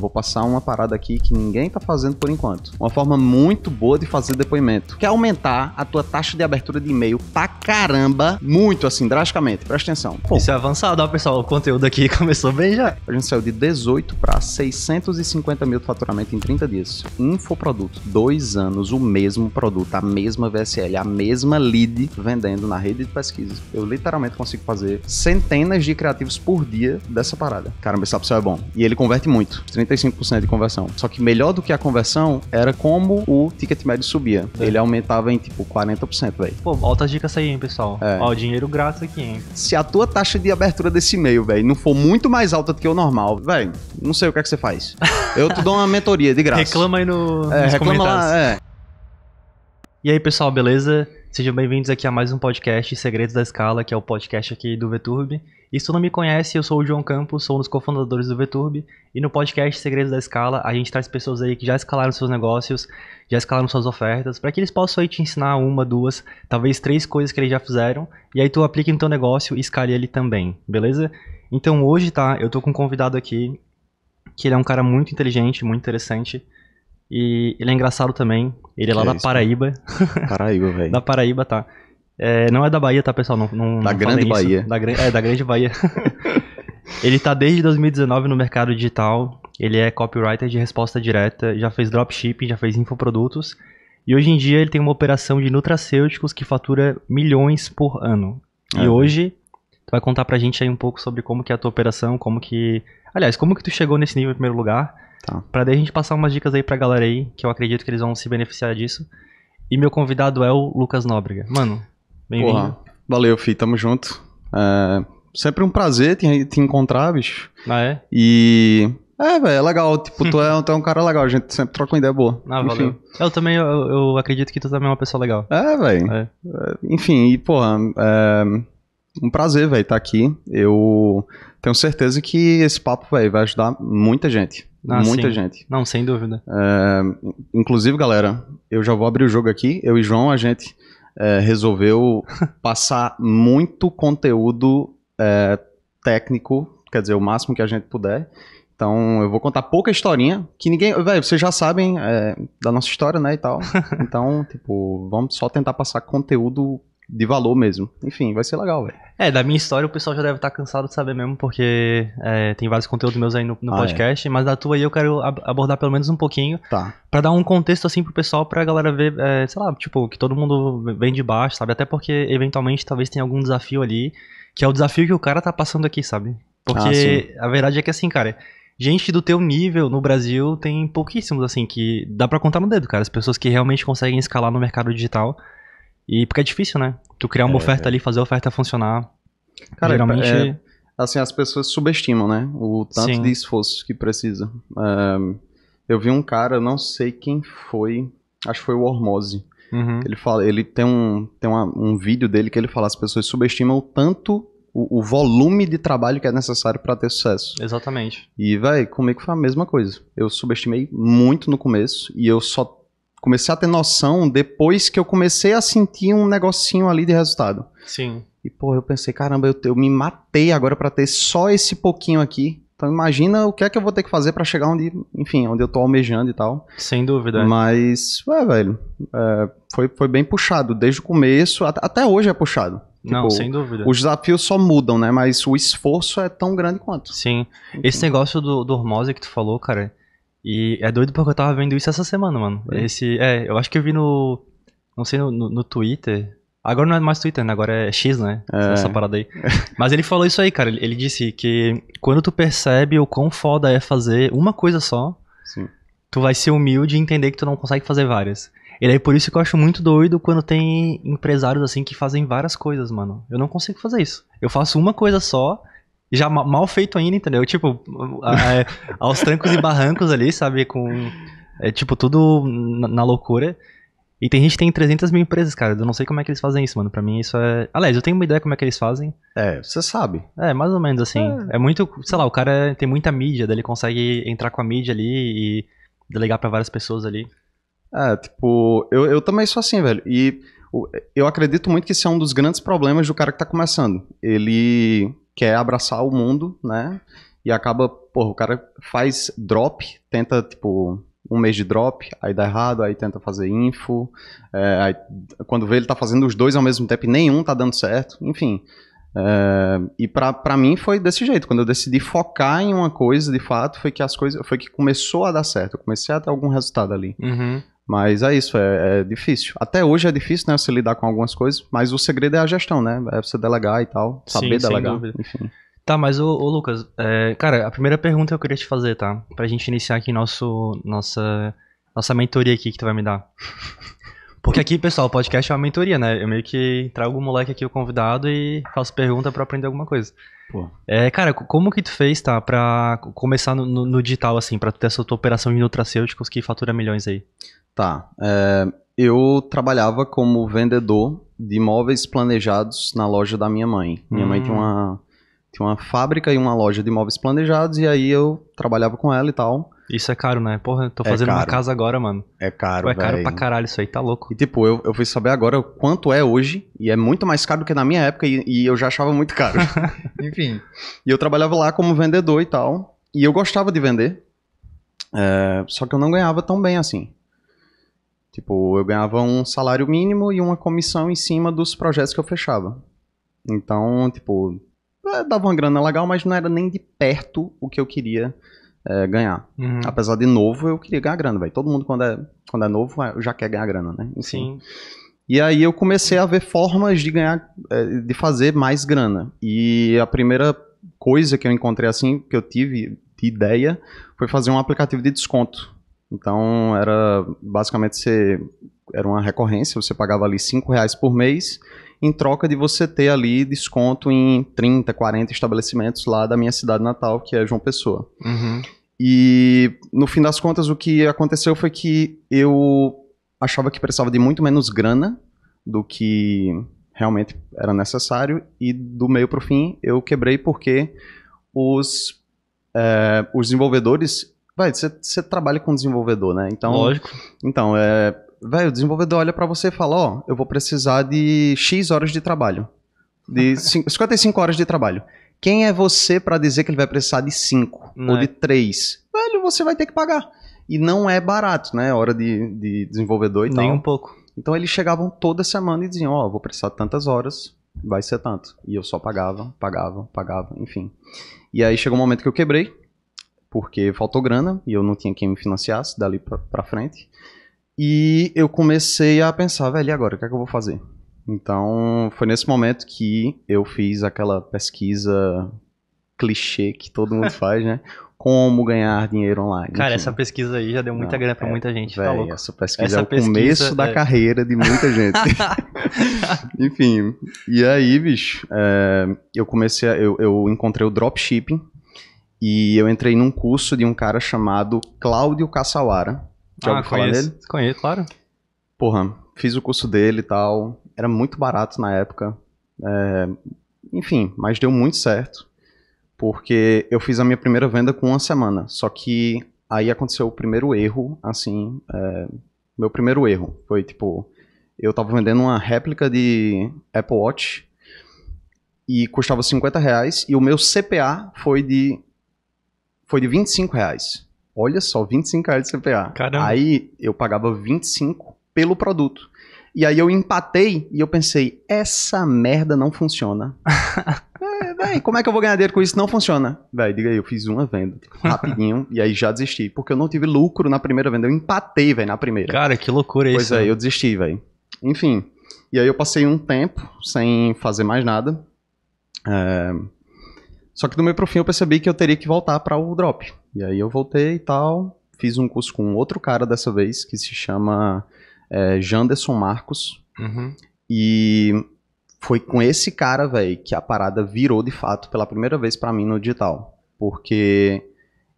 vou passar uma parada aqui que ninguém tá fazendo por enquanto. Uma forma muito boa de fazer depoimento. Quer aumentar a tua taxa de abertura de e-mail pra caramba, muito assim, drasticamente. Presta atenção. Pô, Isso é avançado, ó, pessoal. O conteúdo aqui começou bem já. A gente saiu de 18 para 650 mil de faturamento em 30 dias. Infoproduto. Dois anos, o mesmo produto, a mesma VSL, a mesma lead vendendo na rede de pesquisa. Eu literalmente consigo fazer centenas de criativos por dia dessa parada. Caramba, esse pessoal é bom. E ele converte muito. 30 75% de conversão. Só que melhor do que a conversão era como o ticket médio subia. É. Ele aumentava em tipo 40%, velho. Pô, altas dicas aí, hein, pessoal. É. Ó, dinheiro grátis aqui, hein. Se a tua taxa de abertura desse e-mail, velho, não for muito mais alta do que o normal, velho, não sei o que é que você faz. Eu te dou uma mentoria de graça. reclama aí no, é, nos reclama lá, é. E aí, pessoal, beleza? Sejam bem-vindos aqui a mais um podcast Segredos da Escala, que é o podcast aqui do Veturb. E se tu não me conhece, eu sou o João Campos, sou um dos cofundadores do VTurb, e no podcast Segredos da Escala, a gente traz pessoas aí que já escalaram seus negócios, já escalaram suas ofertas, para que eles possam aí te ensinar uma, duas, talvez três coisas que eles já fizeram, e aí tu aplique no teu negócio e escale ele também, beleza? Então hoje, tá, eu tô com um convidado aqui, que ele é um cara muito inteligente, muito interessante, e ele é engraçado também, ele é que lá é da isso, Paraíba. Paraíba, velho. da Paraíba, tá. É, não é da Bahia, tá, pessoal? Não, não, da não Grande Bahia. Da, é, da Grande Bahia. ele tá desde 2019 no mercado digital. Ele é copywriter de resposta direta, já fez dropshipping, já fez infoprodutos. E hoje em dia ele tem uma operação de nutracêuticos que fatura milhões por ano. É. E ah, né? hoje, tu vai contar pra gente aí um pouco sobre como que é a tua operação, como que... Aliás, como que tu chegou nesse nível em primeiro lugar? Tá. Pra daí a gente passar umas dicas aí pra galera aí, que eu acredito que eles vão se beneficiar disso. E meu convidado é o Lucas Nóbrega. Mano, Bem-vindo. Valeu, Fi, tamo junto. É, sempre um prazer te, te encontrar, bicho. Ah, é? E. É, velho, é legal. Tipo, tu é, tu é um cara legal, a gente sempre troca uma ideia boa. Ah, enfim. valeu. Eu também, eu, eu, acredito que tu também é uma pessoa legal. É, velho. É. é enfim, e, porra, é um prazer, velho, estar tá aqui. Eu tenho certeza que esse papo, velho, vai ajudar muita gente. Ah, muita sim. gente. Não, sem dúvida. É, inclusive, galera, eu já vou abrir o jogo aqui. Eu e João, a gente é, resolveu passar muito conteúdo é, técnico, quer dizer, o máximo que a gente puder. Então, eu vou contar pouca historinha, que ninguém. Velho, vocês já sabem é, da nossa história, né? E tal. Então, tipo, vamos só tentar passar conteúdo de valor mesmo. Enfim, vai ser legal, velho. É, da minha história o pessoal já deve estar tá cansado de saber mesmo, porque é, tem vários conteúdos meus aí no, no ah, é. podcast, é. mas da tua aí eu quero ab abordar pelo menos um pouquinho. Tá. Pra dar um contexto assim pro pessoal, pra galera ver, é, sei lá, tipo, que todo mundo vem de baixo, sabe? Até porque eventualmente talvez tenha algum desafio ali, que é o desafio que o cara tá passando aqui, sabe? Porque ah, a verdade é que assim, cara, gente do teu nível no Brasil tem pouquíssimos, assim, que dá para contar no dedo, cara. As pessoas que realmente conseguem escalar no mercado digital. E porque é difícil, né? Tu criar uma é, oferta é. ali, fazer a oferta funcionar. Cara, geralmente. É, assim, as pessoas subestimam, né? O tanto Sim. de esforço que precisa. Um, é, eu vi um cara, não sei quem foi, acho que foi o Hormose. Uhum. Ele, fala, ele tem, um, tem uma, um vídeo dele que ele fala: as pessoas subestimam o tanto o, o, volume de trabalho que é necessário para ter sucesso. Exatamente. E, vai, comigo foi a mesma coisa. Eu subestimei muito no começo e eu só comecei a ter noção depois que eu comecei a sentir um negocinho ali de resultado. Sim. E, pô, eu pensei, caramba, eu, eu me matei agora para ter só esse pouquinho aqui. Então imagina o que é que eu vou ter que fazer para chegar onde, enfim, onde eu tô almejando e tal. Sem dúvida. Mas, ué, velho, é, foi, foi bem puxado. Desde o começo, até, até hoje é puxado. Tipo, Não, sem dúvida. Os desafios só mudam, né? Mas o esforço é tão grande quanto. Sim. Esse negócio do, do Hormosa que tu falou, cara, e é doido porque eu tava vendo isso essa semana, mano. É. Esse. É, eu acho que eu vi no. Não sei, no, no, Twitter. Agora não é mais Twitter, né? Agora é X, né? É. Essa parada aí. Mas ele falou isso aí, cara. Ele, disse que quando tu percebe o quão foda é fazer uma coisa só, Sim. tu vai ser humilde e entender que tu não consegue fazer várias. E aí por isso que eu acho muito doido quando tem empresários assim que fazem várias coisas, mano. Eu não consigo fazer isso. Eu faço uma coisa só já mal feito ainda, entendeu? Tipo, a, é, aos trancos e barrancos ali, sabe? Com. É, tipo, tudo na, na, loucura. E tem gente que tem 300 mil empresas, cara. Eu não sei como é que eles fazem isso, mano. Pra mim isso é. Aliás, eu tenho uma ideia como é que eles fazem. É, você sabe. É, mais ou menos assim. É, é muito. Sei lá, o cara tem muita mídia, daí ele consegue entrar com a mídia ali e delegar para várias pessoas ali. É, tipo, eu, eu também sou assim, velho. E eu acredito muito que esse é um dos grandes problemas do cara que tá começando. Ele quer é abraçar o mundo, né? E acaba, pô, o cara faz drop, tenta, tipo, um mês de drop, aí dá errado, aí tenta fazer info, é, aí, quando vê ele tá fazendo os dois ao mesmo tempo e nenhum tá dando certo, enfim. É, e para mim foi desse jeito, quando eu decidi focar em uma coisa de fato, foi que as coisas, foi que começou a dar certo, eu comecei a ter algum resultado ali. Uhum. Mas é isso, é, é, difícil. Até hoje é difícil, né, você lidar com algumas coisas, mas o segredo é a gestão, né? É você delegar e tal, saber Sim, delegar, enfim. Tá, mas ô, Lucas, é, cara, a primeira pergunta que eu queria te fazer, tá? Pra gente iniciar aqui nosso, nossa, nossa mentoria aqui que tu vai me dar. Porque aqui, pessoal, o podcast é uma mentoria, né? Eu meio que trago o moleque aqui, o convidado, e faço pergunta para aprender alguma coisa. Pô. É, cara, como que tu fez, tá, pra começar no, no, no digital, assim, pra ter essa tua operação de nutracêuticos que fatura milhões aí? Tá. É, eu trabalhava como vendedor de imóveis planejados na loja da minha mãe. Minha hum. mãe tinha hum. uma, tinha uma fábrica e uma loja de imóveis planejados, e aí eu trabalhava com ela e tal. Isso é caro, né? Porra, eu tô é fazendo é uma casa agora, mano. É caro, Pô, É caro véio. pra caralho isso aí, tá louco. E tipo, eu, eu fui saber agora quanto é hoje, e é muito mais caro do que na minha época, e, e eu já achava muito caro. Enfim. E eu trabalhava lá como vendedor e tal, e eu gostava de vender, é, só que eu não ganhava tão bem assim. Tipo, eu ganhava um salário mínimo e uma comissão em cima dos projetos que eu fechava. Então, tipo, é, dava uma grana legal, mas não era nem de perto o que eu queria é, ganhar. Uhum. Apesar de novo, eu queria ganhar grana, velho. Todo mundo, quando é, quando é novo, é, já quer ganhar grana, né? Enfim. Sim. E aí eu comecei a ver formas de ganhar, é, de fazer mais grana. E a primeira coisa que eu encontrei assim, que eu tive de ideia, foi fazer um aplicativo de desconto. Então era basicamente você era uma recorrência, você pagava ali cinco reais por mês em troca de você ter ali desconto em 30, 40 estabelecimentos lá da minha cidade natal, que é João Pessoa. Uhum. E no fim das contas, o que aconteceu foi que eu achava que precisava de muito menos grana do que realmente era necessário, e do meio para o fim eu quebrei porque os, é, os desenvolvedores Vai, você trabalha com desenvolvedor, né? Então, Lógico. Então, é. Velho, o desenvolvedor olha para você e fala: Ó, eu vou precisar de X horas de trabalho. De 55 horas de trabalho. Quem é você para dizer que ele vai precisar de 5 ou é. de 3? Velho, você vai ter que pagar. E não é barato, né? Hora de, de desenvolvedor e Nem tal. Nem um pouco. Então eles chegavam toda semana e diziam: Ó, oh, vou precisar de tantas horas, vai ser tanto. E eu só pagava, pagava, pagava, enfim. E aí chegou um momento que eu quebrei porque faltou grana e eu não tinha quem me financiasse dali pra, frente. E eu comecei a pensar, velho, e agora? O que é que eu vou fazer? Então, foi nesse momento que eu fiz aquela pesquisa clichê que todo mundo faz, né? Como ganhar dinheiro online. Cara, enfim. essa pesquisa aí já deu muita grana pra é, muita gente. Véio, tá essa pesquisa essa é o pesquisa começo é... da carreira de muita gente. enfim, e aí, bicho, é, eu comecei a, eu, eu encontrei o dropshipping, e eu entrei num curso de um cara chamado Cláudio Cassawara. Já ah, falar dele? Conheço, claro. Porra, fiz o curso dele e tal. Era muito barato na época. É... Enfim, mas deu muito certo. Porque eu fiz a minha primeira venda com uma semana. Só que aí aconteceu o primeiro erro, assim. É... Meu primeiro erro foi tipo. Eu tava vendendo uma réplica de Apple Watch e custava 50 reais e o meu CPA foi de foi de 25 reais. Olha só, 25 reais de CPA. Caramba. Aí eu pagava 25 pelo produto. E aí eu empatei e eu pensei, essa merda não funciona. é, véi, como é que eu vou ganhar dinheiro com isso? Não funciona. Véi, diga aí, eu fiz uma venda rapidinho e aí já desisti. Porque eu não tive lucro na primeira venda, eu empatei, velho, na primeira. Cara, que loucura pois isso. Pois é, né? eu desisti, velho. Enfim, e aí eu passei um tempo sem fazer mais nada. É só que no meio pro fim eu percebi que eu teria que voltar para o drop. E aí eu voltei e tal, fiz um curso com outro cara dessa vez, que se chama é, Janderson Marcos. Uhum. E foi com esse cara, velho, que a parada virou de fato pela primeira vez para mim no digital. Porque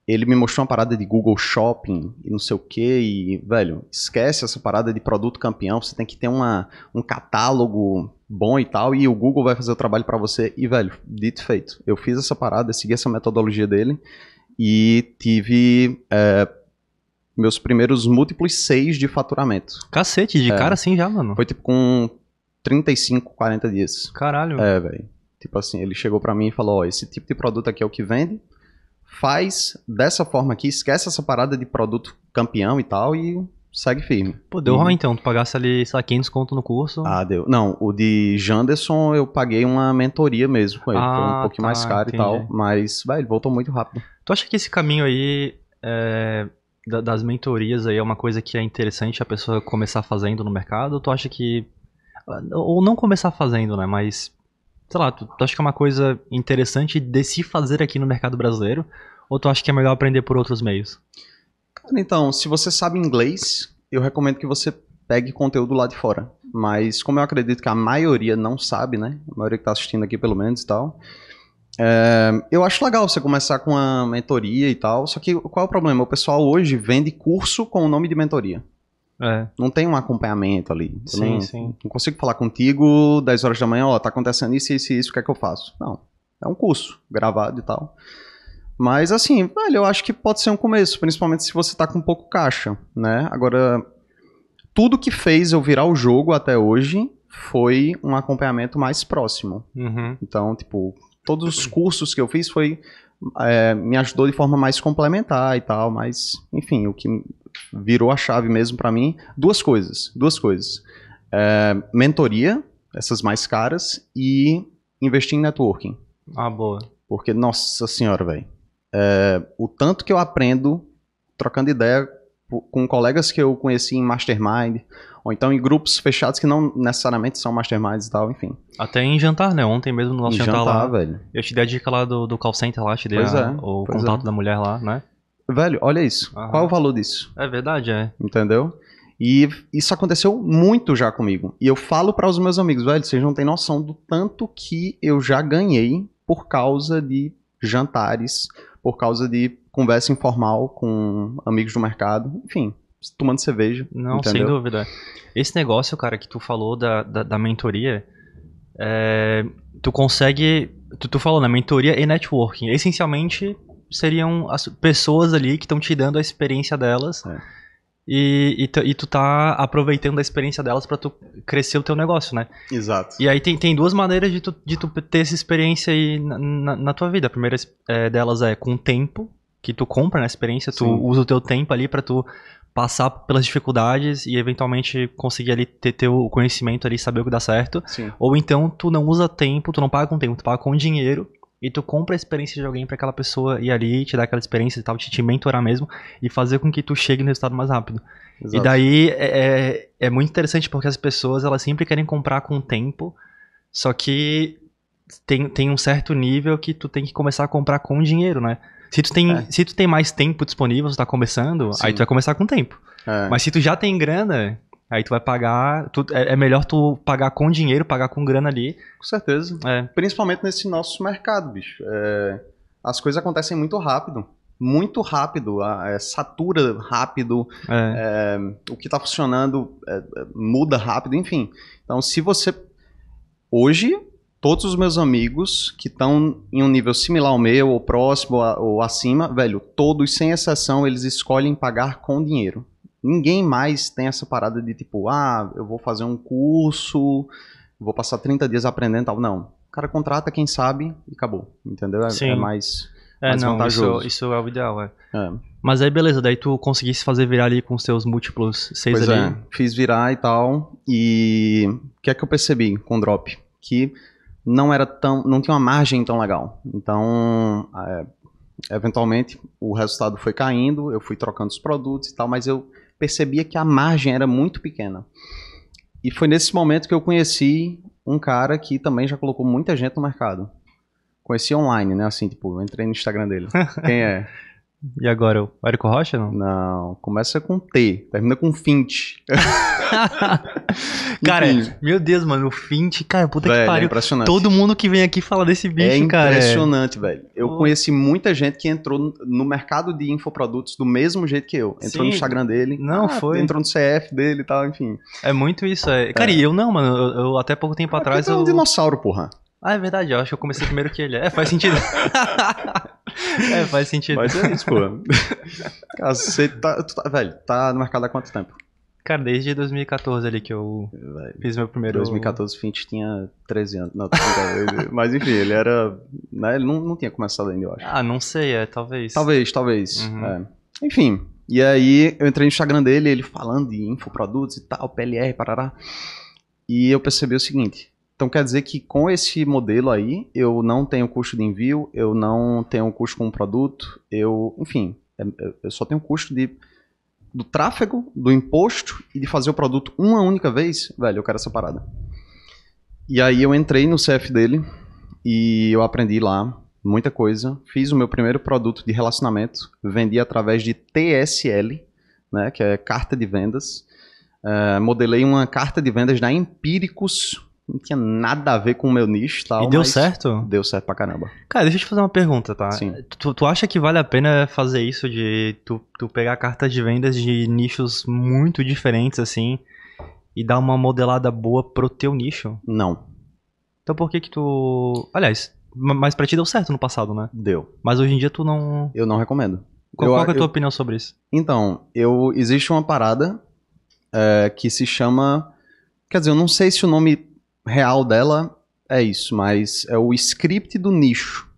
ele me mostrou uma parada de Google Shopping e não sei o que, e, velho, esquece essa parada de produto campeão, você tem que ter uma, um catálogo bom e tal, e o Google vai fazer o trabalho para você. E, velho, dito feito, eu fiz essa parada, segui essa metodologia dele e tive é, meus primeiros múltiplos seis de faturamento. Cacete, de é, cara assim já, mano. Foi tipo com 35, 40 dias. Caralho. É, velho. Tipo assim, ele chegou para mim e falou: ó, esse tipo de produto aqui é o que vende. Faz dessa forma aqui, esquece essa parada de produto campeão e tal, e segue firme. Pô, deu ruim então, tu pagasse ali, sei lá, 500 conto no curso. Ah, deu. Não, o de Janderson eu paguei uma mentoria mesmo com ele, ah, foi um ah, pouquinho tá, mais caro entendi. e tal, mas, velho, voltou muito rápido. Tu acha que esse caminho aí é, das mentorias aí é uma coisa que é interessante a pessoa começar fazendo no mercado? Ou tu acha que... Ou não começar fazendo, né, mas... Sei lá, tu, tu acha que é uma coisa interessante de se fazer aqui no mercado brasileiro? Ou tu acha que é melhor aprender por outros meios? Cara, então, se você sabe inglês, eu recomendo que você pegue conteúdo lá de fora. Mas como eu acredito que a maioria não sabe, né? A maioria que tá assistindo aqui pelo menos e tal. É, eu acho legal você começar com a mentoria e tal, só que qual é o problema? O pessoal hoje vende curso com o nome de mentoria. É. Não tem um acompanhamento ali. sim, não, sim. Não consigo falar contigo 10 horas da manhã, ó, tá acontecendo isso, isso e isso, o que é que eu faço? Não. É um curso gravado e tal. Mas assim, velho, eu acho que pode ser um começo, principalmente se você tá com pouco caixa, né? Agora, tudo que fez eu virar o jogo até hoje foi um acompanhamento mais próximo. Uhum. Então, tipo, todos os cursos que eu fiz foi é, me ajudou de forma mais complementar e tal, mas enfim, o que virou a chave mesmo para mim, duas coisas, duas coisas, é, mentoria, essas mais caras e investir em networking. Ah, boa. Porque, nossa senhora, velho é, o tanto que eu aprendo trocando ideia com colegas que eu conheci em mastermind, ou então em grupos fechados que não necessariamente são masterminds e tal, enfim. Até em jantar, né? Ontem mesmo no nosso jantar, jantar, lá, velho. eu te dei a dica lá do, do call center lá, te dei a, é, o é. contato é. da mulher lá, né? Velho, olha isso. Aham. Qual é o valor disso? É verdade, é. Entendeu? E isso aconteceu muito já comigo. E eu falo para os meus amigos, velho, vocês não têm noção do tanto que eu já ganhei por causa de jantares por causa de conversa informal com amigos do mercado, enfim, tomando cerveja. Não, entendeu? sem dúvida. Esse negócio, cara, que tu falou da, da, da mentoria, é, tu consegue. Tu, tu falou, né? Mentoria e networking. Essencialmente seriam as pessoas ali que estão te dando a experiência delas. É e, e, tu, e, tu tá aproveitando a experiência delas para tu crescer o teu negócio, né? Exato. E aí tem, tem duas maneiras de tu, de tu ter essa experiência aí na, na, na tua vida. A primeira é, delas é com o tempo que tu compra na né, experiência, tu Sim. usa o teu tempo ali para tu passar pelas dificuldades e eventualmente conseguir ali ter teu conhecimento ali, saber o que dá certo. Sim. Ou então tu não usa tempo, tu não paga com tempo, tu paga com dinheiro e tu compra a experiência de alguém para aquela pessoa ir ali, te dar aquela experiência e tal, te, te mentorar mesmo e fazer com que tu chegue no resultado mais rápido. Exato. E daí é, é, é muito interessante porque as pessoas elas sempre querem comprar com o tempo, só que tem, tem um certo nível que tu tem que começar a comprar com dinheiro, né? Se tu tem, é. se tu tem mais tempo disponível, tu tá começando, Sim. aí tu vai começar com tempo. É. Mas se tu já tem grana, Aí tu vai pagar. Tu, é, é, melhor tu pagar com dinheiro, pagar com grana ali. Com certeza. É. Principalmente nesse nosso mercado, bicho. É, as coisas acontecem muito rápido. Muito rápido, é, satura rápido, é. É, o que está funcionando muda rápido, enfim. Então, se você. Hoje, todos os meus amigos que estão em um nível similar ao meu, ou próximo, ou acima, velho, todos, sem exceção, eles escolhem pagar com dinheiro. Ninguém mais tem essa parada de tipo, ah, eu vou fazer um curso, vou passar 30 dias aprendendo tal. Não. O cara contrata quem sabe e acabou. Entendeu? É, é Sim. é mais. É, mais não, vantajoso. Isso, isso é o ideal, é. é. Mas aí beleza, daí tu conseguisse fazer virar ali com os múltiplos seis pois ali. É, fiz virar e tal. E o que é que eu percebi com o drop? Que não era tão. não tinha uma margem tão legal. Então, é, eventualmente, o resultado foi caindo, eu fui trocando os produtos e tal, mas eu percebia que a margem era muito pequena. E foi nesse momento que eu conheci um cara que também já colocou muita gente no mercado. Conheci online, né? Assim, tipo, entrei no Instagram dele. Quem é? E agora, o Érico Rocha, não? Não, começa com T, termina com Fint. cara, Enfim. meu Deus, mano, o Fint, cara, puta velho, que é pariu. É impressionante. Todo mundo que vem aqui fala desse bicho, é cara. Impressionante, é impressionante, velho. Eu oh. conheci muita gente que entrou no mercado de infoprodutos do mesmo jeito que eu. Entrou Sim. no Instagram dele. Não, ah, foi. Entrou no CF dele e tal, enfim. É muito isso. É. é. Cara, é. e eu não, mano. Eu, eu até pouco tempo ah, atrás. Eu... é um dinossauro, porra. Ah, é verdade, eu acho que eu comecei primeiro que ele. É, faz sentido. é, faz sentido. Mas é isso, pô. Cara, ah, você tá, tá, Velho, tá no mercado há quanto tempo? Cara, desde 2014 ali que eu velho, fiz meu primeiro. 2014 o Finch tinha 13 anos. Não, mas enfim, ele era. Né, ele não, não tinha começado ainda, eu acho. Ah, não sei, é, talvez. Talvez, talvez. Uhum. É. Enfim. E aí eu entrei no Instagram dele, ele falando de infoprodutos e tal, PLR, parará. E eu percebi o seguinte então quer dizer que com esse modelo aí, eu não tenho custo de envio, eu não tenho custo com o produto, eu, enfim, é, é, eu só tenho custo de do tráfego, do imposto e de fazer o produto uma única vez, velho, eu quero essa parada. E aí eu entrei no CF dele e eu aprendi lá muita coisa. Fiz o meu primeiro produto de relacionamento, vendi através de TSL, né, que é carta de vendas. Uh, modelei uma carta de vendas da Empíricos, não tinha nada a ver com o meu nicho e tal. E deu certo? Deu certo pra caramba. Cara, deixa eu te fazer uma pergunta, tá? Sim. Tu, tu acha que vale a pena fazer isso de tu, tu pegar cartas de vendas de nichos muito diferentes, assim, e dar uma modelada boa pro teu nicho? Não. Então por que que tu... Aliás, mas pra ti deu certo no passado, né? Deu. Mas hoje em dia tu não... Eu não recomendo. Qual, eu, qual é a tua eu... opinião sobre isso? Então, eu existe uma parada é, que se chama... Quer dizer, eu não sei se o nome real dela é isso, mas é o script do nicho.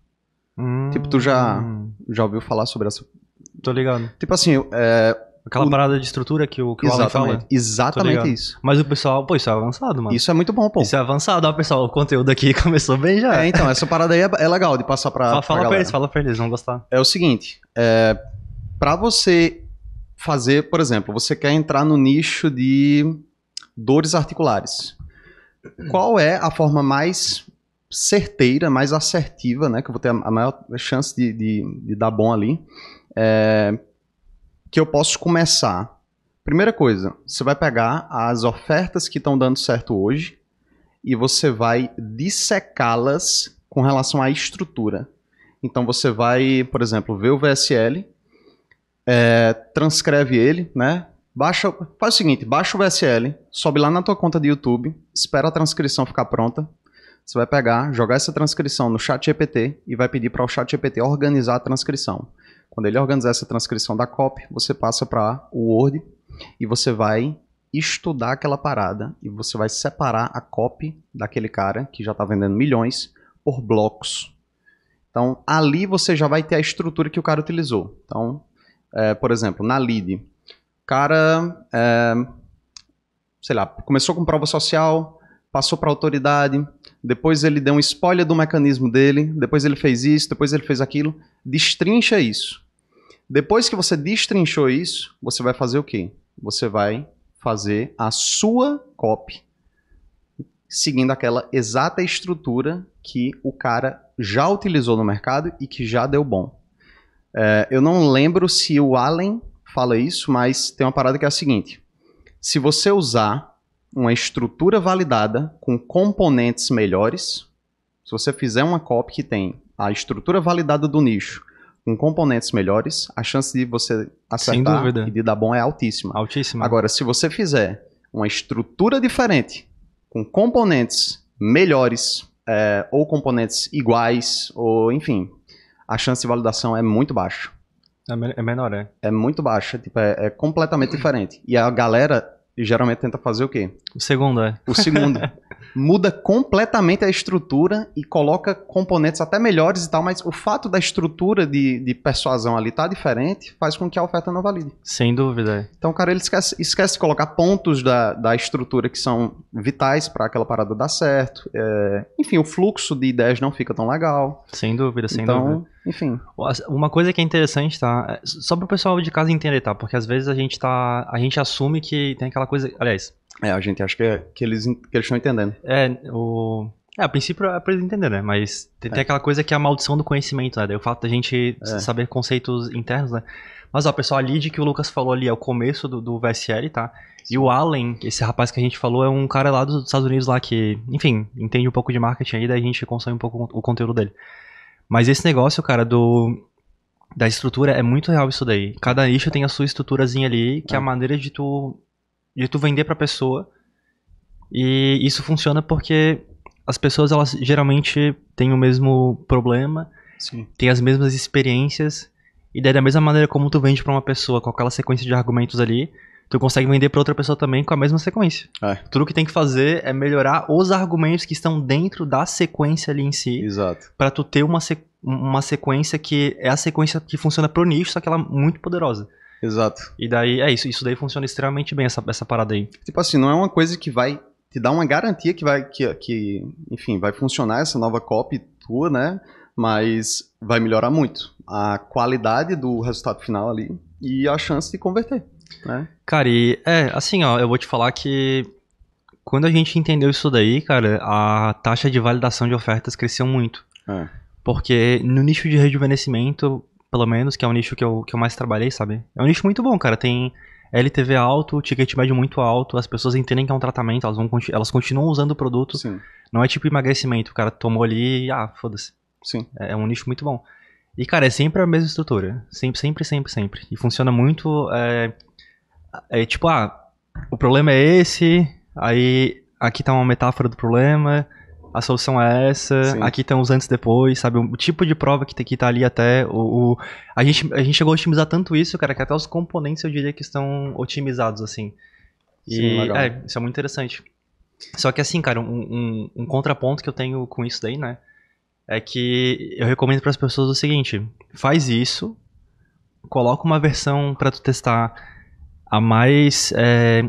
Hum. Tipo, tu já, já ouviu falar sobre essa. Tô ligado. Tipo assim, é, Aquela o... parada de estrutura que o, que exatamente, o Exatamente isso. Mas o pessoal, pô, isso é avançado, mano. Isso é muito bom, pô. Isso é avançado, ó, pessoal. O conteúdo aqui começou bem já. É, então, essa parada aí é, é legal de passar pra. Fala, fala pra, pra eles, fala pra eles, vão gostar. É o seguinte: é, pra você fazer, por exemplo, você quer entrar no nicho de dores articulares qual é a forma mais certeira, mais assertiva, né? Que eu vou ter a maior chance de, de, de dar bom ali. É, que eu posso começar. Primeira coisa, você vai pegar as ofertas que estão dando certo hoje e você vai dissecá-las com relação à estrutura. Então você vai, por exemplo, ver o VSL, é, transcreve ele, né? Baixa, faz o seguinte, baixa o VSL, sobe lá na tua conta de YouTube, espera a transcrição ficar pronta. Você vai pegar, jogar essa transcrição no chat GPT e vai pedir para o chat GPT organizar a transcrição. Quando ele organizar essa transcrição da copy, você passa para o Word e você vai estudar aquela parada e você vai separar a copy daquele cara que já está vendendo milhões por blocos. Então, ali você já vai ter a estrutura que o cara utilizou. Então, é, por exemplo, na lead, cara é, sei lá, começou com prova social, passou para a autoridade, depois ele deu um spoiler do mecanismo dele, depois ele fez isso, depois ele fez aquilo. Destrincha isso. Depois que você destrinchou isso, você vai fazer o quê? Você vai fazer a sua copy, seguindo aquela exata estrutura que o cara já utilizou no mercado e que já deu bom. É, eu não lembro se o Allen fala isso, mas tem uma parada que é a seguinte: se você usar uma estrutura validada com componentes melhores, se você fizer uma copy que tem a estrutura validada do nicho com componentes melhores, a chance de você acertar e de dar bom é altíssima. Altíssima. Agora, se você fizer uma estrutura diferente com componentes melhores é, ou componentes iguais, ou enfim, a chance de validação é muito baixa. É, é menor, é? É muito baixa, tipo, é, é completamente diferente. E a galera e geralmente tenta fazer o quê? O segundo, é. O segundo. muda completamente a estrutura e coloca componentes até melhores e tal, mas o fato da estrutura de, de persuasão ali tá diferente faz com que a oferta não valide. Sem dúvida. É. Então, cara, ele esquece, esquece de colocar pontos da, da estrutura que são vitais para aquela parada dar certo. É, enfim, o fluxo de ideias não fica tão legal. Sem dúvida, sem então, dúvida. Enfim. Uma coisa que é interessante, tá? É, só para o pessoal de casa entender, tá? Porque às vezes a gente tá. A gente assume que tem aquela coisa. Aliás, é, a gente acha que, é, que, eles, que eles estão entendendo. É, o. É, a princípio é pra eles entenderem, né? Mas tem, tem é. aquela coisa que é a maldição do conhecimento, né? O fato da gente é. saber conceitos internos, né? Mas, ó, pessoal, a lead que o Lucas falou ali é o começo do, do VSL, tá? E o Allen, esse rapaz que a gente falou, é um cara lá dos Estados Unidos lá que, enfim, entende um pouco de marketing aí, daí a gente consome um pouco o conteúdo dele. Mas esse negócio, cara, do da estrutura é muito real isso daí. Cada nicho tem a sua estruturazinha ali, que é, é a maneira de tu de tu vender para pessoa. E isso funciona porque as pessoas, elas geralmente têm o mesmo problema, Sim. têm as mesmas experiências. E daí, da mesma maneira como tu vende para uma pessoa com aquela sequência de argumentos ali, tu consegue vender para outra pessoa também com a mesma sequência. É. Tudo que tem que fazer é melhorar os argumentos que estão dentro da sequência ali em si. Exato. Para tu ter uma, se uma sequência que é a sequência que funciona pro nicho, só que ela é muito poderosa. Exato. E daí, é isso. Isso daí funciona extremamente bem, essa, essa parada aí. Tipo assim, não é uma coisa que vai te dar uma garantia que vai, que, que enfim, vai funcionar essa nova copy tua, né? Mas vai melhorar muito a qualidade do resultado final ali e a chance de converter, né? Cara, e é, assim, ó, eu vou te falar que quando a gente entendeu isso daí, cara, a taxa de validação de ofertas cresceu muito. É. Porque no nicho de rejuvenescimento, pelo menos, que é o nicho que eu, que eu mais trabalhei, sabe? É um nicho muito bom, cara. Tem LTV alto, ticket médio muito alto, as pessoas entendem que é um tratamento, elas, vão, elas continuam usando o produto. Sim. Não é tipo emagrecimento, o cara tomou ali e ah, foda-se. Sim. É, é, um nicho muito bom. E, cara, é sempre a mesma estrutura. Sempre, sempre, sempre, sempre. E funciona muito. É, é tipo, ah, o problema é esse, aí aqui tá uma metáfora do problema a solução é essa, Sim. aqui estão os antes e depois, sabe? O tipo de prova que tem que estar tá ali até. O, o, A, gente, a gente chegou a otimizar tanto isso, cara, que até os componentes eu diria que estão otimizados, assim. E, Sim, legal. É, isso é muito interessante. Só que assim, cara, um, um, um contraponto que eu tenho com isso daí, né? É que eu recomendo para as pessoas o seguinte: faz isso, coloca uma versão para tu testar a mais é,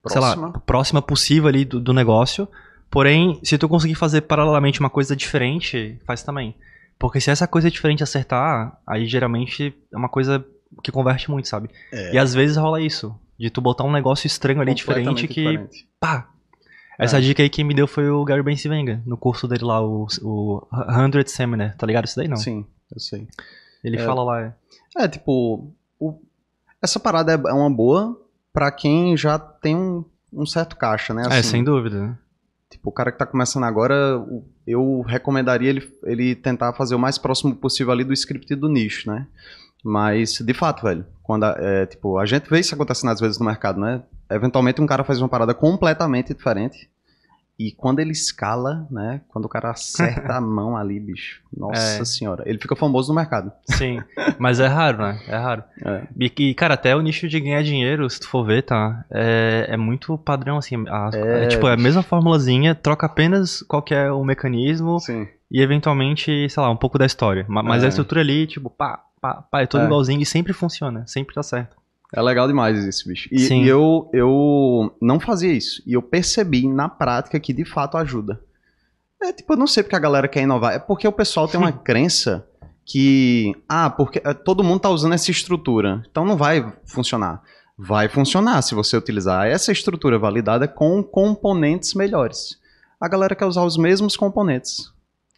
próxima. Lá, próxima possível ali do, do, negócio Porém, se tu conseguir fazer paralelamente uma coisa diferente, faz também. Porque se essa coisa diferente acertar, aí geralmente é uma coisa que converte muito, sabe? É. E às vezes rola isso. De tu botar um negócio estranho ali diferente que. Diferente. Pá! Essa é. dica aí que me deu foi o Gary Bensivenga, no curso dele lá, o, o 100 Seminar, tá ligado isso daí não? Sim, eu sei. Ele é, fala lá. É, é tipo, o, essa parada é, é uma boa para quem já tem um, um certo caixa, né? É, assim, é, sem dúvida. Tipo, o cara que tá começando agora, eu recomendaria ele, ele tentar fazer o mais próximo possível ali do script e do nicho, né? Mas, de fato, velho, quando a, é, tipo, a gente vê isso acontecendo às vezes no mercado, né? Eventualmente um cara faz uma parada completamente diferente e quando ele escala, né? Quando o cara acerta a mão ali, bicho. Nossa é. senhora. Ele fica famoso no mercado. Sim. Mas é raro, né? É raro. É. E, cara, até o nicho de ganhar dinheiro, se tu for ver, tá? É, é muito padrão, assim. A, é... é tipo, é a mesma formulazinha, troca apenas qual que é o mecanismo. Sim. E eventualmente, sei lá, um pouco da história. Mas, a é. estrutura ali, tipo, pá, pá, pá, é todo é. igualzinho e sempre funciona. Sempre tá certo. É legal demais isso, bicho. E, Sim. e eu, eu não fazia isso. E eu percebi na prática que de fato ajuda. É tipo, eu não sei porque a galera quer inovar. É porque o pessoal tem uma crença que. Ah, porque é, todo mundo tá usando essa estrutura. Então não vai funcionar. Vai funcionar se você utilizar essa estrutura validada com componentes melhores. A galera quer usar os mesmos componentes.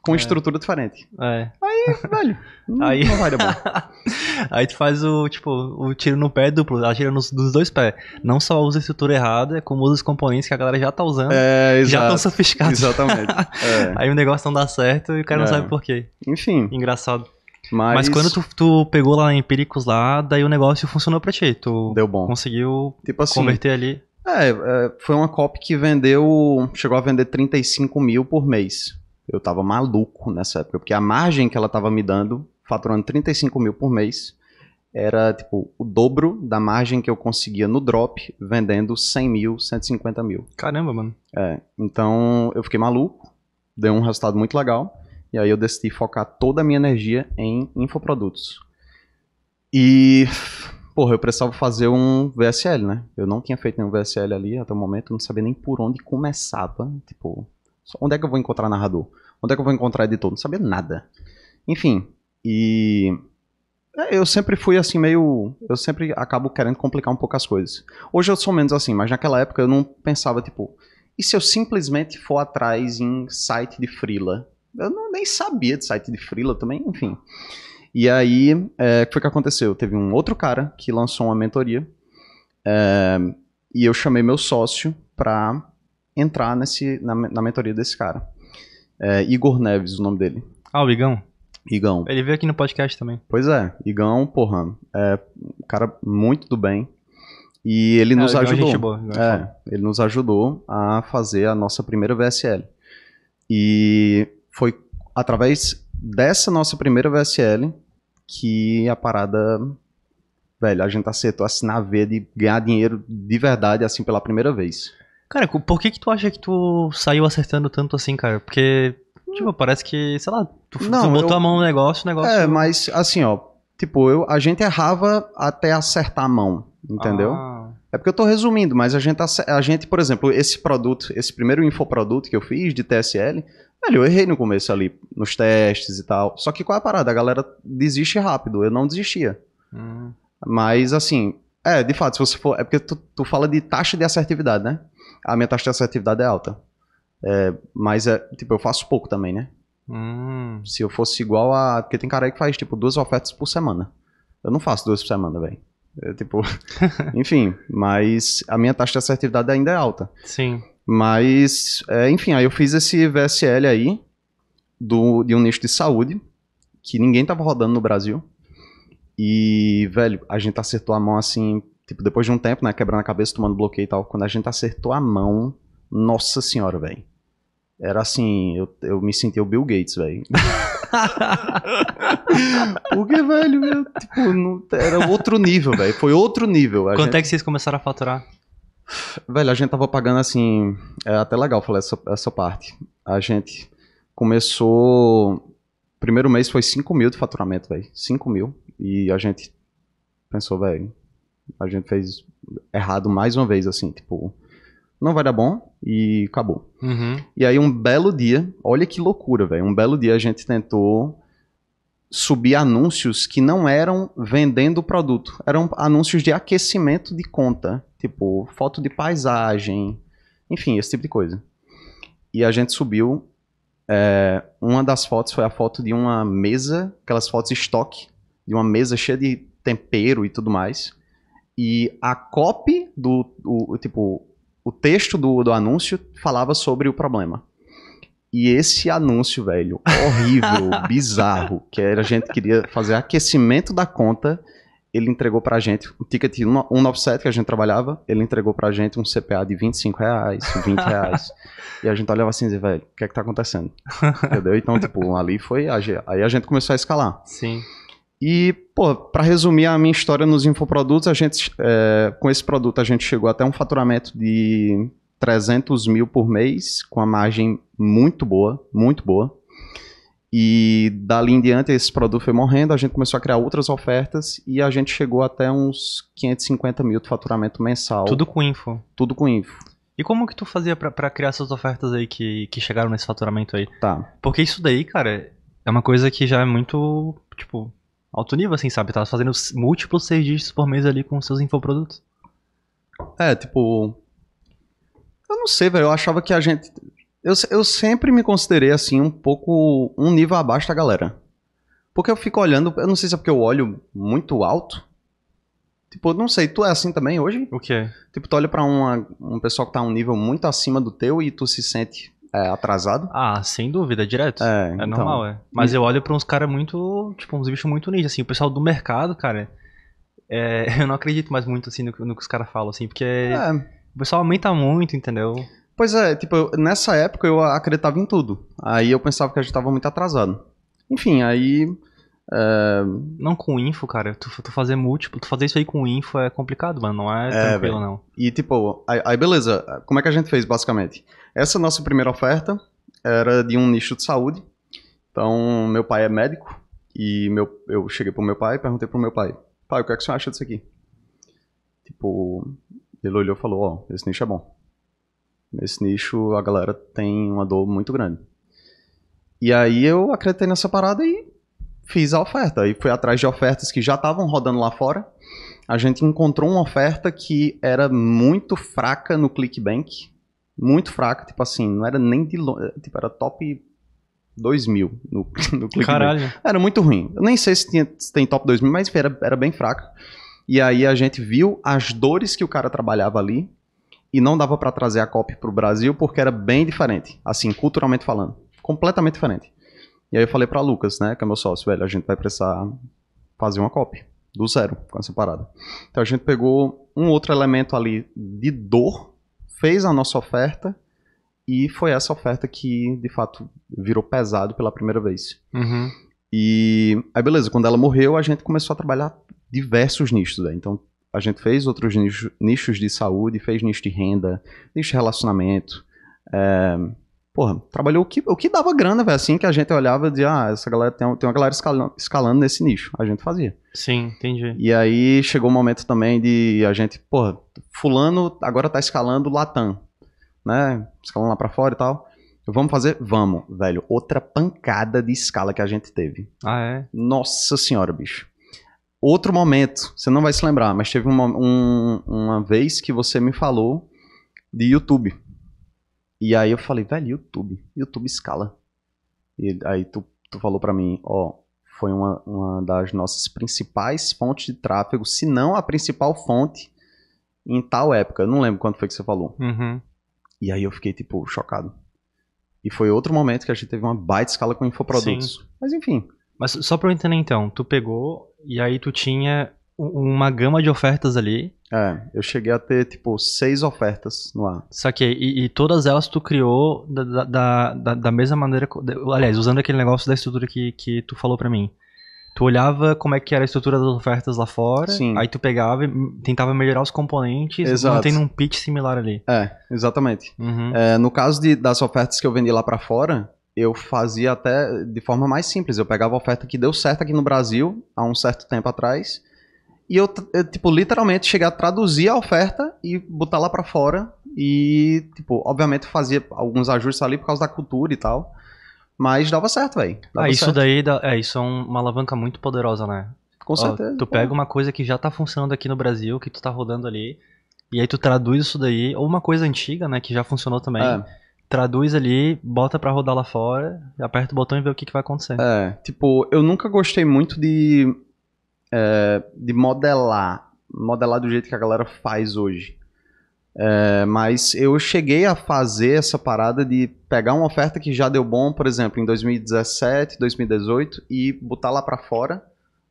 Com é. estrutura diferente. É aí, velho. Hum, aí, não vai dar bom. aí tu faz o, tipo, o tiro no pé duplo, atira nos, dos dois pés. Não só usa a estrutura errada, como usa os componentes que a galera já tá usando. É, exato, já tão sofisticados. Exatamente. É. aí o negócio não dá certo e o cara é. não sabe por quê. Enfim. Engraçado. Mas... Mas, quando tu, tu, pegou lá em Pericos lá, daí o negócio funcionou pra ti. Tu Deu bom. conseguiu tipo assim, converter ali. É, é foi uma copy que vendeu. Chegou a vender 35 mil por mês eu tava maluco nessa época, porque a margem que ela tava me dando, faturando 35 mil por mês, era tipo o dobro da margem que eu conseguia no drop, vendendo 100 mil, 150 mil. Caramba, mano. É, então eu fiquei maluco, deu um resultado muito legal, e aí eu decidi focar toda a minha energia em infoprodutos. E, porra, eu precisava fazer um VSL, né? Eu não tinha feito nenhum VSL ali até o momento, não sabia nem por onde começava, tipo, onde é que eu vou encontrar narrador? Onde é que eu vou encontrar editor? Não sabia nada. Enfim, e é, eu sempre fui assim, meio. Eu sempre acabo querendo complicar um pouco as coisas. Hoje eu sou menos assim, mas naquela época eu não pensava, tipo, e se eu simplesmente for atrás em site de Freela? Eu não, nem sabia de site de Freela também, enfim. E aí, é, o é, que foi que aconteceu? Teve um outro cara que lançou uma mentoria é, e eu chamei meu sócio pra entrar nesse, na, na mentoria desse cara. É Igor Neves, o nome dele. Ah, o Igão? Igão. Ele veio aqui no podcast também. Pois é, Igão, porra, é um cara muito do bem. E ele é, nos é ajudou. Gente boa, é, é ele nos ajudou a fazer a nossa primeira VSL. E foi através dessa nossa primeira VSL que a parada. Velho, a gente acertou assinar a veia de ganhar dinheiro de verdade, assim, pela primeira vez. Cara, por que que tu acha que tu saiu acertando tanto assim, cara? Porque, tipo, parece que, sei lá, tu, Não, tu botou eu... a mão no negócio, o negócio... É, mas assim, ó, tipo, eu, a gente errava até acertar a mão, entendeu? Ah. É porque eu tô resumindo, mas a gente, a gente, por exemplo, esse produto, esse primeiro infoproduto que eu fiz de TSL, velho, eu errei no começo ali, nos testes e tal. Só que qual é a parada? A galera desiste rápido, eu não desistia. Hum. Mas, assim, é, de fato, se você for. É porque tu, tu fala de taxa de assertividade, né? a minha taxa de assertividade é alta. É, mas é, tipo, eu faço pouco também, né? Hum. Se eu fosse igual a. Porque tem cara que faz, tipo, duas ofertas por semana. Eu não faço duas por semana, velho. É, tipo. enfim, mas a minha taxa de assertividade ainda é alta. Sim. Mas, é, enfim, aí eu fiz esse VSL aí, do, de um nicho de saúde, que ninguém tava rodando no Brasil. E, velho, a gente acertou a mão assim Tipo, depois de um tempo, né, quebrando a cabeça, tomando bloqueio e tal, quando a gente acertou a mão, nossa senhora, velho. Era assim, eu, eu me senti o Bill Gates, velho. Porque, velho, meu, tipo, não, era outro nível, velho. Foi outro nível. Quanto gente... é que vocês começaram a faturar? Velho, a gente tava pagando assim. É até legal falar essa, essa parte. A gente começou. Primeiro mês foi 5 mil de faturamento, velho. 5 mil. E a gente pensou, velho, a gente fez errado mais uma vez, assim, tipo, não vai dar bom e acabou. Uhum. E aí, um belo dia, olha que loucura, velho. Um belo dia a gente tentou subir anúncios que não eram vendendo o produto, eram anúncios de aquecimento de conta, tipo foto de paisagem, enfim, esse tipo de coisa. E a gente subiu. É, uma das fotos foi a foto de uma mesa, aquelas fotos estoque, de uma mesa cheia de tempero e tudo mais. E a copy do. O, tipo, o texto do, do anúncio falava sobre o problema. E esse anúncio, velho, horrível, bizarro, que era, a gente queria fazer aquecimento da conta, ele entregou pra gente um ticket 197 que a gente trabalhava, ele entregou pra gente um CPA de 25 reais, 20 reais. e a gente olhava assim e dizia, velho, o que é que tá acontecendo? Entendeu? Então, tipo, ali foi. aí a gente começou a escalar. Sim. E, pô, para resumir a minha história nos infoprodutos, a gente, é, com esse produto a gente chegou até um faturamento de 300 mil por mês, com a margem muito boa, muito boa. E dali em diante esse produto foi morrendo, a gente começou a criar outras ofertas e a gente chegou até uns 550 mil de faturamento mensal. Tudo com info? Tudo com info. E como que tu fazia para criar essas ofertas aí que, que chegaram nesse faturamento aí? Tá. Porque isso daí, cara, é uma coisa que já é muito, tipo, alto nível, assim, sabe? Tava fazendo múltiplos seis dígitos por mês ali com seus infoprodutos. É, tipo. Eu não sei, velho. Eu achava que a gente. Eu, eu sempre me considerei, assim, um pouco. um nível abaixo da galera. Porque eu fico olhando. Eu não sei se é porque eu olho muito alto. Tipo, não sei, tu é assim também hoje? O quê? Tipo, tu olha pra uma, um pessoal que tá um nível muito acima do teu e tu se sente é, atrasado. Ah, sem dúvida, direto. É, é então. é normal, é. Mas eu olho pra uns caras muito. Tipo, uns bichos muito ninja, assim. O pessoal do mercado, cara. É, eu não acredito mais muito, assim, no, no que os caras falam, assim, porque. É. O pessoal aumenta muito, entendeu? Pois é, tipo, eu, nessa época eu acreditava em tudo. Aí eu pensava que a gente tava muito atrasado. Enfim, aí Uh... Não com info, cara. Tu, tu, fazer múltiplo, tu fazer isso aí com info é complicado, mano. Não é, é tranquilo, véio. não. E tipo, aí, aí, beleza, como é que a gente fez basicamente? Essa nossa primeira oferta era de um nicho de saúde. Então, meu pai é médico e meu, eu cheguei pro meu pai e perguntei pro meu pai: Pai, o que é que você acha disso aqui? Tipo, ele olhou e falou: Ó, oh, esse nicho é bom. Nesse nicho a galera tem uma dor muito grande. E aí eu acreditei nessa parada e fiz a oferta e fui atrás de ofertas que já estavam rodando lá fora. A gente encontrou uma oferta que era muito fraca no Clickbank, muito fraca, tipo assim, não era nem de longe, tipo, era top 2000 no, no Clickbank. Caralho. Era muito ruim. Eu nem sei se, tinha, se tem top 2000, mas era, era bem fraca. E aí a gente viu as dores que o cara trabalhava ali e não dava para trazer a copy pro Brasil porque era bem diferente, assim, culturalmente falando, completamente diferente. E aí eu falei para Lucas, né, que é meu sócio, velho, a gente vai precisar fazer uma cópia do zero com essa parada. Então a gente pegou um outro elemento ali de dor, fez a nossa oferta e foi essa oferta que de fato virou pesado pela primeira vez. Uhum. E aí beleza, quando ela morreu a gente começou a trabalhar diversos nichos, né? então a gente fez outros nichos, nichos de saúde, fez nicho de renda, nicho de relacionamento, é, porra, trabalhou o que, o que dava grana, velho. Assim que a gente olhava de ah, essa galera tem, tem uma galera escalando, escalando nesse nicho. A gente fazia. Sim, entendi. E aí chegou o um momento também de a gente, porra, fulano agora tá escalando Latam, né? Escalando lá pra fora e tal. Vamos fazer? Vamos, velho. Outra pancada de escala que a gente teve. Ah, é? Nossa senhora, bicho. Outro momento, você não vai se lembrar, mas teve uma, um, uma vez que você me falou de YouTube. E aí eu falei, velho, YouTube. YouTube escala. E aí tu, tu falou para mim, ó, foi uma, uma das nossas principais fontes de tráfego, se não a principal fonte em tal época. Eu não lembro quanto foi que você falou. Uhum. E aí eu fiquei, tipo, chocado. E foi outro momento que a gente teve uma baita escala com infoprodutos. Sim. Mas enfim. Mas só pra eu entender então, tu pegou e aí tu tinha uma gama de ofertas ali é, eu cheguei a ter, tipo, seis ofertas no ar. Saquei. E, e todas elas tu criou da, da, da, da mesma maneira. Aliás, usando aquele negócio da estrutura que, que tu falou para mim. Tu olhava como é que era a estrutura das ofertas lá fora, Sim. aí tu pegava e tentava melhorar os componentes, mantendo um pitch similar ali. É, exatamente. Uhum. É, no caso de, das ofertas que eu vendi lá para fora, eu fazia até de forma mais simples. Eu pegava a oferta que deu certo aqui no Brasil há um certo tempo atrás e eu, eu, tipo, literalmente chegar a traduzir a oferta e botar lá para fora. E, tipo, obviamente fazia alguns ajustes ali por causa da cultura e tal. Mas dava certo, velho. Ah, isso certo. daí é, isso é uma alavanca muito poderosa, né? Com Ó, certeza. Tu pega é. uma coisa que já tá funcionando aqui no Brasil, que tu tá rodando ali, e aí tu traduz isso daí, ou uma coisa antiga, né, que já funcionou também. É. Traduz ali, bota pra rodar lá fora, aperta o botão e vê o que, que vai acontecer. É, tipo, eu nunca gostei muito de é, de modelar, modelar do jeito que a galera faz hoje. É, mas eu cheguei a fazer essa parada de pegar uma oferta que já deu bom, por exemplo, em 2017, 2018 e botar lá para fora.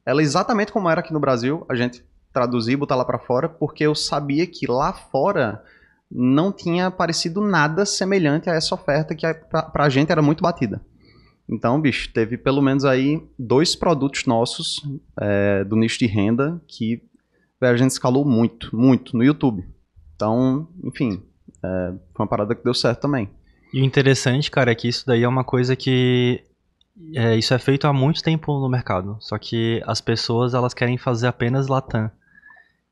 Ela é exatamente como era aqui no Brasil, a gente traduzir, botar lá para fora, porque eu sabia que lá fora não tinha aparecido nada semelhante a essa oferta que para a gente era muito batida. Então, bicho, teve pelo menos aí dois produtos nossos é, do nicho de renda que é, a gente escalou muito, muito no YouTube. Então, enfim, é, foi uma parada que deu certo também. E o interessante, cara, é que isso daí é uma coisa que é, isso é feito há muito tempo no mercado. Só que as pessoas elas querem fazer apenas Latam.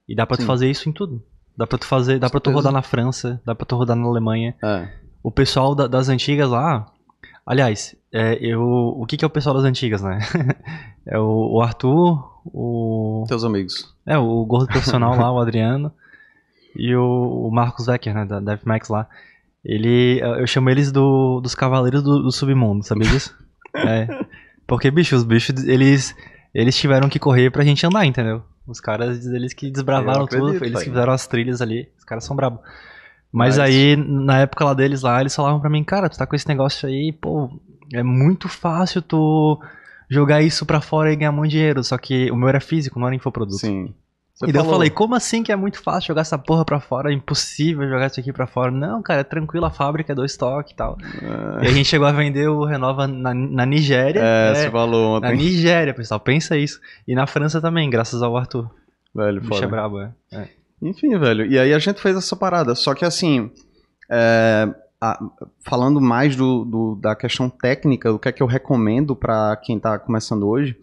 E dá para tu fazer isso em tudo. Dá para tu fazer, dá para tu rodar na França, dá para tu rodar na Alemanha. É. O pessoal da, das antigas lá, aliás, é, eu, o que, que é o pessoal das antigas, né? é o, o, Arthur, o. Teus amigos. É, o gordo profissional lá, o Adriano. E o, o Marcos Wecker, né? Da DevMax lá. Ele. Eu chamo eles do, dos Cavaleiros do, do Submundo, sabia disso? é. Porque, bicho, os bichos, eles. Eles tiveram que correr pra gente andar, entendeu? Os caras, eles que desbravaram acredito, tudo, eles que fizeram as trilhas ali. Os caras são brabos. Mas, Mas, aí, na época lá deles lá, eles falavam pra mim, cara, tu tá com esse negócio aí, pô, é muito fácil tu jogar isso para fora e ganhar muito dinheiro. Só que o meu era físico, não era infoproduto. Sim. Você e daí eu falei, como assim que é muito fácil jogar essa porra pra fora? É impossível jogar isso aqui pra fora. Não, cara, é tranquilo, a fábrica é do estoque e tal. É... E a gente chegou a vender o Renova na, na Nigéria. É, você valor. falou ontem. Na Nigéria, pessoal, pensa isso. E na França também, graças ao Arthur. Velho, Bicho foda. É brabo, é. é. Enfim, velho. E aí a gente fez essa parada. Só que assim. É a, falando mais do, do, da questão técnica, o que é que eu recomendo para quem está começando hoje,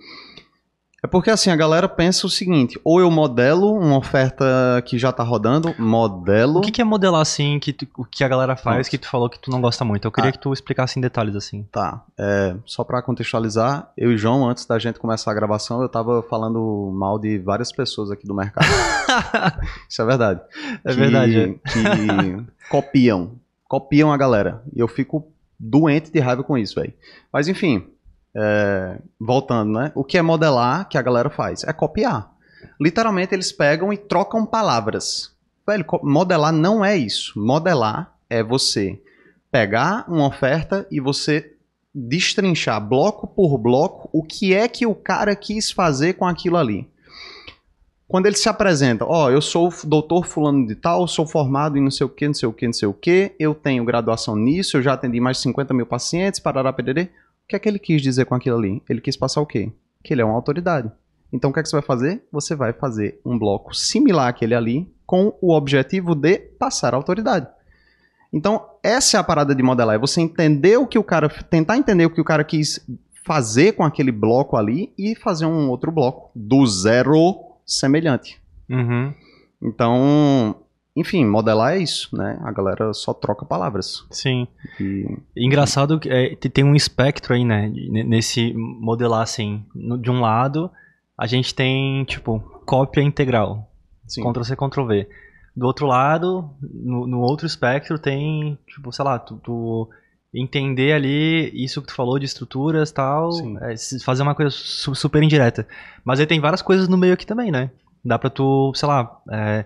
é porque assim, a galera pensa o seguinte: ou eu modelo uma oferta que já tá rodando, modelo. O que, que é modelar assim, que tu, o que a galera faz, Nossa. que tu falou que tu não gosta muito? Eu queria ah. que tu explicasse em detalhes assim. Tá. É, só para contextualizar, eu e João, antes da gente começar a gravação, eu tava falando mal de várias pessoas aqui do mercado. Isso é verdade. É que, verdade. Que é. copiam copiam a galera. E eu fico doente de raiva com isso, velho. Mas enfim, é, voltando, né? O que é modelar que a galera faz? É copiar. Literalmente eles pegam e trocam palavras. Velho, modelar não é isso. Modelar é você pegar uma oferta e você destrinchar bloco por bloco o que é que o cara quis fazer com aquilo ali. Quando ele se apresenta, ó, oh, eu sou o doutor fulano de tal, sou formado em não sei o que, não sei o que, não sei o que, eu tenho graduação nisso, eu já atendi mais de 50 mil pacientes, parará, pererê. O que é que ele quis dizer com aquilo ali? Ele quis passar o quê? Que ele é uma autoridade. Então o que é que você vai fazer? Você vai fazer um bloco similar àquele ali, com o objetivo de passar a autoridade. Então, essa é a parada de modelar, é você entender o que o cara, tentar entender o que o cara quis fazer com aquele bloco ali e fazer um outro bloco do zero semelhante. Uhum. Então, enfim, modelar é isso, né? A galera só troca palavras. Sim. E... Engraçado que é, tem um espectro aí, né? Nesse modelar, assim. De um lado, a gente tem, tipo, cópia integral. Sim. Ctrl-C, Ctrl-V. Do outro lado, no, no, outro espectro, tem, tipo, sei lá, tu, tu entender ali isso que tu falou de estruturas tal, é, fazer uma coisa super indireta. Mas aí tem várias coisas no meio aqui também, né? Dá pra tu, sei lá, é,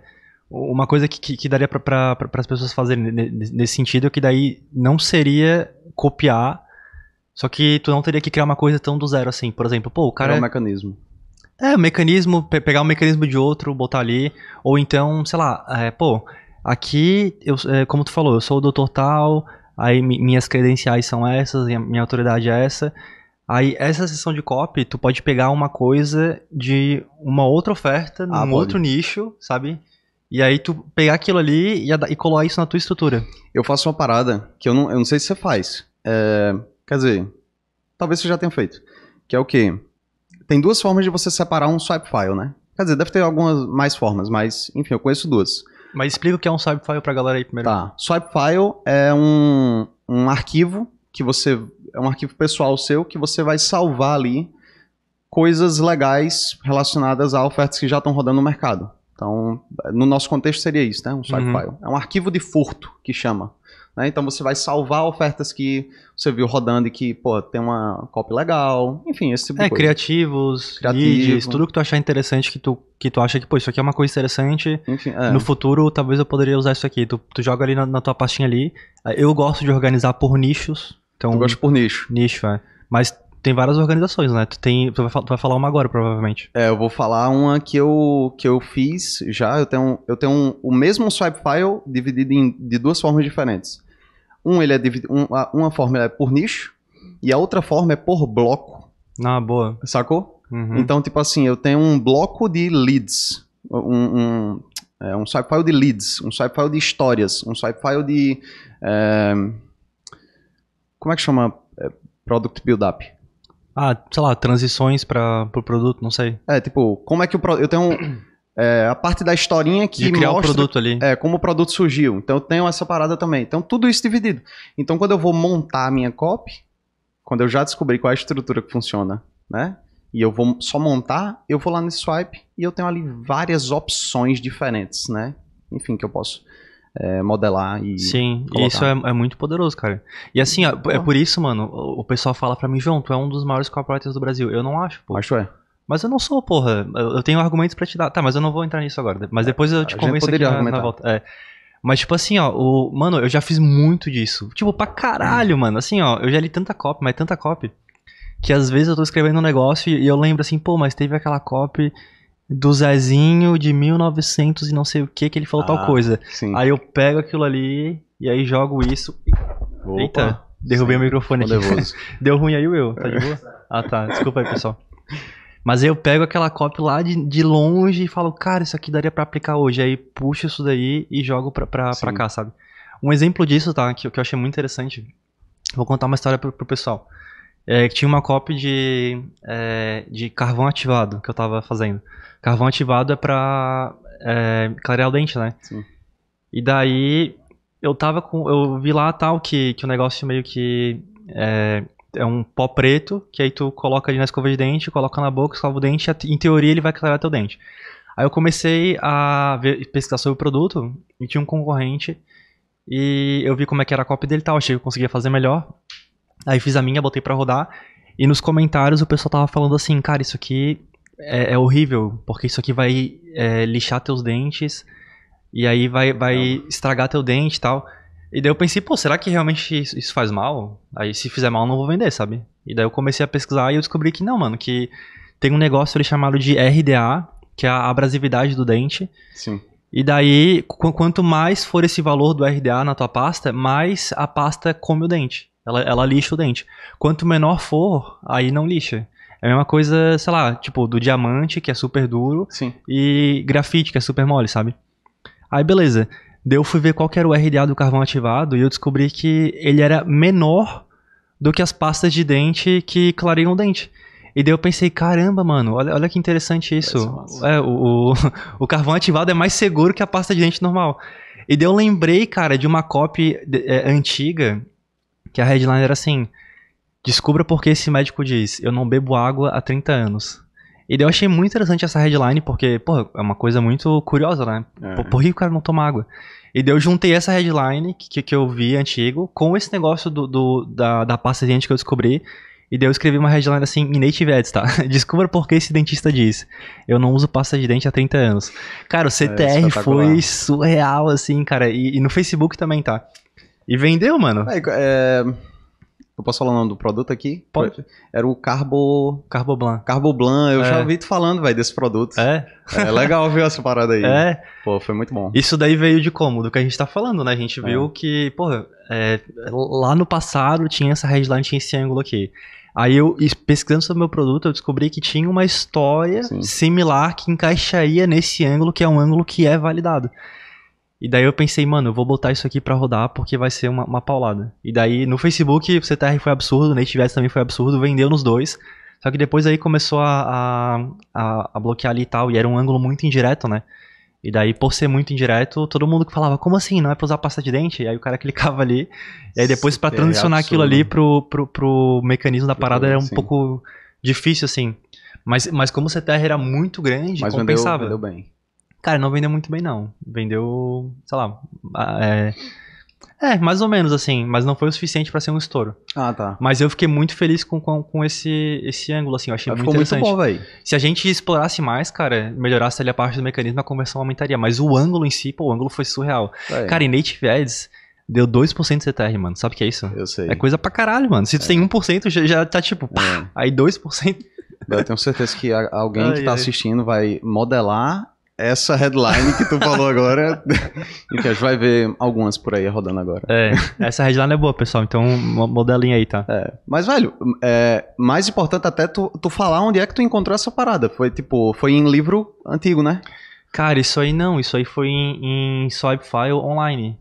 uma coisa que, que, que daria para pra, as pessoas fazerem nesse sentido é que daí não seria copiar, só que tu não teria que criar uma coisa tão do zero assim. Por exemplo, pô, o cara... É um é mecanismo. É, um mecanismo, pe pegar um mecanismo de outro, botar ali, ou então, sei lá, é, pô, aqui, eu, é, como tu falou, eu sou o doutor tal, aí minhas credenciais são essas, minha autoridade é essa. Aí essa sessão de copy, tu pode pegar uma coisa de uma outra oferta, ah, num pode. outro nicho, sabe? E aí tu pegar aquilo ali e, e, colar isso na tua estrutura. Eu faço uma parada que eu não, eu não sei se você faz. É, quer dizer, talvez você já tenha feito. Que é o quê? Tem duas formas de você separar um swipe file, né? Quer dizer, deve ter algumas mais formas, mas enfim, eu conheço duas. Mas explica o que é um Swipefile pra galera aí primeiro. Tá. Swipefile é um, um arquivo que você. É um arquivo pessoal seu que você vai salvar ali coisas legais relacionadas a ofertas que já estão rodando no mercado. Então, no nosso contexto seria isso, né? Um swipe uhum. file. É um arquivo de furto que chama. Né? Então você vai salvar ofertas que você viu rodando e que, pô, tem uma copy legal, enfim, esse tipo é, de coisa. criativos, criativos, tudo que tu achar interessante, que tu, que tu acha que, pô, isso aqui é uma coisa interessante, enfim, é. no futuro talvez eu poderia usar isso aqui. Tu, tu joga ali na, na tua pastinha ali. Eu gosto de organizar por nichos. Então, tu gosta por nicho. Nicho, é. Mas tem várias organizações, né? Tu, tem, tu vai, tu, vai, falar uma agora, provavelmente. É, eu vou falar uma que eu, que eu fiz já. Eu tenho, eu tenho um, o mesmo swipe file dividido em, de duas formas diferentes. Um, ele é dividido, um, uma forma é por nicho e a outra forma é por bloco. Ah, boa. Sacou? Uhum. Então, tipo assim, eu tenho um bloco de leads, um, um, é, um swipe file de leads, um swipe file de histórias, um swipe file de... É, como é que chama? É, product Build-Up. Ah, sei lá, transições para o pro produto, não sei. É, tipo, como é que o produto. Eu tenho. é, a parte da historinha que De criar mostra o produto ali. É, como o produto surgiu. Então eu tenho essa parada também. Então tudo isso dividido. Então quando eu vou montar a minha copy, quando eu já descobri qual é a estrutura que funciona, né? E eu vou só montar, eu vou lá no swipe e eu tenho ali várias opções diferentes, né? Enfim, que eu posso é, modelar e. Sim, colocar. isso é, é, muito poderoso, cara. E assim, é, é por isso, mano, o pessoal fala pra mim, João, tu é um dos maiores copywriters do Brasil. Eu não acho, pô. Acho é. Mas eu não sou, porra. Eu tenho argumentos para te dar. Tá, mas eu não vou entrar nisso agora. Mas depois eu te convenço aqui na, na, volta. É. Mas, tipo assim, ó, o, mano, eu já fiz muito disso. Tipo, pra caralho, mano. Assim, ó, eu já li tanta copy, mas tanta copy. Que às vezes eu tô escrevendo um negócio e eu lembro assim, pô, mas teve aquela copy do Zezinho de 1900 e não sei o que, que ele falou ah, tal coisa. Sim. Aí eu pego aquilo ali e aí jogo isso. Opa, Eita, derrubei sim. o microfone aqui. Deu ruim aí o eu, tá de é. boa? Ah tá, desculpa aí pessoal. Mas eu pego aquela cópia lá de, de longe e falo, cara, isso aqui daria para aplicar hoje. Aí puxo isso daí e jogo pra, pra, pra cá, sabe? Um exemplo disso, tá? Que, que eu achei muito interessante. Vou contar uma história pro, pro pessoal. É, tinha uma cópia de, é, de carvão ativado que eu tava fazendo. Carvão ativado é pra é, clarear o dente, né? Sim. E daí eu tava com. Eu vi lá tal que, que o negócio meio que. É, é um pó preto, que aí tu coloca ali na escova de dente, coloca na boca, escova o dente, em teoria ele vai clarear teu dente. Aí eu comecei a ver, pesquisar sobre o produto e tinha um concorrente e eu vi como é que era a cópia dele e tal, achei que eu conseguia fazer melhor. Aí fiz a minha, botei para rodar e nos comentários o pessoal tava falando assim, cara, isso aqui é, é, horrível, porque isso aqui vai é, lixar teus dentes e aí vai, vai estragar teu dente e tal. E daí eu pensei, pô, será que realmente isso faz mal? Aí se fizer mal, eu não vou vender, sabe? E daí eu comecei a pesquisar e eu descobri que não, mano, que tem um negócio ali chamado de RDA, que é a abrasividade do dente. Sim. E daí, qu quanto mais for esse valor do RDA na tua pasta, mais a pasta come o dente. Ela, ela lixa o dente. Quanto menor for, aí não lixa. É a mesma coisa, sei lá, tipo, do diamante, que é super duro, Sim. e grafite, que é super mole, sabe? Aí beleza. Daí eu fui ver qual que era o RDA do carvão ativado e eu descobri que ele era menor do que as pastas de dente que clareiam o dente. E daí eu pensei, caramba, mano, olha, olha que interessante isso. É, o, o, o carvão ativado é mais seguro que a pasta de dente normal. E daí eu lembrei, cara, de uma copy é, antiga que a headline era assim: Descubra por que esse médico diz: Eu não bebo água há 30 anos. E daí eu achei muito interessante essa headline, porque, pô, é uma coisa muito curiosa, né? É. Por, que o cara não toma água? E daí eu juntei essa headline que, que eu vi antigo com esse negócio do, do da, da pasta dente que eu descobri. E daí eu escrevi uma headline assim, em native ads, tá? Descubra por que esse dentista diz. Eu não uso pasta de dente há 30 anos. Cara, o CTR é, foi surreal, assim, cara. E, e, no Facebook também, tá? E vendeu, mano. É, é... Eu posso falar o nome do produto aqui? Pode. Era o Carbo. Carboblan. Carboblan, eu é. já ouvi tu falando, velho, desse produto. É. É legal ver essa parada aí. É. Pô, foi muito bom. Isso daí veio de como? Do que a gente tá falando, né? A gente viu é. que, porra, é, lá no passado tinha essa headline, tinha esse ângulo aqui. Aí eu, pesquisando sobre o meu produto, eu descobri que tinha uma história Sim. similar que encaixaria nesse ângulo, que é um ângulo que é validado. E daí eu pensei, mano, eu vou botar isso aqui para rodar porque vai ser uma, uma paulada. E daí no Facebook, CTR foi absurdo, tivesse também foi absurdo, vendeu nos dois. Só que depois aí começou a, a, a, bloquear ali e tal, e era um ângulo muito indireto, né? E daí, por ser muito indireto, todo mundo que falava, como assim? Não é pra usar pasta de dente? E aí o cara clicava ali. E aí depois para transicionar aquilo ali pro, pro, pro mecanismo da parada era um Sim. pouco difícil, assim. Mas, mas como o CTR era muito grande, mas compensava. Mas vendeu, vendeu bem. Cara, não vendeu muito bem, não. Vendeu, sei lá. É, é mais ou menos assim, mas não foi o suficiente para ser um estouro. Ah, tá. Mas eu fiquei muito feliz com, com, com esse, esse ângulo, assim. Eu achei muito interessante. muito bom, velho. Se a gente explorasse mais, cara, melhorasse ali a parte do mecanismo, a conversão aumentaria. Mas o ângulo em si, pô, o ângulo foi surreal. Vai. Cara, em Native Ads. Deu 2% de CTR, mano. Sabe o que é isso? Eu sei. É coisa pra caralho, mano. Se tu é. tem 1%, já, já tá tipo, pá, é. aí 2%. Eu tenho certeza que alguém ai, que tá ai. assistindo vai modelar essa headline que tu falou agora. e então, que a gente vai ver algumas por aí rodando agora. É, essa headline é boa, pessoal. Então, modelinha aí, tá? É, mas, velho, é, mais importante até tu, tu falar onde é que tu encontrou essa parada. Foi, tipo, foi em livro antigo, né? Cara, isso aí não. Isso aí foi em, em swipe file online.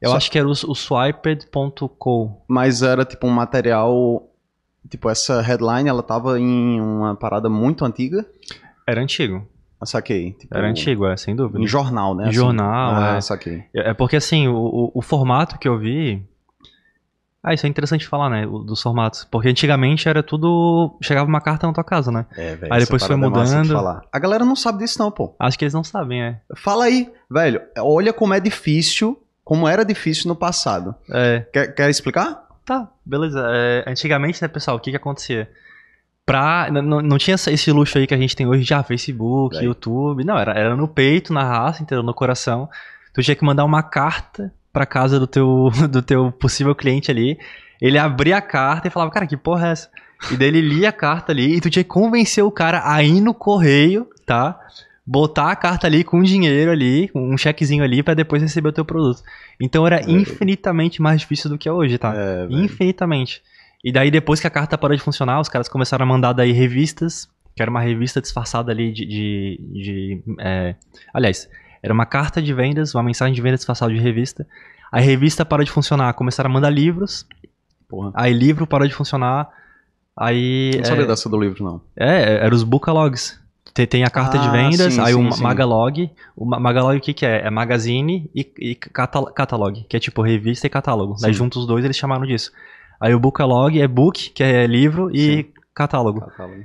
Eu Só... acho que era o, o swiped.co. Mas era, tipo, um material... Tipo, essa headline, ela tava em uma parada muito antiga? Era antigo. Ah, saquei. Tipo, era antigo, é, sem dúvida. Em jornal, né? Em assim. jornal, ah, é. Saquei. É, é porque, assim, o, o formato que eu vi... Ah, isso é interessante falar, né? Dos formatos. Porque antigamente era tudo... Chegava uma carta na tua casa, né? É, velho. Aí depois foi é mudando. Falar. A galera não sabe disso não, pô. Acho que eles não sabem, é. Fala aí, velho. Olha como é difícil... Como era difícil no passado. É. Quer, quer explicar? Tá, beleza. É, antigamente, né, pessoal, o que que acontecia? pra. Não, não tinha esse luxo aí que a gente tem hoje já, ah, Facebook, é. YouTube. Não, era, era no peito, na raça, entendeu? No coração. Tu tinha que mandar uma carta pra casa do teu, do teu possível cliente ali. Ele abria a carta e falava, cara, que porra é essa? E daí ele lia a carta ali e tu tinha que convencer o cara a ir no correio, tá? Botar a carta ali com dinheiro ali, um chequezinho ali, para depois receber o teu produto. Então era infinitamente mais difícil do que é hoje, tá? É, infinitamente. Velho. E daí, depois que a carta parou de funcionar, os caras começaram a mandar daí revistas, que era uma revista disfarçada ali de. de, de é... Aliás, era uma carta de vendas, uma mensagem de vendas disfarçada de revista. A revista parou de funcionar, começaram a mandar livros. Porra. Aí livro parou de funcionar. Aí. Não é... sabia dessa do livro, não. É, eram os Bookalogs. Tem, tem a carta ah, de vendas, sim, aí sim, o sim. Magalog. O Magalog o que, que é? É magazine e, e catalog, que é tipo revista e catálogo. Daí juntos os dois eles chamaram disso. Aí o Booklog é book, que é livro, e Sim. catálogo. catálogo.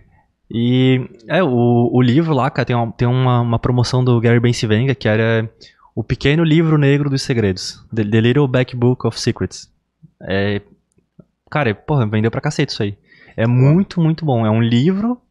E é, o, o livro lá, cara, tem, uma, tem uma, uma promoção do Gary Bensivenga, que era O Pequeno Livro Negro dos Segredos. The, The Little Back Book of Secrets. É, cara, é, porra, vendeu pra cacete isso aí. É muito, muito bom. É um livro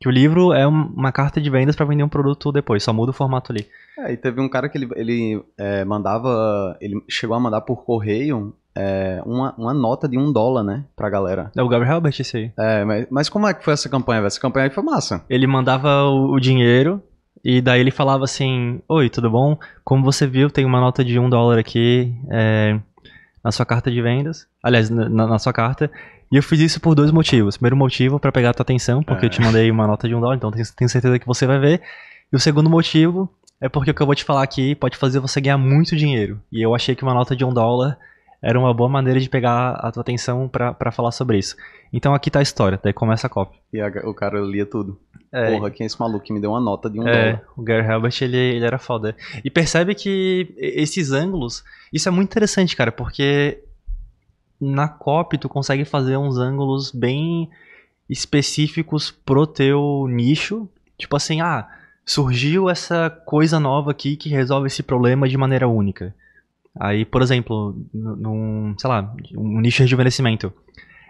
que o livro é uma carta de vendas para vender um produto depois, só muda o formato ali. É, e teve um cara que ele, ele é, mandava, ele chegou a mandar por correio é, uma, uma nota de um dólar, né? Pra galera. É o Gabriel Albert, esse aí. É, mas, mas como é que foi essa campanha, Essa campanha aí foi massa. Ele mandava o, o dinheiro e daí ele falava assim: Oi, tudo bom? Como você viu, tem uma nota de um dólar aqui é, na sua carta de vendas. Aliás, na, na, sua carta. E eu fiz isso por dois motivos. Primeiro motivo, para pegar a tua atenção, porque é. eu te é. mandei uma nota de um dólar, então tenho, tenho certeza que você vai ver. E o segundo motivo é porque o que eu vou te falar aqui pode fazer você ganhar muito dinheiro. E eu achei que uma nota de um dólar era uma boa maneira de pegar a tua atenção para falar sobre isso. Então aqui tá a história, daí começa a cópia. E a, o cara lia tudo. É. Porra, quem é esse maluco que me deu uma nota de um é, dólar? O Gary Halbert, ele, ele era foda. E percebe que esses ângulos, isso é muito interessante, cara, porque na copy tu consegue fazer uns ângulos bem específicos pro teu nicho. Tipo assim, ah, surgiu essa coisa nova aqui que resolve esse problema de maneira única. Aí, por exemplo, num, sei lá, um nicho de rejuvenescimento.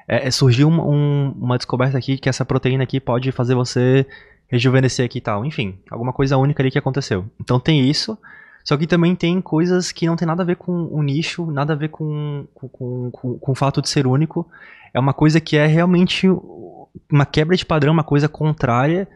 É, é, surgiu um, um, uma descoberta aqui que essa proteína aqui pode fazer você rejuvenescer aqui e tal. Enfim, alguma coisa única ali que aconteceu. Então tem isso. Só que também tem coisas que não tem nada a ver com o nicho, nada a ver com, com, com, com o fato de ser único. É uma coisa que é realmente uma quebra de padrão, uma coisa contrária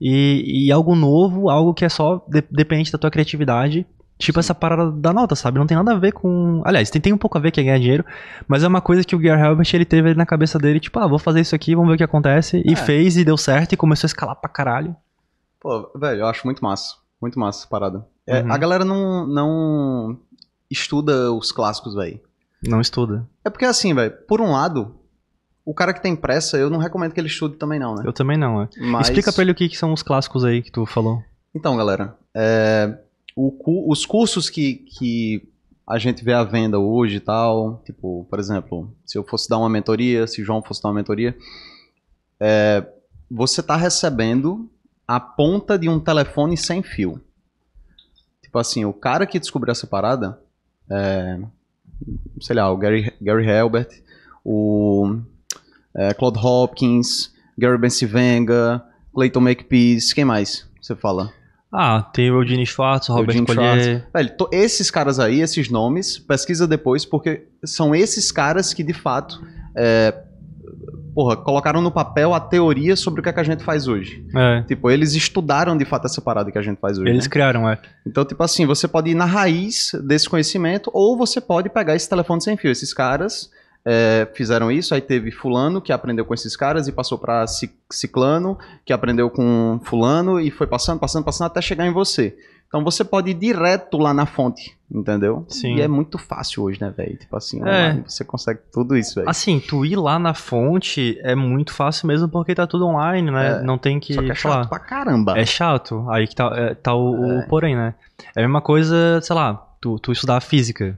e, e algo novo, algo que é só de, dependente da tua criatividade Tipo Sim. essa parada da nota, sabe? Não tem nada a ver com. Aliás, tem, tem um pouco a ver que é ganhar dinheiro, mas é uma coisa que o Gear Helmet ele teve na cabeça dele, tipo, ah, vou fazer isso aqui, vamos ver o que acontece. E é. fez e deu certo e começou a escalar pra caralho. Pô, velho, eu acho muito massa. Muito massa essa parada. É, uhum. A galera não, não estuda os clássicos, velho. Não estuda. É porque assim, velho, por um lado, o cara que tem pressa, eu não recomendo que ele estude também não, né? Eu também não, é. Mas... Explica pra ele o que, que são os clássicos aí que tu falou. Então, galera, é, o, os cursos que, que a gente vê a venda hoje e tal, tipo, por exemplo, se eu fosse dar uma mentoria, se João fosse dar uma mentoria, é, você está recebendo a ponta de um telefone sem fio. Tipo assim, o cara que descobriu essa parada, é, sei lá, o Gary, Gary Helbert, o é, Claude Hopkins, Gary Bensivenga, Clayton Makepeace, quem mais você fala? Ah, tem o Eugene Schwartz, o Robert Collier. Velho, esses caras aí, esses nomes, pesquisa depois, porque são esses caras que de fato é, porra, colocaram no papel a teoria sobre o que, é que a gente faz hoje. É. Tipo, eles estudaram de fato essa parada que a gente faz hoje. Eles né? criaram, é. Então, tipo assim, você pode ir na raiz desse conhecimento ou você pode pegar esse telefone sem fio. Esses caras é, fizeram isso, aí teve fulano que aprendeu com esses caras e passou para ciclano, que aprendeu com fulano e foi passando, passando, passando até chegar em você. Então você pode ir direto lá na fonte, entendeu? Sim. E é muito fácil hoje, né, velho? Tipo assim, é. você consegue tudo isso, velho. Assim, tu ir lá na fonte é muito fácil mesmo porque tá tudo online, né? É. Não tem que. Só que é chato pra caramba. É chato. Aí que tá, é, tá o, o, é. porém, né? É a mesma coisa, sei lá, tu, tu estudar física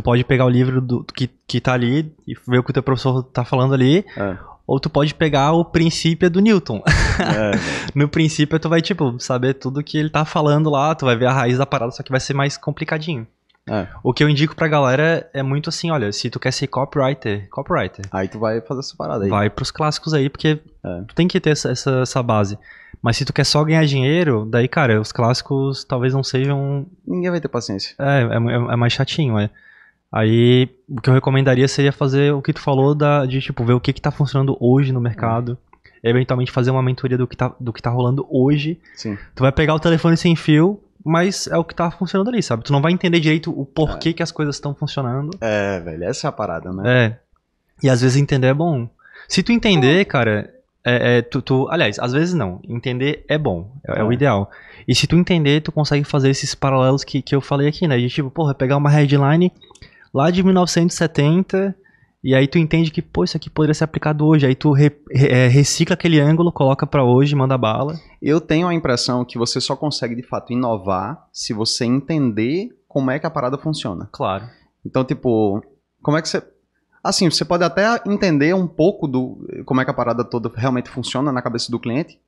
tu pode pegar o livro do, que, que tá ali e ver o que o teu professor tá falando ali. É. Ou tu pode pegar o princípio do Newton. É, no princípio, tu vai, tipo, saber tudo que ele tá falando lá, tu vai ver a raiz da parada, só que vai ser mais complicadinho. É. O que eu indico pra galera é muito assim, olha, se tu quer ser copywriter, copywriter. Aí tu vai fazer essa parada aí. Vai pros clássicos aí, porque é. tu tem que ter essa, essa, essa, base. Mas se tu quer só ganhar dinheiro, daí, cara, os clássicos talvez não sejam. Ninguém vai ter paciência. É, é, é, é mais chatinho, é. Aí, o que eu recomendaria seria fazer o que tu falou da, de, tipo, ver o que que tá funcionando hoje no mercado. Eventualmente fazer uma mentoria do que tá, do que tá rolando hoje. Sim. Tu vai pegar o telefone sem fio, mas é o que tá funcionando ali, sabe? Tu não vai entender direito o porquê é. que as coisas estão funcionando. É, velho, essa é a parada, né? É. E às vezes entender é bom. Se tu entender, cara, é, é tu, tu, aliás, às vezes não. Entender é bom, é, é, o é. ideal. E se tu entender, tu consegue fazer esses paralelos que, que eu falei aqui, né? De tipo, porra, pegar uma headline lá de 1970, e aí tu entende que, pô, isso aqui poderia ser aplicado hoje. Aí tu re, re, é, recicla aquele ângulo, coloca para hoje, manda bala. Eu tenho a impressão que você só consegue, de fato, inovar se você entender como é que a parada funciona. Claro. Então, tipo, como é que você. Assim, você pode até entender um pouco do como é que a parada toda realmente funciona na cabeça do cliente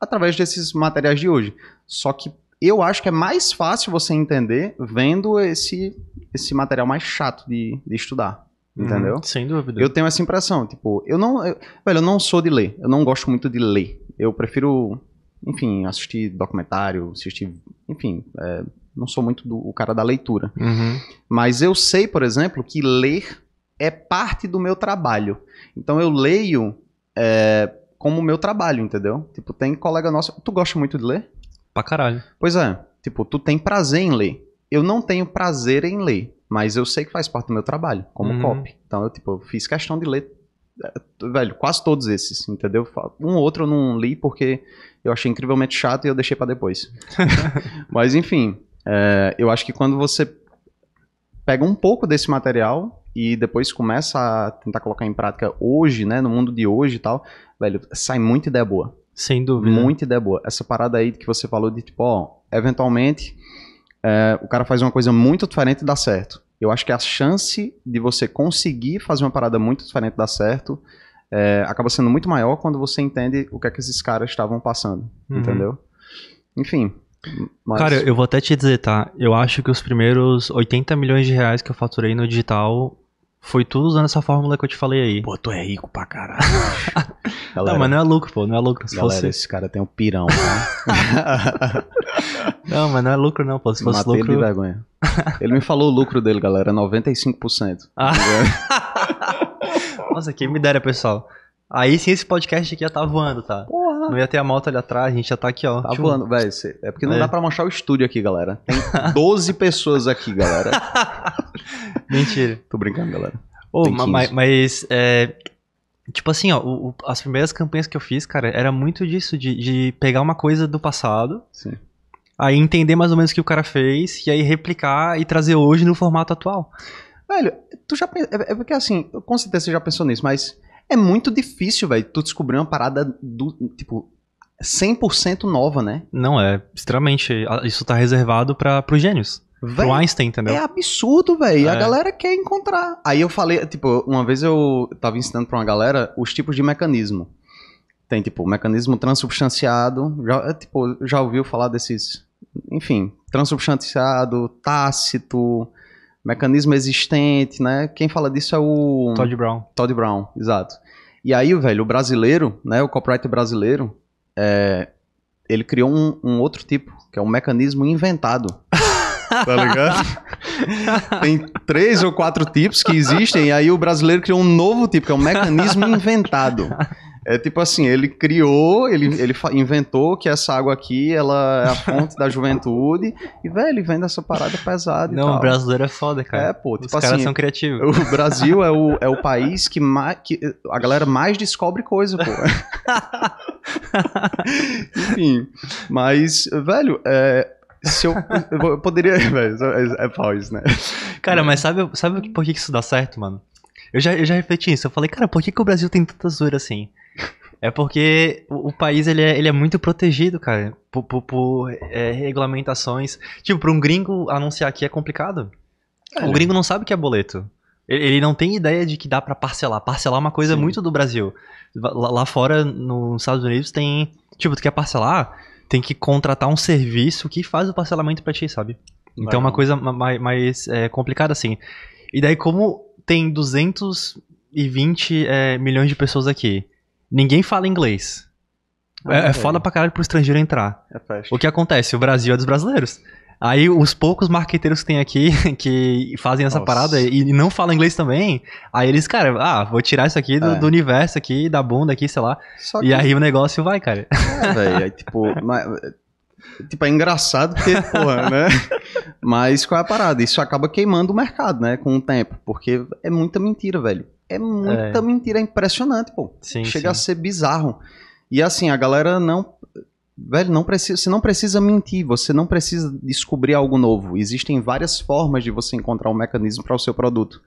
através desses materiais de hoje. Só que eu acho que é mais fácil você entender vendo esse, esse material mais chato de, de estudar. Uhum. Entendeu? Hum, sem dúvida. Eu tenho essa impressão. Tipo, eu não. Eu, velho, eu não sou de ler. Eu não gosto muito de ler. Eu prefiro, enfim, assistir documentário, assistir. Enfim, é, não sou muito do, o cara da leitura. Uhum. Mas eu sei, por exemplo, que ler é parte do meu trabalho. Então eu leio é, como meu trabalho, entendeu? Tipo, tem colega nosso. Tu gosta muito de ler? Pra caralho. Pois é. Tipo, tu tem prazer em ler. Eu não tenho prazer em ler, mas eu sei que faz parte do meu trabalho, como uhum. copy. Então, eu, tipo, eu fiz questão de ler, eh, velho, quase todos esses, entendeu? Um outro eu não li porque eu achei incrivelmente chato e eu deixei para depois. mas, enfim, é, eu acho que quando você pega um pouco desse material e depois começa a tentar colocar em prática hoje, né, no mundo de hoje e tal, velho, sai muita ideia boa. Sem dúvida. Muita ideia boa. Essa parada aí que você falou de tipo, ó, eventualmente é, o cara faz uma coisa muito diferente e dá certo. Eu acho que a chance de você conseguir fazer uma parada muito diferente e dar certo é, acaba sendo muito maior quando você entende o que é que esses caras estavam passando, uhum. entendeu? Enfim. Mas... Cara, eu vou até te dizer, tá? Eu acho que os primeiros 80 milhões de reais que eu faturei no digital foi tudo usando essa fórmula que eu te falei aí. Pô, tu é rico pra caralho. galera, não, mas não é lucro, pô, não é lucro. Se galera, fosse... esse cara tem um pirão, né? não, mas não é lucro não, pô. Se fosse Matei lucro... Ele de vergonha. Ele me falou o lucro dele, galera, 95%. Ah. Nossa, quem me dera, pessoal. Aí sim esse podcast aqui já tá voando, tá? Porra. Não ia ter a malta ali atrás, a gente já tá aqui, ó. Tá Tchum. voando, velho. É porque não é. dá pra mostrar o estúdio aqui, galera. Tem 12 pessoas aqui, galera. Mentira. Tô brincando, galera. Oh, mas, mas é, tipo assim, ó, o, o, as primeiras campanhas que eu fiz, cara, era muito disso, de, de pegar uma coisa do passado, Sim. aí entender mais ou menos o que o cara fez, e aí replicar e trazer hoje no formato atual. Velho, tu já pensa, é, é porque assim, com certeza você já pensou nisso, mas é muito difícil, velho, tu descobrir uma parada do, tipo, 100% nova, né? Não, é extremamente. Isso tá reservado para os gênios. Véio, pro Einstein, entendeu? É absurdo, velho. É. A galera quer encontrar. Aí eu falei, tipo, uma vez eu tava ensinando pra uma galera os tipos de mecanismo. Tem, tipo, mecanismo transubstanciado. Já, é, tipo, já ouviu falar desses. Enfim, transubstanciado, tácito, mecanismo existente, né? Quem fala disso é o. Todd Brown. Todd Brown, exato. E aí, velho, o brasileiro, né? O copyright brasileiro, é, ele criou um, um outro tipo, que é um mecanismo inventado. tá ligado? Tem três ou quatro tipos que existem, e aí o brasileiro criou um novo tipo, que é um mecanismo inventado. É tipo assim, ele criou, ele, ele inventou que essa água aqui, ela é a fonte da juventude. E, velho, ele vende essa parada pesada Não, e tal. o brasileiro é foda, cara. É, pô. Tipo Os assim, caras são criativos. O Brasil é o, é o país que, que a galera mais descobre coisa, pô. Enfim. Mas, velho, é, se eu, eu poderia. Velho, é pau é isso, né? Cara, mas sabe, sabe por que isso dá certo, mano? Eu já, eu já refleti isso. Eu falei, cara, por que, que o Brasil tem tanta zoeira assim? É porque o, o país ele é, ele é, muito protegido, cara, por, por, por é, regulamentações. Tipo, para um gringo anunciar aqui é complicado. É, o né? gringo não sabe o que é boleto. Ele não tem ideia de que dá para parcelar. Parcelar é uma coisa Sim. muito do Brasil. Lá, lá, fora, nos Estados Unidos, tem. Tipo, tu quer parcelar, tem que contratar um serviço que faz o parcelamento para ti, sabe? Então é uma coisa mais, mais é, complicada assim. E daí, como tem 220 é, milhões de pessoas aqui, Ninguém fala inglês. Ah, é, é, é foda pra caralho pro estrangeiro entrar. É o que acontece? O Brasil é dos brasileiros. Aí os poucos marqueteiros que tem aqui que fazem essa Nossa. parada e, não falam inglês também, aí eles, cara, ah, vou tirar isso aqui do, é. do universo aqui, da bunda aqui, sei lá. Que... E aí o negócio vai, cara. É, velho, tipo, mas, tipo, é engraçado porque, porra, né? Mas qual é a parada? Isso acaba queimando o mercado, né, com o tempo, porque é muita mentira, velho é muita é. mentira, é impressionante, pô. Sim, Chega sim. a ser bizarro. E assim, a galera não. Velho, não precisa, você não precisa mentir, você não precisa descobrir algo novo. Existem várias formas de você encontrar um mecanismo para o seu produto.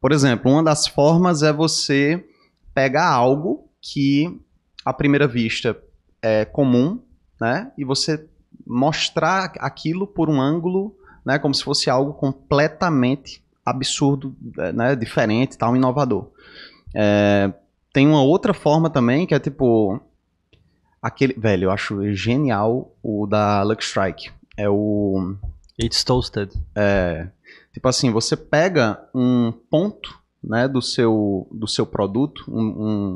Por exemplo, uma das formas é você pegar algo que à primeira vista é comum, né? E você mostrar aquilo por um ângulo, né, como se fosse algo completamente absurdo, eh, né, diferente, tal, inovador. É, tem uma outra forma também que é tipo aquele, velho, eu acho genial o da Luck Strike. É o It's Toasted. É, tipo assim, você pega um ponto, né, do seu do seu produto, um,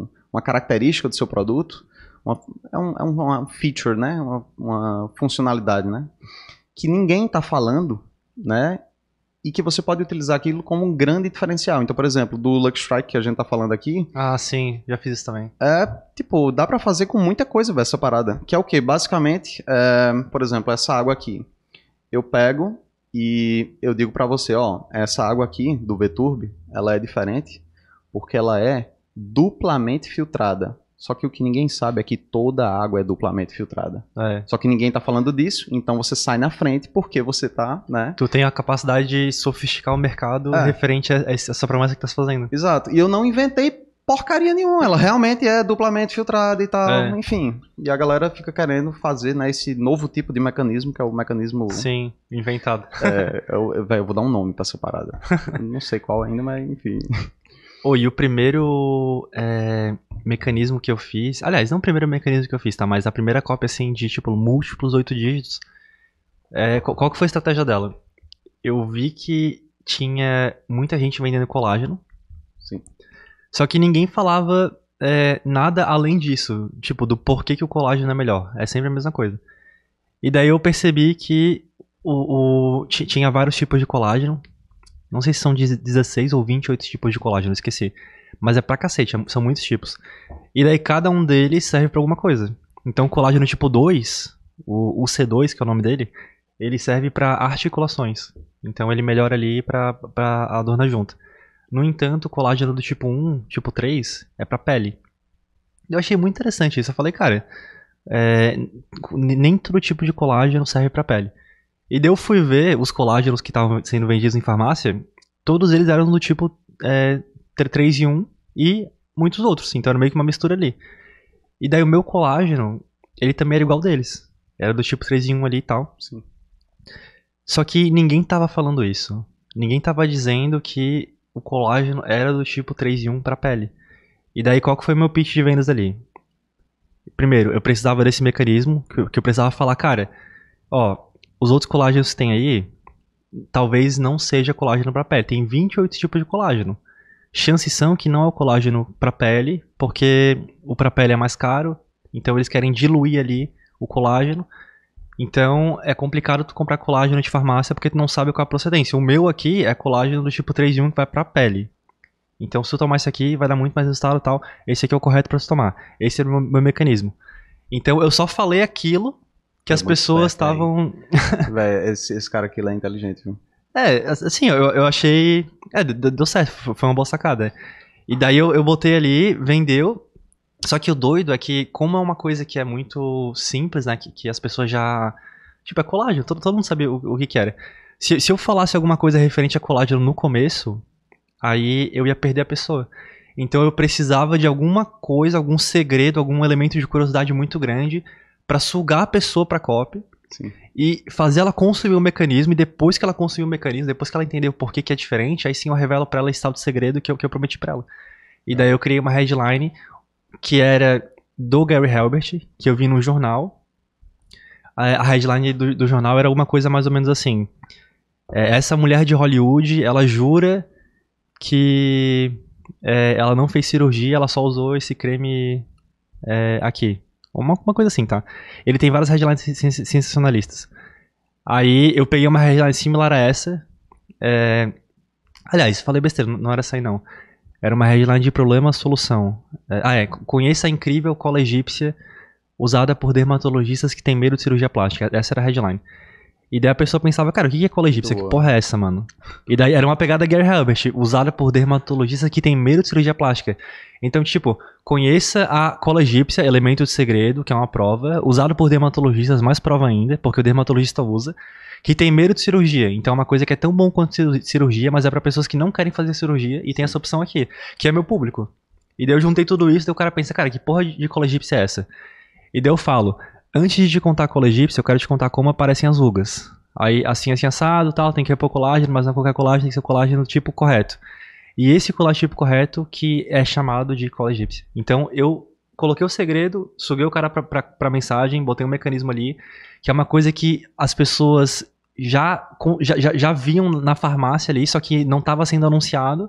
um, uma característica do seu produto, uma, é, um, é uma feature, né, uma, uma funcionalidade, né, que ninguém tá falando, né, e que você pode utilizar aquilo como um grande diferencial. Então, por exemplo, do Lux Strike que a gente tá falando aqui. Ah, sim, já fiz isso também. É, tipo, dá para fazer com muita coisa essa parada. Que é o quê? Basicamente, é, por exemplo, essa água aqui. Eu pego e eu digo para você, ó, essa água aqui do Veturb, ela é diferente porque ela é duplamente filtrada. Só que o que ninguém sabe é que toda a água é duplamente filtrada. É. Só que ninguém está falando disso, então você sai na frente porque você está, né? Tu tem a capacidade de sofisticar o mercado é. referente a essa promessa que estás fazendo. Exato. E eu não inventei porcaria nenhuma, ela realmente é duplamente filtrada e tal, é. enfim. E a galera fica querendo fazer, né, esse novo tipo de mecanismo, que é o mecanismo... Sim, inventado. É, é é, eu, eu, eu vou dar um nome para essa parada. não sei qual ainda, mas enfim. Oi, oh, e o primeiro é, mecanismo que eu fiz. Aliás, não o primeiro mecanismo que eu fiz, tá? Mas a primeira cópia, assim, de tipo múltiplos oito dígitos. É, qual, qual que foi a estratégia dela? Eu vi que tinha muita gente vendendo colágeno. Sim. Só que ninguém falava é, nada além disso. Tipo, do porquê que o colágeno é melhor. É sempre a mesma coisa. E daí eu percebi que o, o tinha vários tipos de colágeno. Não sei se são 16 ou 28 tipos de colágeno, esqueci. Mas é pra cacete, é são muitos tipos. E daí cada um deles serve para alguma coisa. Então o colágeno tipo 2, o, o C2, que é o nome dele, ele serve para articulações. Então ele melhora ali para a dor na junta. No entanto, o colágeno do tipo 1, tipo 3, é para pele. Eu achei muito interessante isso. Eu falei, cara, é, nem todo tipo de colágeno serve para pele. E daí eu fui ver os colágenos que estavam sendo vendidos em farmácia, todos eles eram do tipo é, 3 e 1 e muitos outros, então era meio que uma mistura ali. E daí o meu colágeno, ele também era igual deles. Era do tipo 3 em 1 ali e tal. Sim. Só que ninguém tava falando isso. Ninguém tava dizendo que o colágeno era do tipo 3 em 1 pra pele. E daí qual que foi meu pitch de vendas ali? Primeiro, eu precisava desse mecanismo, que eu, que eu precisava falar, cara, ó, os outros colágenos que tem aí, talvez não seja colágeno pra pele. Tem 28 tipos de colágeno. Chances são que não é o colágeno para pele, porque o para pele é mais caro, então eles querem diluir ali o colágeno. Então é complicado tu comprar colágeno de farmácia porque tu não sabe qual é a procedência. O meu aqui é colágeno do tipo 3 em 1 que vai pra pele. Então se tu tomar esse aqui vai dar muito mais resultado e tal. Esse aqui é o correto para tu tomar. Esse é o meu, meu mecanismo. Então eu só falei aquilo que é as pessoas estavam. esse, esse cara aqui lá é inteligente, viu? É, assim, eu, eu achei. É, deu certo, foi uma boa sacada. E daí eu, eu botei ali, vendeu. Só que o doido é que, como é uma coisa que é muito simples, né? Que, que as pessoas já. Tipo, é colágeno, todo, todo mundo sabia o, o que, que era. Se, se eu falasse alguma coisa referente a colágeno no começo, aí eu ia perder a pessoa. Então eu precisava de alguma coisa, algum segredo, algum elemento de curiosidade muito grande para sugar a pessoa para copy. Sim e fazer ela consumir o mecanismo, e depois que ela consumir o mecanismo, depois que ela entender o porquê que é diferente, aí sim eu revelo para ela esse tal de segredo que eu, que eu prometi para ela. E daí eu criei uma headline que era do Gary Halbert, que eu vi no jornal. A, a headline do, do, jornal era alguma coisa mais ou menos assim. É, essa mulher de Hollywood, ela jura que é, ela não fez cirurgia, ela só usou esse creme é, aqui. Uma, uma coisa assim, tá? Ele tem várias headlines sens sensacionalistas. Aí eu peguei uma headline similar a essa. É... Aliás, falei besteira, não era essa aí não. Era uma headline de problema-solução. É, ah, é. Conheça a incrível cola egípcia usada por dermatologistas que têm medo de cirurgia plástica. Essa era a headline. E daí a pessoa pensava, cara, o que é cola egípcia? Que porra é essa, mano? E daí era uma pegada Gary Herbert usada por dermatologistas que tem medo de cirurgia plástica. Então, tipo, conheça a cola egípcia, elemento de segredo, que é uma prova, usada por dermatologistas, mais prova ainda, porque o dermatologista usa, que tem medo de cirurgia. Então é uma coisa que é tão bom quanto cirurgia, mas é para pessoas que não querem fazer cirurgia e tem essa opção aqui, que é meu público. E daí eu juntei tudo isso, daí o cara pensa, cara, que porra de cola egípcia é essa? E daí eu falo, Antes de te contar cola egípcia, eu quero te contar como aparecem as rugas. Aí, assim, assim, assado, tal, tem que repor colágeno, mas não qualquer colágeno, tem que ser colágeno do tipo correto. E esse colágeno tipo correto que é chamado de cola egípcia. Então, eu coloquei o segredo, subi o cara pra, pra, pra mensagem, botei um mecanismo ali, que é uma coisa que as pessoas já, já, já, já viam na farmácia ali, só que não estava sendo anunciado.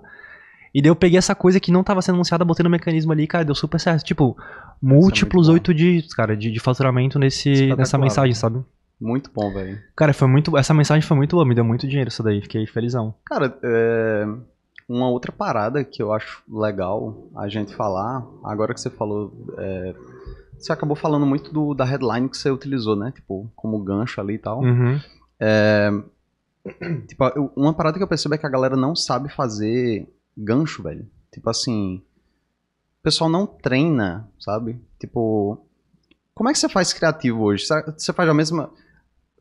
E daí eu peguei essa coisa que não tava sendo anunciada, botei no mecanismo ali, cara, deu super certo. Tipo, é múltiplos oito é dígitos, cara, de, de faturamento nesse, é nessa mensagem, sabe? Muito bom, velho. Cara, foi muito. Essa mensagem foi muito boa, me deu muito dinheiro isso daí, fiquei felizão. Cara, é... uma outra parada que eu acho legal a gente falar, agora que você falou. É... Você acabou falando muito do, da headline que você utilizou, né? Tipo, como gancho ali e tal. Uhum. É... Tipo, uma parada que eu percebo é que a galera não sabe fazer gancho, velho. Tipo assim, o pessoal não treina, sabe? Tipo, como é que você faz criativo hoje? Você faz a mesma.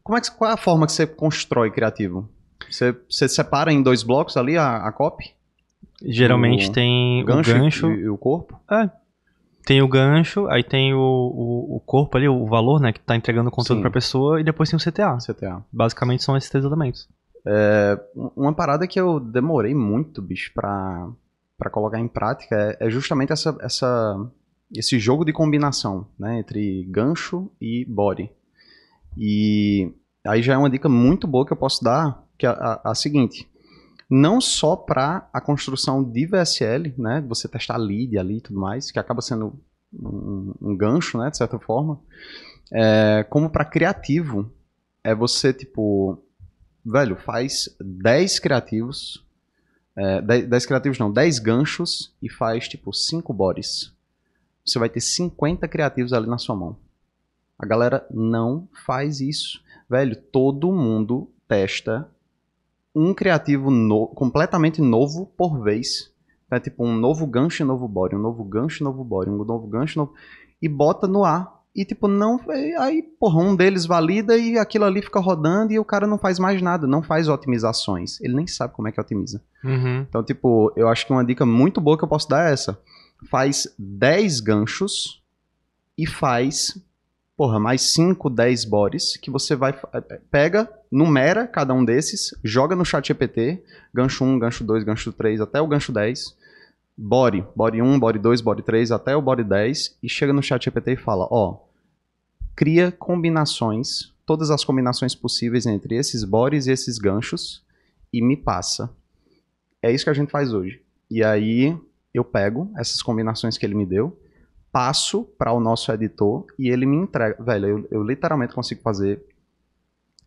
Como é que, qual é a forma que você constrói criativo? Você, você separa em dois blocos ali a, a copy? Geralmente o tem gancho o gancho e, e o corpo. É. Tem o gancho, aí tem o, o, o, corpo ali, o valor, né, que tá entregando o conteúdo Sim. pra pessoa, e depois tem o CTA. CTA. Basicamente são esses três elementos. É, uma parada que eu demorei muito, bicho, pra, pra colocar em prática é, é justamente essa, essa, esse jogo de combinação, né? Entre gancho e body. E aí já é uma dica muito boa que eu posso dar, que é a, a, seguinte não só para a construção de VSL, né, você testar lead ali e tudo mais, que acaba sendo um, um gancho, né, de certa forma, é, como para criativo, é você, tipo, velho, faz 10 criativos. É, 10, 10 criativos não, 10 ganchos e faz tipo 5 bodies. Você vai ter 50 criativos ali na sua mão. A galera não faz isso. Velho, todo mundo testa um criativo no, completamente novo por vez. é tipo um novo gancho e novo body, um novo gancho e novo body, um novo gancho e novo. E bota no ar e, tipo, não. Aí, porra, um deles valida e aquilo ali fica rodando e o cara não faz mais nada, não faz otimizações. Ele nem sabe como é que otimiza. Uhum. Então, tipo, eu acho que uma dica muito boa que eu posso dar é essa. Faz 10 ganchos e faz, porra, mais 5, 10 bores que você vai. Eh, eh, pega, numera cada um desses, joga no chat GPT, gancho 1, gancho 2, gancho 3, até o gancho 10 Bore, bore 1, bore 2, bore 3, até o bore 10, e chega no chat GPT e fala, ó, cria combinações, todas as combinações possíveis entre esses bores e esses ganchos e me passa. É isso que a gente faz hoje. E aí eu pego essas combinações que ele me deu, passo para o nosso editor e ele me entrega. Velho, eu, eu literalmente consigo fazer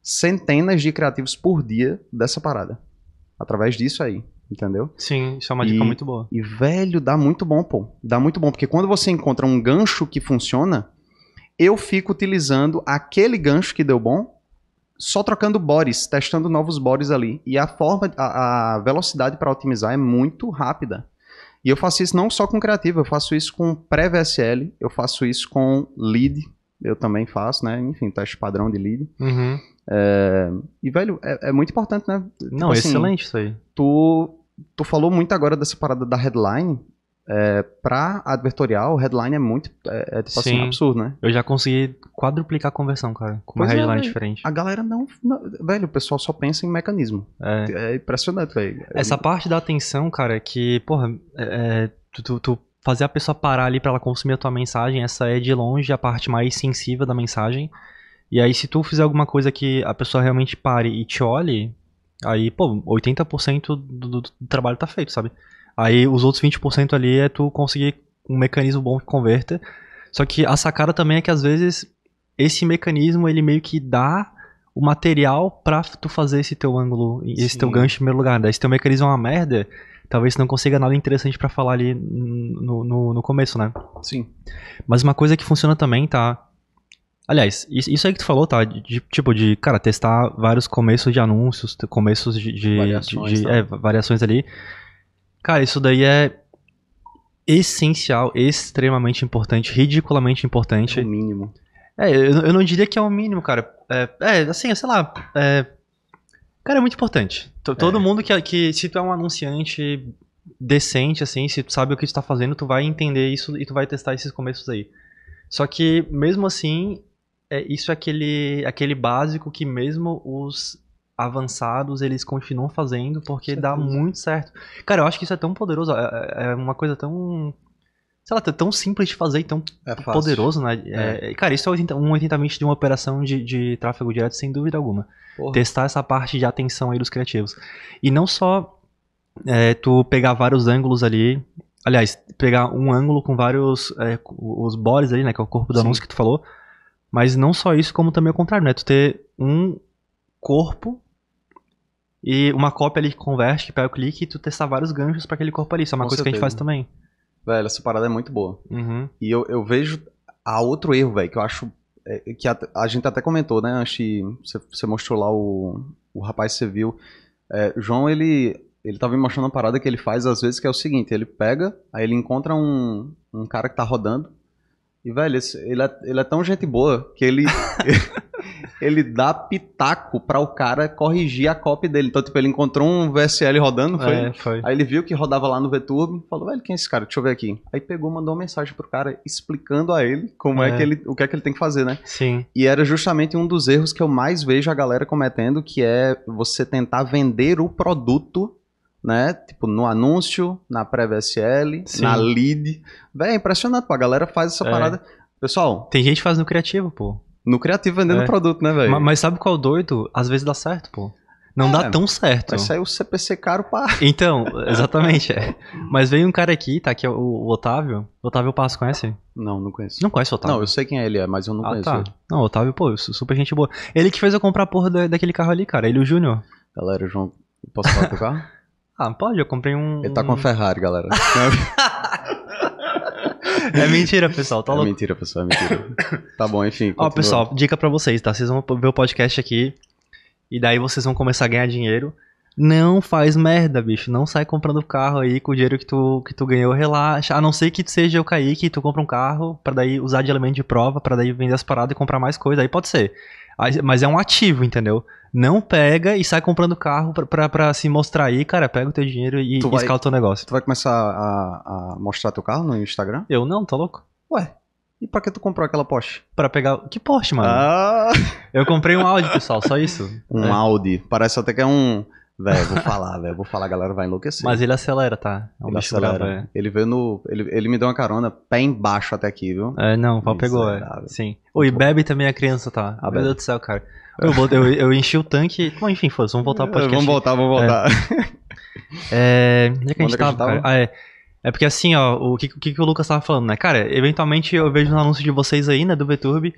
centenas de criativos por dia dessa parada. Através disso aí, entendeu? Sim, isso é uma dica muito boa. E, velho, dá muito bom, pô. Dá muito bom, porque quando você encontra um gancho que funciona, eu fico utilizando aquele gancho que deu bom, só trocando bores, testando novos bores ali. E a forma, a, a velocidade para otimizar é muito rápida. E eu faço isso não só com criativo, eu faço isso com pré-VSL, eu faço isso com lead, eu também faço, né? Enfim, teste padrão de lead. Uhum. É... e, velho, é, é, muito importante, né? Tipo, não, assim, excelente isso aí. Tu, tu falou muito agora dessa parada da headline, é, pra advertorial, headline é muito. É, é tipo assim, Sim. assim, absurdo, né? Eu já consegui quadruplicar a conversão, cara, com pois uma é, headline é, diferente. A galera não, não, Velho, o pessoal só pensa em mecanismo. É, é impressionante, velho. Essa é, parte da atenção, cara, é que, porra, tu, tu, tu fazer a pessoa parar ali para ela consumir a tua mensagem, essa é de longe a parte mais sensível da mensagem. E aí, se tu fizer alguma coisa que a pessoa realmente pare e te olhe, aí, pô, 80% do, do, do trabalho tá feito, sabe? Aí os outros 20% ali é tu conseguir um mecanismo bom que converta. Só que a sacada também é que às vezes esse mecanismo ele meio que dá o material pra tu fazer esse teu ângulo, esse Sim. teu gancho em primeiro lugar. Daí né? se teu mecanismo é uma merda, talvez não consiga nada interessante para falar ali no, no, no, começo, né? Sim. Mas uma coisa que funciona também, tá? Aliás, isso aí que tu falou, tá? De, tipo, de, cara, testar vários começos de anúncios, começos de. de variações, de, tá? é, variações ali. Cara, isso daí é essencial, extremamente importante, ridiculamente importante. É o mínimo. É, eu, eu não diria que é o mínimo, cara. É, é assim, é, sei lá. É, cara, é muito importante. T é. Todo é. mundo que, que, se tu é um anunciante decente, assim, se tu sabe o que tu tá fazendo, tu vai entender isso e tu vai testar esses começos aí. Só que, mesmo assim, é, isso é aquele, aquele básico que mesmo os avançados, eles continuam fazendo, porque dá muito certo. Cara, eu acho que isso é tão poderoso, é, é, é uma coisa tão. Sei lá, tão simples de fazer e tão é poderoso, né? É. é. cara, isso é um 80 de uma operação de, de tráfego direto, sem dúvida alguma. Porra. Testar essa parte de atenção aí dos criativos. E não só é, tu pegar vários ângulos ali. Aliás, pegar um ângulo com vários. os bores ali, né? Que é o corpo do Sim. anúncio que tu falou. Mas não só isso, como também o contrário, né? Tu ter um corpo e uma cópia ali que converte, que pega o clique, e tu testar vários ganchos para aquele corpo ali. Isso é uma Com coisa certeza. que a gente faz também. Velho, essa parada é muito boa. Uhum. E eu, eu vejo. Há outro erro, velho, que eu acho. É, que a, a, gente até comentou, né, Anchi? Você, você mostrou lá o, o rapaz que você viu. É, João, ele ele tava me mostrando uma parada que ele faz às vezes que é o seguinte, ele pega, aí ele encontra um, um cara que tá rodando, e velho, esse, ele, é, ele é tão gente boa que ele ele dá pitaco para o cara corrigir a copy dele. Então, tipo, ele encontrou um VSL rodando, foi? É, foi. Aí ele viu que rodava lá no VTurbo, falou, velho, quem é esse cara? Deixa eu ver aqui. Aí pegou, mandou uma mensagem pro cara explicando a ele como é, é que ele, o que é que ele tem que fazer, né? Sim. E era justamente um dos erros que eu mais vejo a galera cometendo, que é você tentar vender o produto né? Tipo, no anúncio, na pré-VSL, na lead. Véi, é impressionante, pô. A galera faz essa é. parada. Pessoal. Tem gente fazendo criativo, pô no criativo vendendo é. produto, né, velho? Mas, mas, sabe qual é doido? Às vezes dá certo, pô. Não é, dá tão certo. Mas saiu o CPC caro pra. Então, exatamente. é. Mas veio um cara aqui, tá aqui, é o, o Otávio. Otávio Passo conhece? Não, não conheço. Não conhece o Otávio? Não, eu sei quem é ele é, mas eu não ah, tá. conheço tá. ele. Não, o Otávio, pô, super gente boa. Ele que fez eu comprar a porra da, daquele carro ali, cara. Ele o Júnior. Galera, João, posso falar pro carro? ah, pode, eu comprei um. Ele tá com a Ferrari, galera. É mentira, pessoal. Tá é mentira, pessoal. É mentira. Tá bom, enfim. Ó, continua. pessoal, dica pra vocês, tá? Vocês vão ver o podcast aqui e daí vocês vão começar a ganhar dinheiro. Não faz merda, bicho. Não sai comprando carro aí com o dinheiro que tu, que tu ganhou, relaxa. A não ser que seja o Kaique, tu compra um carro para daí usar de elemento de prova, para daí vender as paradas e comprar mais coisa. Aí pode ser. Mas é um ativo, entendeu? Não pega e sai comprando carro pra, pra, pra se mostrar aí, cara. Pega o teu dinheiro e, tu e escala o teu negócio. Tu vai começar a, a mostrar teu carro no Instagram? Eu não, tá louco? Ué, e pra que tu comprou aquela Porsche? Pra pegar. Que Porsche, mano? Ah. Eu comprei um Audi, pessoal, só isso. Um é. Audi. Parece até que é um. Véi, vou falar, velho. Vou falar, a galera vai enlouquecer. Mas ele acelera, tá? É um ele bicho acelera. Bravo, é. Ele veio no. Ele, ele me deu uma carona pé embaixo até aqui, viu? É, não, o pau pegou, é. Sim. Oi, bebe também a criança, tá? Ah, Meu Deus do céu, cara. É. Eu, eu, eu enchi o tanque. Bom, enfim, foda vamos voltar pro é, podcast. Vamos voltar, vamos voltar. É. é... Onde é que a gente tava? Tá, ah, é. É porque assim, ó, o que, que o Lucas tava falando, né? Cara, eventualmente eu vejo um anúncio de vocês aí, né, do VTurb.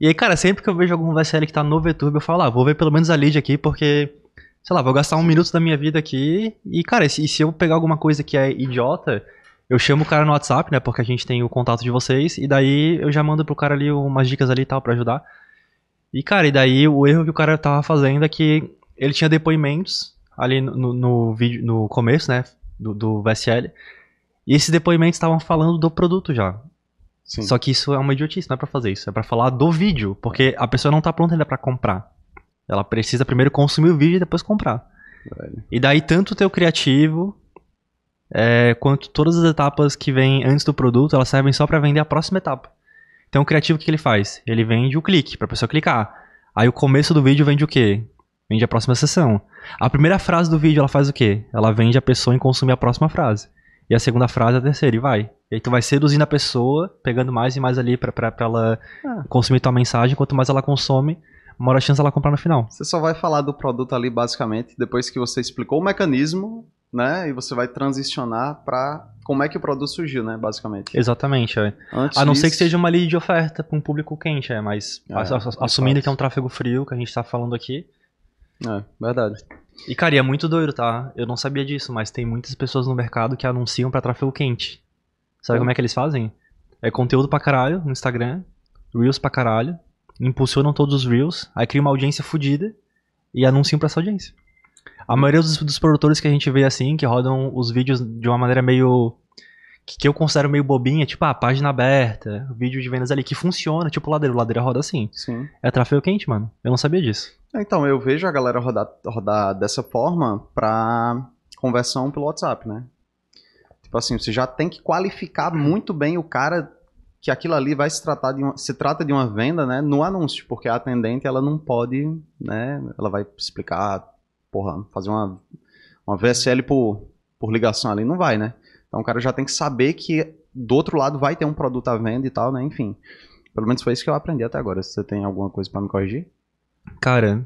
E aí, cara, sempre que eu vejo algum VSL que tá no VTurb, eu falo, ah, vou ver pelo menos a lead aqui, porque sei lá, vou gastar um minuto da minha vida aqui. E, cara, e se eu pegar alguma coisa que é idiota, eu chamo o cara no WhatsApp, né? Porque a gente tem o contato de vocês. E daí eu já mando pro cara ali umas dicas ali e tal pra ajudar. E, cara, e daí o erro que o cara tava fazendo é que ele tinha depoimentos ali no, no vídeo, no começo, né? Do, do VSL. E esses depoimentos estavam falando do produto já. Sim. Só que isso é uma idiotice, não é pra fazer isso. É pra falar do vídeo, porque a pessoa não tá pronta ainda pra comprar. Ela precisa primeiro consumir o vídeo e depois comprar. E daí tanto o teu criativo é, quanto todas as etapas que vêm antes do produto, elas servem só para vender a próxima etapa. Então o criativo o que ele faz? Ele vende o clique para a pessoa clicar. Aí o começo do vídeo vende o quê? Vende a próxima sessão. A primeira frase do vídeo ela faz o quê? Ela vende a pessoa em consumir a próxima frase. E a segunda frase a terceira e vai. E aí tu vai seduzindo a pessoa, pegando mais e mais ali para ela ah. consumir tua mensagem. Quanto mais ela consome, maior chance ela comprar no final. Você só vai falar do produto ali basicamente depois que você explicou o mecanismo, né? E você vai transicionar para como é que o produto surgiu, né? Basicamente. Exatamente. É. Antes a não disso... ser que seja uma lead de oferta para um público quente, é, mas é, assumindo que é um tráfego frio que a gente está falando aqui. É, verdade. E cara, é muito doido, tá? Eu não sabia disso, mas tem muitas pessoas no mercado que anunciam para tráfego quente. Sabe é. como é que eles fazem? É conteúdo pra caralho no Instagram, Reels pra caralho, impulsionam todos os reels, aí cria uma audiência fodida e anunciam para essa audiência. A maioria dos, dos, produtores que a gente vê assim, que rodam os vídeos de uma maneira meio. Que, que eu considero meio bobinha, tipo, ah, página aberta, vídeo de vendas ali, que funciona, tipo o o ladeiro roda assim. Sim. É tráfego quente, mano. Eu não sabia disso. É, então, eu vejo a galera rodar, rodar dessa forma pra conversão pelo WhatsApp, né? Tipo assim, você já tem que qualificar muito bem o cara que aquilo ali vai se tratar de uma, se trata de uma venda, né, no anúncio, porque a atendente ela não pode, né, ela vai explicar, porra, fazer uma uma VSL por por ligação ali não vai, né? Então o cara já tem que saber que do outro lado vai ter um produto à venda e tal, né? Enfim. Pelo menos foi isso que eu aprendi até agora. Você tem alguma coisa para me corrigir? Cara,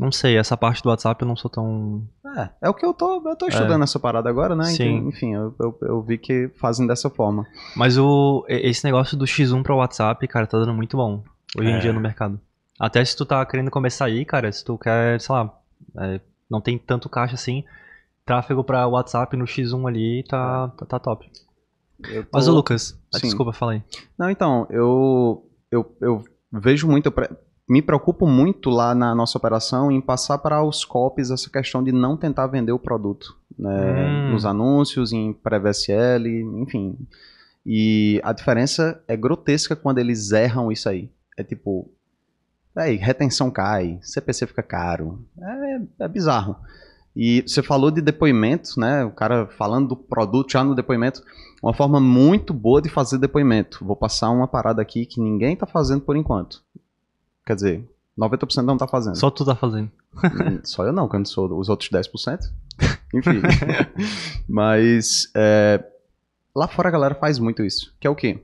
não sei, essa parte do WhatsApp eu não sou tão. É, é o que eu tô, eu tô estudando é. essa parada agora, né? Sim. Então, enfim, eu, eu, eu, vi que fazem dessa forma. Mas o, esse negócio do X1 pra WhatsApp, cara, tá dando muito bom hoje é. em dia no mercado. Até se tu tá querendo começar aí, cara, se tu quer, sei lá, é, não tem tanto caixa assim, tráfego pra WhatsApp no X1 ali tá, tá, tá, top. Tô... Mas o Lucas, ah, desculpa, fala aí. Não, então, eu, eu, eu vejo muito. Pra me preocupo muito lá na nossa operação em passar para os COPs essa questão de não tentar vender o produto. Né? Hum. Nos anúncios, em pré-VSL, enfim. E a diferença é grotesca quando eles erram isso aí. É tipo, aí, retenção cai, CPC fica caro. É, é bizarro. E você falou de depoimentos, né? O cara falando do produto já no depoimento. Uma forma muito boa de fazer depoimento. Vou passar uma parada aqui que ninguém está fazendo por enquanto. Quer dizer, 90% não tá fazendo. Só tu tá fazendo. Hum, só eu não, quando sou os outros 10%. Enfim. Mas é, lá fora a galera faz muito isso. Que é o quê?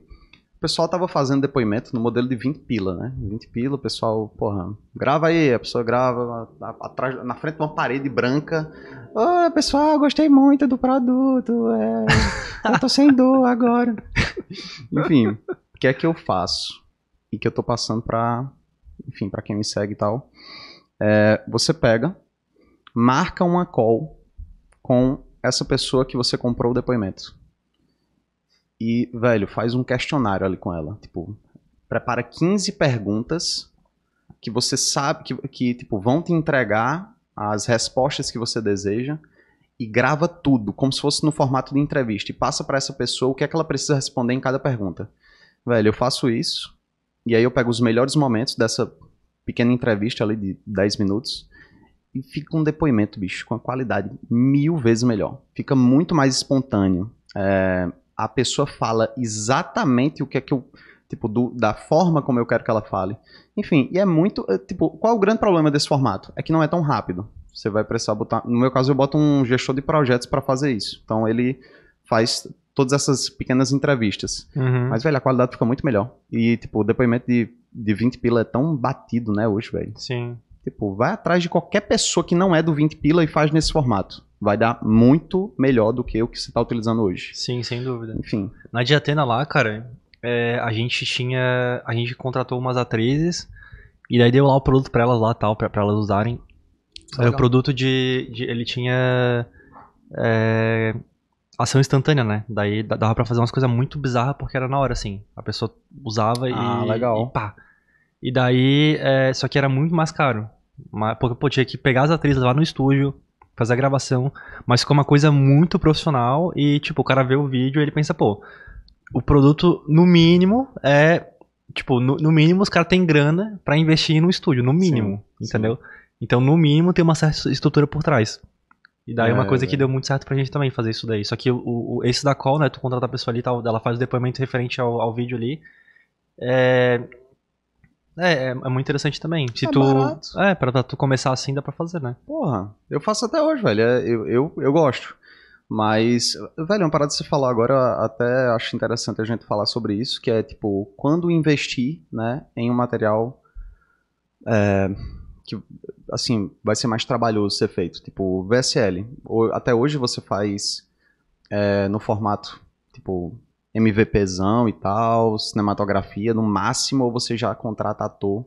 O pessoal tava fazendo depoimento no modelo de 20 pila, né? 20 pila, o pessoal, porra, grava aí, a pessoa grava atrás, na frente de uma parede branca. Ô, oh, pessoal, gostei muito do produto, é, eu tô sem dor agora. Enfim, o que é que eu faço? E que eu tô passando pra enfim, para quem me segue e tal, é, você pega, marca uma call com essa pessoa que você comprou o depoimento. E, velho, faz um questionário ali com ela. Tipo, prepara 15 perguntas que você sabe que, que tipo, vão te entregar as respostas que você deseja e grava tudo, como se fosse no formato de entrevista, e passa para essa pessoa o que é que ela precisa responder em cada pergunta. Velho, eu faço isso e aí eu pego os melhores momentos dessa pequena entrevista ali de 10 minutos e fica um depoimento, bicho, com a qualidade mil vezes melhor. Fica muito mais espontâneo. É, a pessoa fala exatamente o que é que eu. Tipo, do, da forma como eu quero que ela fale. Enfim, e é muito. É, tipo, qual é o grande problema desse formato? É que não é tão rápido. Você vai precisar botar. No meu caso, eu boto um gestor de projetos para fazer isso. Então, ele faz todas essas pequenas entrevistas. Uhum. Mas, velho, a qualidade fica muito melhor. E, tipo, o depoimento de, de 20 pila é tão batido, né, hoje, velho. Sim. Tipo, vai atrás de qualquer pessoa que não é do 20 pila e faz nesse formato. Vai dar muito melhor do que o que você está utilizando hoje. Sim, sem dúvida. Enfim. Na Diatena lá, cara, é, a gente tinha. A gente contratou umas atrizes e daí deu lá o produto para elas lá tal, para elas usarem. É, o produto de, de, Ele tinha. É, ação instantânea, né? Daí dava para fazer umas coisas muito bizarras porque era na hora, assim. A pessoa usava ah, e, legal. e pá. E daí, é, só que era muito mais caro. Porque, pô, tinha que pegar as atrizes lá no estúdio, fazer a gravação, mas ficou uma coisa muito profissional e, tipo, o cara vê o vídeo e ele pensa, pô, o produto, no mínimo, é. Tipo, no, no mínimo os caras têm grana para investir no estúdio, no mínimo, sim, entendeu? Sim. Então, no mínimo, tem uma certa estrutura por trás. E daí é, uma é, coisa é. que deu muito certo pra gente também fazer isso daí. Só que o, o, esse da call, né? Tu contrata a pessoa ali, tal, ela faz o depoimento referente ao, ao vídeo ali. É, é, é, é muito interessante também. Se é tu. Barato. É, pra tu começar assim dá pra fazer, né? Porra, eu faço até hoje, velho. É, eu, eu, eu gosto. Mas, velho, uma parada de você falar agora, até acho interessante a gente falar sobre isso, que é tipo, quando investir, né, em um material. É, que assim vai ser mais trabalhoso ser feito, tipo VSL. Até hoje você faz é, no formato tipo MVPzão e tal, cinematografia no máximo, ou você já contrata ator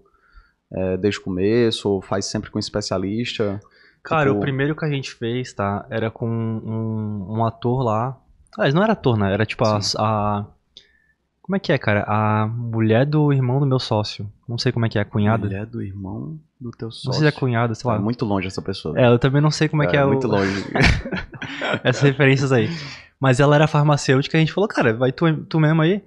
é, desde o começo, ou faz sempre com especialista. Cara, tipo... o primeiro que a gente fez, tá, era com um, um ator lá. mas não era ator, né? Era tipo a, a como é que é, cara? A mulher do irmão do meu sócio. Não sei como é que é, a cunhada. Mulher do irmão do teu sócio. Não sei se é cunhada, sei tá lá. É muito longe essa pessoa. Né? É, eu também não sei como é, é que tá é. Muito o... longe. Essas referências aí. Mas ela era farmacêutica e a gente falou, cara, vai tu, tu mesmo aí.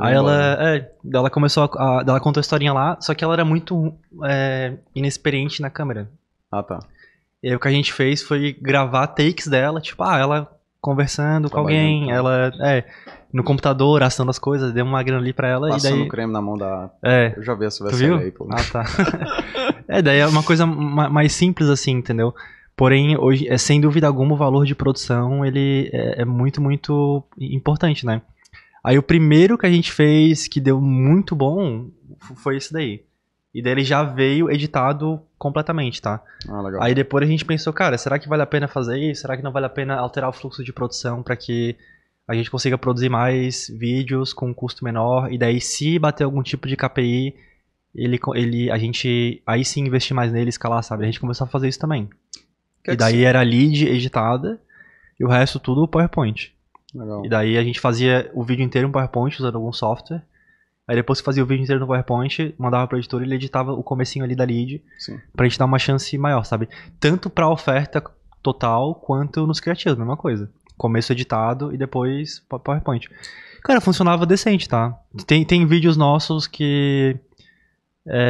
aí ela, é, ela começou a, a, Ela contou a historinha lá, só que ela era muito é, inexperiente na câmera. Ah, tá. E aí o que a gente fez foi gravar takes dela, tipo, ah, ela conversando com alguém, ela é no computador, assando as coisas, deu uma grana ali pra ela Passando e daí creme na mão da É. Eu já vi essa versão aí, pô. Ah, tá. é, daí é uma coisa mais simples assim, entendeu? Porém, hoje, é, sem dúvida alguma, o valor de produção ele é, é muito, muito importante, né? Aí o primeiro que a gente fez que deu muito bom foi esse daí. E daí ele já veio editado completamente, tá? Ah, legal. Aí depois a gente pensou, cara, será que vale a pena fazer isso? Será que não vale a pena alterar o fluxo de produção para que a gente consiga produzir mais vídeos com um custo menor? E daí, se bater algum tipo de KPI, ele, ele, a gente aí sim investir mais nele, escalar, sabe? A gente começou a fazer isso também. Que e daí que... era lead editada e o resto tudo PowerPoint. Legal. E daí a gente fazia o vídeo inteiro em PowerPoint usando algum software. Aí depois você fazia o vídeo inteiro no PowerPoint, mandava pro editor e ele editava o comecinho ali da lead. Sim. Pra gente dar uma chance maior, sabe? Tanto pra oferta total quanto nos criativos, mesma coisa. Começo editado e depois PowerPoint. Cara, funcionava decente, tá? Tem, tem vídeos nossos que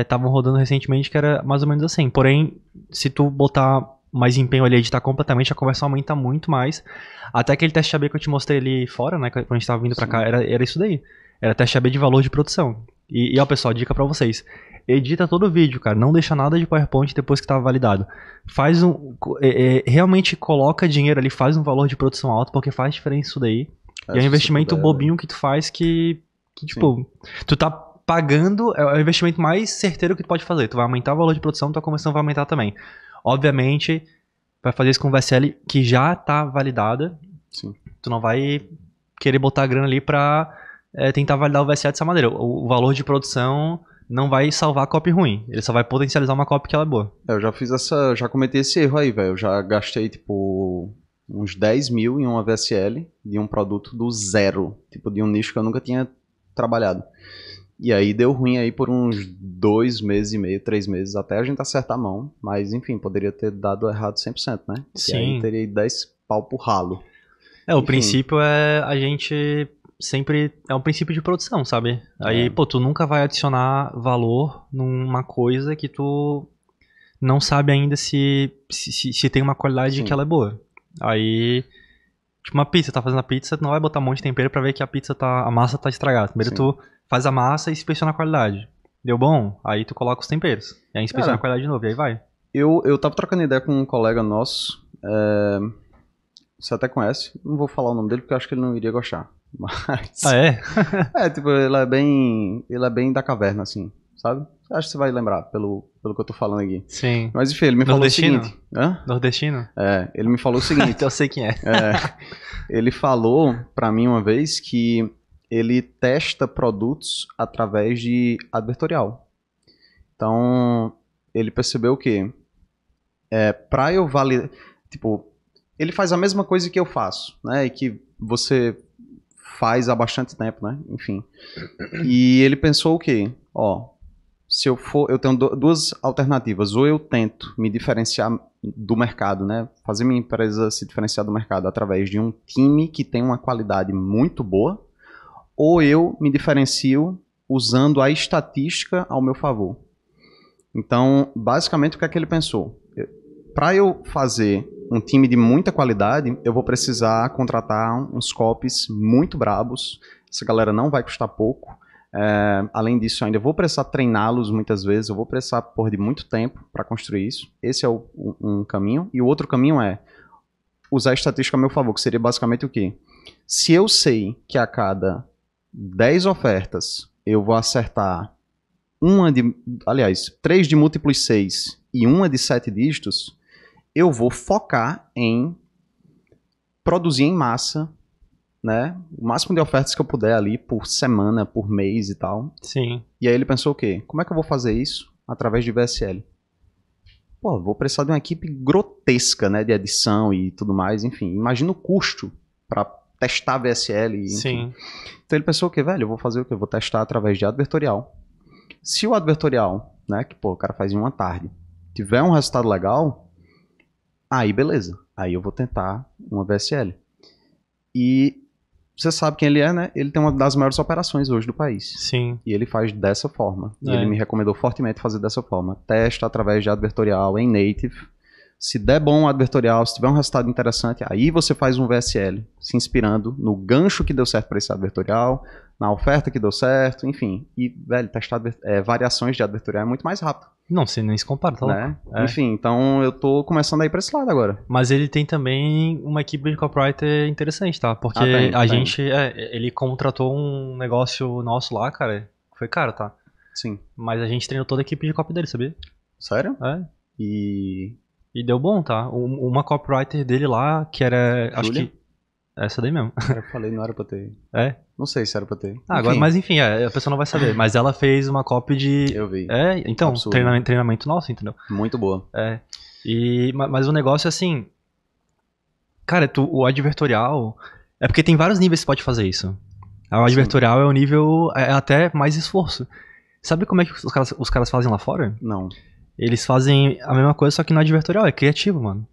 estavam é, rodando recentemente que era mais ou menos assim. Porém, se tu botar mais empenho ali, editar completamente, a conversão aumenta muito mais. Até aquele teste AB que eu te mostrei ali fora, né? Quando a gente tava vindo Sim. pra cá, era, era isso daí. Era teste AB de valor de produção. E, e ó, pessoal, dica para vocês. Edita todo o vídeo, cara. Não deixa nada de PowerPoint depois que tá validado. Faz um. É, é, realmente coloca dinheiro ali, faz um valor de produção alto, porque faz diferença isso daí. e é um investimento puder, bobinho né? que tu faz que. que tipo, Sim. tu tá pagando. É, é o investimento mais certeiro que tu pode fazer. Tu vai aumentar o valor de produção, tua conversão vai aumentar também. Obviamente, vai fazer isso com o VSL que já tá validada. Sim. Tu não vai querer botar grana ali pra é, tentar validar o VSA dessa maneira. O, o, valor de produção não vai salvar a copy ruim, ele só vai potencializar uma copy que ela é boa. É, eu já fiz essa, já cometi esse erro aí, velho. Eu já gastei, tipo, uns 10 mil em uma VSL de um produto do zero, tipo, de um nicho que eu nunca tinha trabalhado. E aí deu ruim aí por uns dois meses e meio, três meses, até a gente acertar a mão. Mas enfim, poderia ter dado errado 100%, né? Sim. E aí teria 10 pau pro ralo. É, o enfim. princípio é a gente sempre é um princípio de produção, sabe? Aí, é. pô, tu nunca vai adicionar valor numa coisa que tu não sabe ainda se, se, se tem uma qualidade Sim. que ela é boa. Aí, tipo, uma pizza, tá fazendo a pizza, tu não vai botar um monte de tempero pra ver que a pizza tá, a massa tá estragada. Primeiro Sim. tu faz a massa e inspeciona a qualidade. Deu bom? Aí tu coloca os temperos. E aí inspeciona Cara, a qualidade de novo, e aí vai. Eu, eu tava trocando ideia com um colega nosso, é... você até conhece, não vou falar o nome dele porque eu acho que ele não iria gostar. Mas. Ah, é? é, tipo, ele é bem. Ele é bem da caverna, assim, sabe? Acho que você vai lembrar pelo, pelo que eu tô falando aqui. Sim. Mas enfim, ele me falou o seguinte. Hã? Nordestino? É, ele me falou o seguinte. então eu sei quem é. é. Ele falou pra mim uma vez que ele testa produtos através de advertorial. Então, ele percebeu quê? é, pra eu validar. Tipo, ele faz a mesma coisa que eu faço, né? E que você faz há bastante tempo, né? Enfim. E ele pensou o quê? Ó, se eu for, eu tenho duas alternativas. Ou eu tento me diferenciar do mercado, né? Fazer minha empresa se diferenciar do mercado através de um time que tem uma qualidade muito boa, ou eu me diferencio usando a estatística ao meu favor. Então, basicamente o que é que ele pensou? para eu fazer um time de muita qualidade, eu vou precisar contratar uns copies muito brabos. Essa galera não vai custar pouco. É, além disso, ainda vou precisar treiná-los muitas vezes, eu vou precisar por de muito tempo para construir isso. Esse é o, um caminho. E o outro caminho é usar a estatística a meu favor, que seria basicamente o quê? Se eu sei que a cada 10 ofertas eu vou acertar uma de. Aliás, três de múltiplos 6 e uma de 7 dígitos, eu vou focar em produzir em massa, né? O máximo de ofertas que eu puder ali por semana, por mês e tal. Sim. E aí ele pensou o quê? Como é que eu vou fazer isso através de VSL? Pô, vou precisar de uma equipe grotesca, né, de edição e tudo mais, enfim. Imagina o custo para testar VSL. Enfim. Sim. Então ele pensou o quê, velho? Eu vou fazer o quê? Eu vou testar através de advertorial. Se o advertorial, né, que pô, o cara faz em uma tarde, tiver um resultado legal, Aí beleza, aí eu vou tentar uma VSL. E você sabe quem ele é, né? Ele tem uma das maiores operações hoje do país. Sim. E ele faz dessa forma. É. E ele é. me recomendou fortemente fazer dessa forma. Testa através de advertorial em native se der bom um advertorial, se tiver um resultado interessante, aí você faz um VSL, se inspirando no gancho que deu certo para esse advertorial, na oferta que deu certo, enfim. E, velho, testar é, variações de advertorial é muito mais rápido. Não, você nem se compara, tá né? É. Enfim, então eu tô começando a ir pra esse lado agora. Mas ele tem também uma equipe de copywriter interessante, tá? Porque ah, tem, a tem. gente, é, ele contratou um negócio nosso lá, cara, foi caro, tá? Sim. Mas a gente treinou toda a equipe de copy dele, sabia? Sério? É. E e deu bom, tá? uma copywriter dele lá, que era. Julia? Acho que. Essa daí mesmo. eu falei, não era pra ter. É? Não sei se era pra ter. Ah, enfim. agora, mas enfim, é, a pessoa não vai saber. Mas ela fez uma copy de. Eu vi. É, então, treinamento, treinamento nosso, entendeu? Muito boa. É. E, mas o negócio é assim. Cara, tu, o advertorial. É porque tem vários níveis que pode fazer isso. O advertorial é o nível. É, é até mais esforço. Sabe como é que os caras, os caras fazem lá fora? Não. Eles fazem a mesma coisa, só que não é advertorial, é criativo, mano.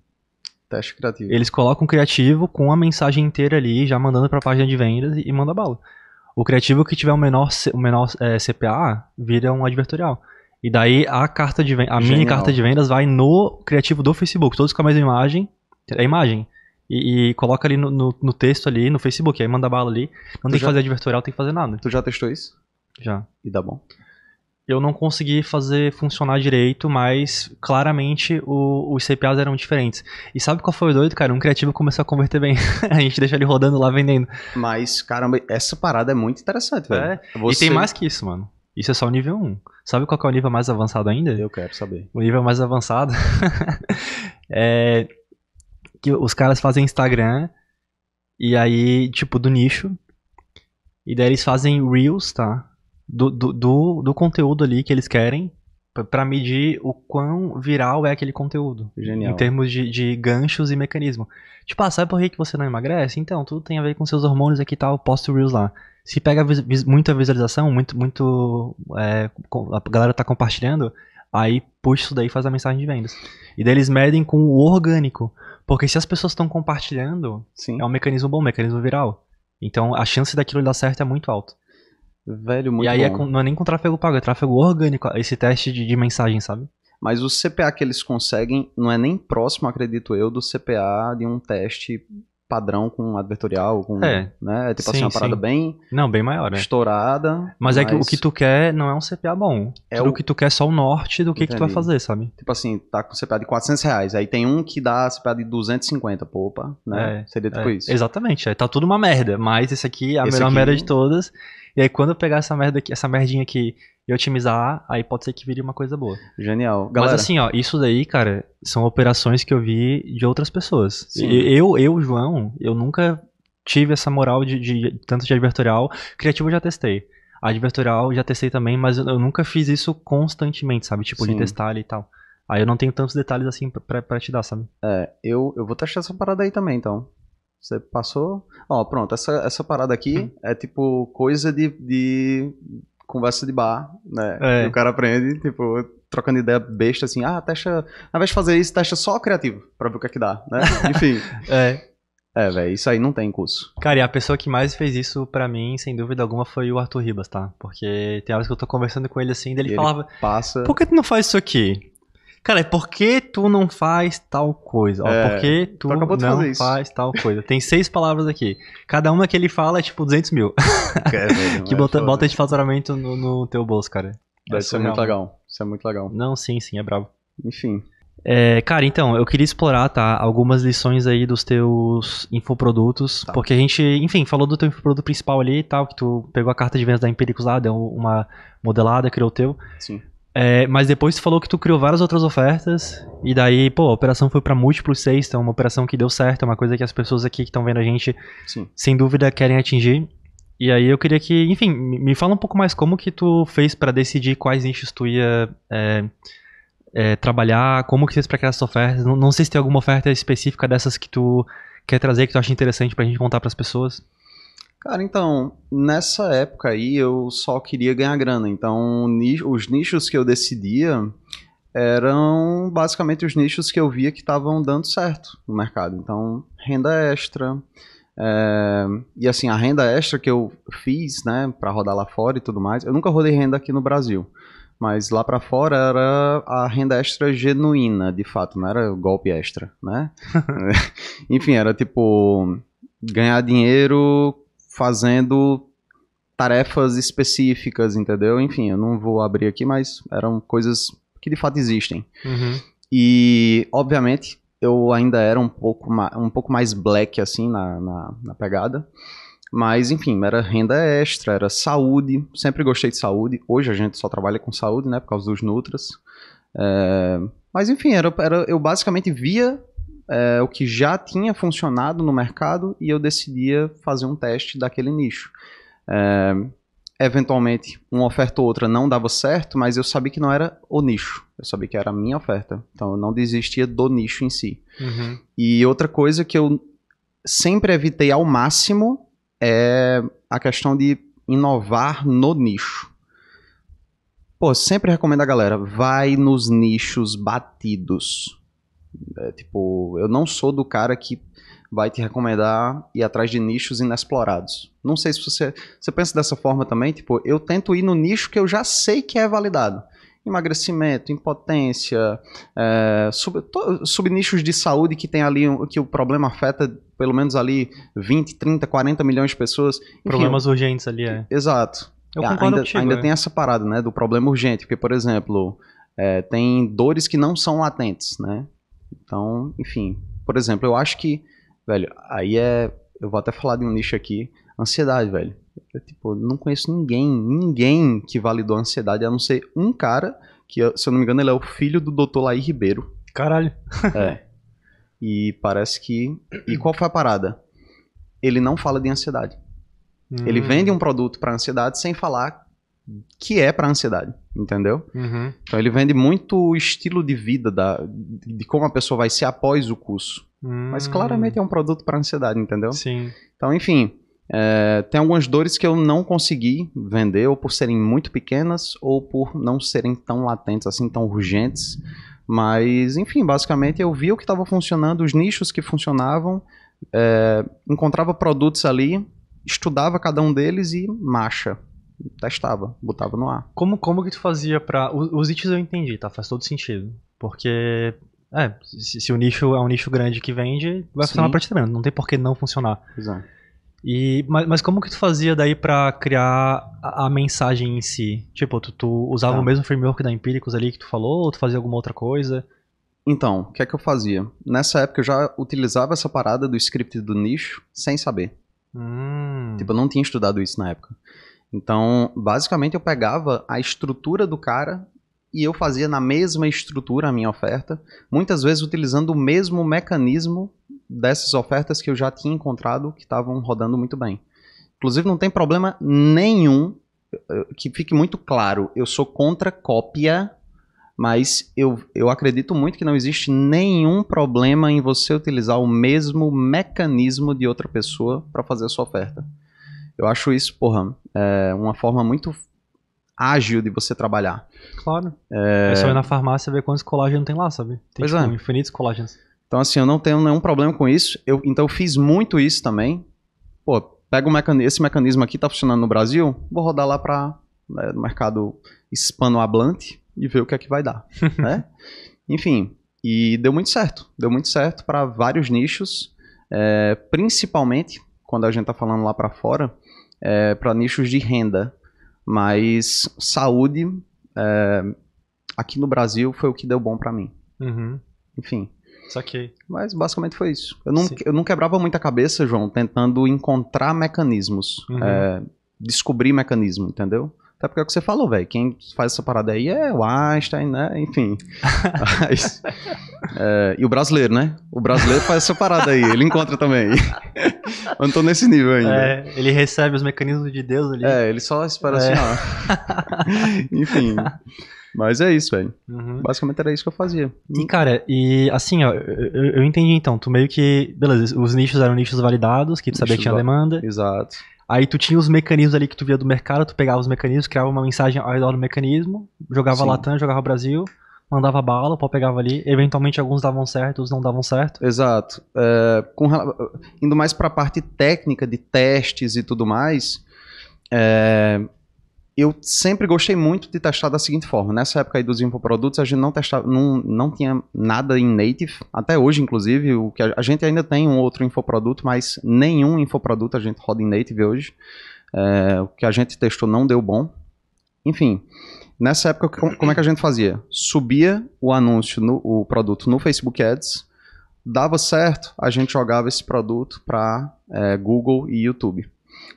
Teste criativo. Eles colocam o criativo com a mensagem inteira ali, já mandando pra página de vendas e, manda bala. O criativo que tiver o menor, o menor é, CPA vira um advertorial. E daí a carta de vendas, a Genial. mini carta de vendas vai no criativo do Facebook, todos com a mesma imagem, a é imagem. E, e coloca ali no, no, no, texto ali, no Facebook, aí manda bala ali. Não tu tem já... que fazer advertorial, tem que fazer nada. Tu já testou isso? Já. E dá bom eu não consegui fazer funcionar direito, mas claramente o, os CPAs eram diferentes. E sabe qual foi o doido, cara? Um criativo começou a converter bem. a gente deixa ele rodando lá vendendo. Mas, caramba, essa parada é muito interessante, velho. É. Você... E tem mais que isso, mano. Isso é só o nível 1. Sabe qual é o nível mais avançado ainda? Eu quero saber. O nível mais avançado é que os caras fazem Instagram e aí, tipo, do nicho. E daí eles fazem Reels, tá? do, do, do, do conteúdo ali que eles querem para medir o quão viral é aquele conteúdo. Genial. Em termos de, de ganchos e mecanismo. Tipo, ah, sabe por que você não emagrece? Então, tudo tem a ver com seus hormônios aqui e tal, post Reels lá. Se pega vis muita visualização, muito, muito é, a galera tá compartilhando, aí puxa isso daí e faz a mensagem de vendas. E daí eles medem com o orgânico. Porque se as pessoas estão compartilhando, Sim. é um mecanismo bom, um mecanismo viral. Então a chance daquilo dar certo é muito alta. Velho, muito E aí é com- não é nem com tráfego pago, é tráfego orgânico, esse teste de, de mensagem, sabe? Mas o CPA que eles conseguem não é nem próximo, acredito eu, do CPA de um teste padrão com advertorial, com, É. né? É tipo assim, uma parada sim. bem Não, bem maior, né? estourada. Mas é que o que tu quer não é um CPA bom. É o o- que tu quer é só o norte do que, que tu vai fazer, sabe? Tipo assim, tá com CPA de 400 reais. Aí tem um que dá CPA de 250, pô, opa, né? É, Seria tipo É, isso. Exatamente, é, tá tudo uma merda, mas esse aqui é a Esse melhor aqui- merda de todas. E aí quando eu pegar essa merda aqui, essa merdinha aqui e otimizar, aí pode ser que vire uma coisa boa. Genial. Galera. Mas assim, ó, isso daí, cara, são operações que eu vi de outras pessoas. Sim. Eu, eu, João, eu nunca tive essa moral de, de tanto de advertorial. Criativo eu já testei. Advertorial já testei também, mas eu, eu nunca fiz isso constantemente, sabe? Tipo, Sim. de testar ali e tal. Aí eu não tenho tantos detalhes assim pra, pra te dar, sabe? É, eu, eu vou testar essa parada aí também, então. Você passou. Ó, pronto, essa, essa parada aqui uhum. é tipo coisa de, de conversa de bar, né? É. o cara aprende, tipo, trocando ideia besta, assim, ah, testa. Ao invés de fazer isso, testa só criativo, pra ver o que é que dá, né? Enfim. é. É, velho, isso aí não tem curso. Cara, e a pessoa que mais fez isso para mim, sem dúvida alguma, foi o Arthur Ribas, tá? Porque tem horas que eu tô conversando com ele assim, daí ele, ele falava. Passa. Por que tu não faz isso aqui? cara, é por que tu não faz tal coisa? é, por que tu não faz tal coisa? Tem seis palavras aqui. Cada uma que ele fala é tipo 200 mil. É, velho, que bota, bota de faturamento no, no, teu bolso, cara. Deve é ser muito legal. Isso é muito legal. Não, sim, sim, é brabo. Enfim. É, cara, então, eu queria explorar, tá, algumas lições aí dos teus infoprodutos, tá. porque a gente, enfim, falou do teu infoproduto principal ali e tal, que tu pegou a carta de vendas da Empíricos lá, deu uma modelada, criou o teu. Sim. É, mas depois tu falou que tu criou várias outras ofertas, e daí, pô, a operação foi para múltiplos seis, então é uma operação que deu certo, é uma coisa que as pessoas aqui que estão vendo a gente, Sim. sem dúvida, querem atingir. E aí eu queria que, enfim, me fala um pouco mais como que tu fez para decidir quais nichos tu ia é, é, trabalhar, como que fez para criar essas ofertas. Não, não sei se tem alguma oferta específica dessas que tu quer trazer, que tu acha interessante pra gente contar para as pessoas. Cara, então, nessa época aí eu só queria ganhar grana. Então, os nichos que eu decidia eram basicamente os nichos que eu via que estavam dando certo no mercado. Então, renda extra. É... e assim, a renda extra que eu fiz, né, para rodar lá fora e tudo mais, eu nunca rodei renda aqui no Brasil. Mas lá para fora era a renda extra genuína, de fato, não era golpe extra, né? Enfim, era tipo ganhar dinheiro fazendo tarefas específicas, entendeu? Enfim, eu não vou abrir aqui, mas eram coisas que de fato existem. Uhum. E, obviamente, eu ainda era um pouco, um pouco mais black, assim, na, na, na pegada. Mas, enfim, era renda extra, era saúde. Sempre gostei de saúde. Hoje a gente só trabalha com saúde, né? Por causa dos Nutras. É... Mas, enfim, era, era, eu basicamente via é, o que já tinha funcionado no mercado e eu decidia fazer um teste daquele nicho. É, eventualmente, uma oferta ou outra não dava certo, mas eu sabia que não era o nicho, eu sabia que era a minha oferta. Então eu não desistia do nicho em si. Uhum. E outra coisa que eu sempre evitei ao máximo é a questão de inovar no nicho. Pô, sempre recomendo a galera, vai nos nichos batidos. É, tipo, eu não sou do cara que vai te recomendar ir atrás de nichos inexplorados. Não sei se você, você pensa dessa forma também, tipo, eu tento ir no nicho que eu já sei que é validado. Emagrecimento, impotência, é, sub, to, subnichos de saúde que tem ali, que o problema afeta pelo menos ali 20, 30, 40 milhões de pessoas. Enfim, Problemas urgentes ali, é. Exato. Eu concordo ainda, contigo, ainda é. tem essa parada, né, do problema urgente, porque, por exemplo, é, tem dores que não são latentes, né? Então, enfim, por exemplo, eu acho que, velho, aí é. Eu vou até falar de um nicho aqui, ansiedade, velho. É, tipo, eu, tipo, não conheço ninguém, ninguém que validou a ansiedade, a não ser um cara, que, se eu não me engano, ele é o filho do doutor Laí Ribeiro. Caralho. É. E parece que. E qual foi a parada? Ele não fala de ansiedade. Hum. Ele vende um produto para ansiedade sem falar que é para ansiedade, entendeu? Uhum. Então ele vende muito o estilo de vida da, de como a pessoa vai ser após o curso. Mas hum. claramente é um produto para ansiedade, entendeu? Sim. Então, enfim, é, tem algumas dores que eu não consegui vender, ou por serem muito pequenas, ou por não serem tão latentes, assim, tão urgentes. Mas, enfim, basicamente eu vi o que estava funcionando, os nichos que funcionavam, é, encontrava produtos ali, estudava cada um deles e marcha, testava, botava no ar. Como, como que tu fazia pra. Os itens eu entendi, tá? Faz todo sentido. Porque. É, se, se o nicho é um nicho grande que vende, vai Sim. funcionar pra ti também. Não tem por que não funcionar. Exato. E, mas, mas, como que tu fazia daí para criar a, a, mensagem em si? Tipo, tu, tu usava tá. o mesmo framework da Empíricos ali que tu falou, ou tu fazia alguma outra coisa? Então, o que é que eu fazia? Nessa época eu já utilizava essa parada do script do nicho sem saber. Hum. Tipo, eu não tinha estudado isso na época. Então, basicamente, eu pegava a estrutura do cara e eu fazia na mesma estrutura a minha oferta, muitas vezes utilizando o mesmo mecanismo dessas ofertas que eu já tinha encontrado que estavam rodando muito bem. Inclusive, não tem problema nenhum eh, eh, que fique muito claro, eu sou contra cópia, mas eu, eu acredito muito que não existe nenhum problema em você utilizar o mesmo mecanismo de outra pessoa para fazer a sua oferta. Eu acho isso, porra, é, uma forma muito ágil de você trabalhar. Claro. É, é só ir na farmácia ver quantos colágenos tem lá, sabe? Tem pois tipo, é. infinitos colágenos. Então, assim, eu não tenho nenhum problema com isso. Eu, então, eu fiz muito isso também. Pô, pega mecanismo, esse mecanismo aqui, tá funcionando no Brasil, vou rodar lá para né, no mercado hispanohablante e ver o que é que vai dar, né? Enfim, e deu muito certo. Deu muito certo para vários nichos, é, principalmente quando a gente tá falando lá para fora, é, para nichos de renda. Mas saúde, é, aqui no Brasil, foi o que deu bom para mim. Uhum. Enfim. Saquei. Mas basicamente foi isso. Eu não, eu não quebrava muita cabeça, João, tentando encontrar mecanismos. Uhum. É, descobrir mecanismo, entendeu? Até porque é o que você falou, velho. Quem faz essa parada aí é o Einstein, né? Enfim. Mas, é, e o brasileiro, né? O brasileiro faz essa parada aí. Ele encontra também. Eu não tô nesse nível ainda. É, ele recebe os mecanismos de Deus ali. É, ele só espera é. assim, ó. É. Enfim. Mas é isso, velho. Uhum. Basicamente era isso que eu fazia. E, cara, e assim, ó, eu, eu entendi então. Tu meio que. Beleza, os nichos eram nichos validados, que tu nichos sabia que tinha demanda. Exato. Aí tu tinha os mecanismos ali que tu via do mercado, tu pegava os mecanismos, criava uma mensagem ao redor do mecanismo, jogava Sim. Latam, jogava Brasil, mandava bala, o pau pegava ali. Eventualmente alguns davam certo, outros não davam certo. Exato. É, com, indo mais para a parte técnica de testes e tudo mais, é, eu sempre gostei muito de testar da seguinte forma. Nessa época aí dos infoprodutos, a gente não testava, não, não tinha nada em native. Até hoje, inclusive, o que a, a gente ainda tem um outro infoproduto, mas nenhum infoproduto a gente roda em native hoje. É, o que a gente testou não deu bom. Enfim, nessa época, com, como é que a gente fazia? Subia o anúncio, no, o produto no Facebook Ads, dava certo, a gente jogava esse produto para é, Google e YouTube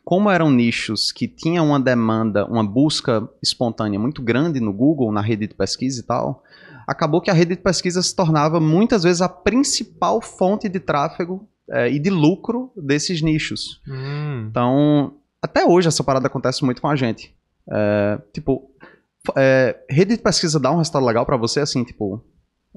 como eram nichos que tinham uma demanda, uma busca espontânea muito grande no Google, na rede de pesquisa e tal, acabou que a rede de pesquisa se tornava muitas vezes a principal fonte de tráfego é, e de lucro desses nichos. Hum. Então, até hoje essa parada acontece muito com a gente. É, tipo, é, rede de pesquisa dá um resultado legal para você, assim, tipo,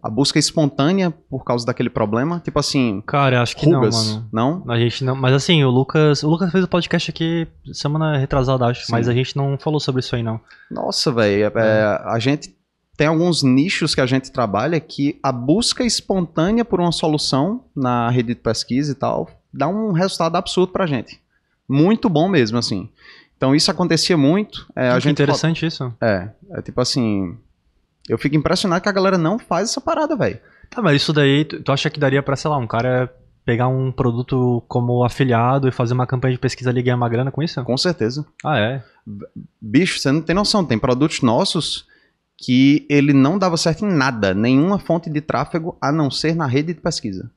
a busca é espontânea por causa daquele problema? Tipo assim. Cara, acho que rugas, não, mano. Não? A gente não. Mas assim, o Lucas. O Lucas fez o um podcast aqui semana retrasada, acho. Sim. Mas a gente não falou sobre isso aí, não. Nossa, velho. É, é, é. A gente tem alguns nichos que a gente trabalha que a busca espontânea por uma solução na rede de pesquisa e tal dá um resultado absurdo pra gente. Muito bom mesmo, assim. Então isso acontecia muito. É, a que gente interessante isso. É, é tipo assim, eu fico impressionado que a galera não faz essa parada, velho. Tá, mas isso daí, tu acha que daria pra, sei lá, um cara pegar um produto como afiliado e fazer uma campanha de pesquisa ali e ganhar uma grana com isso? Com certeza. Ah, é? Bicho, você não tem noção. Tem produtos nossos que ele não dava certo em nada, nenhuma fonte de tráfego a não ser na rede de pesquisa.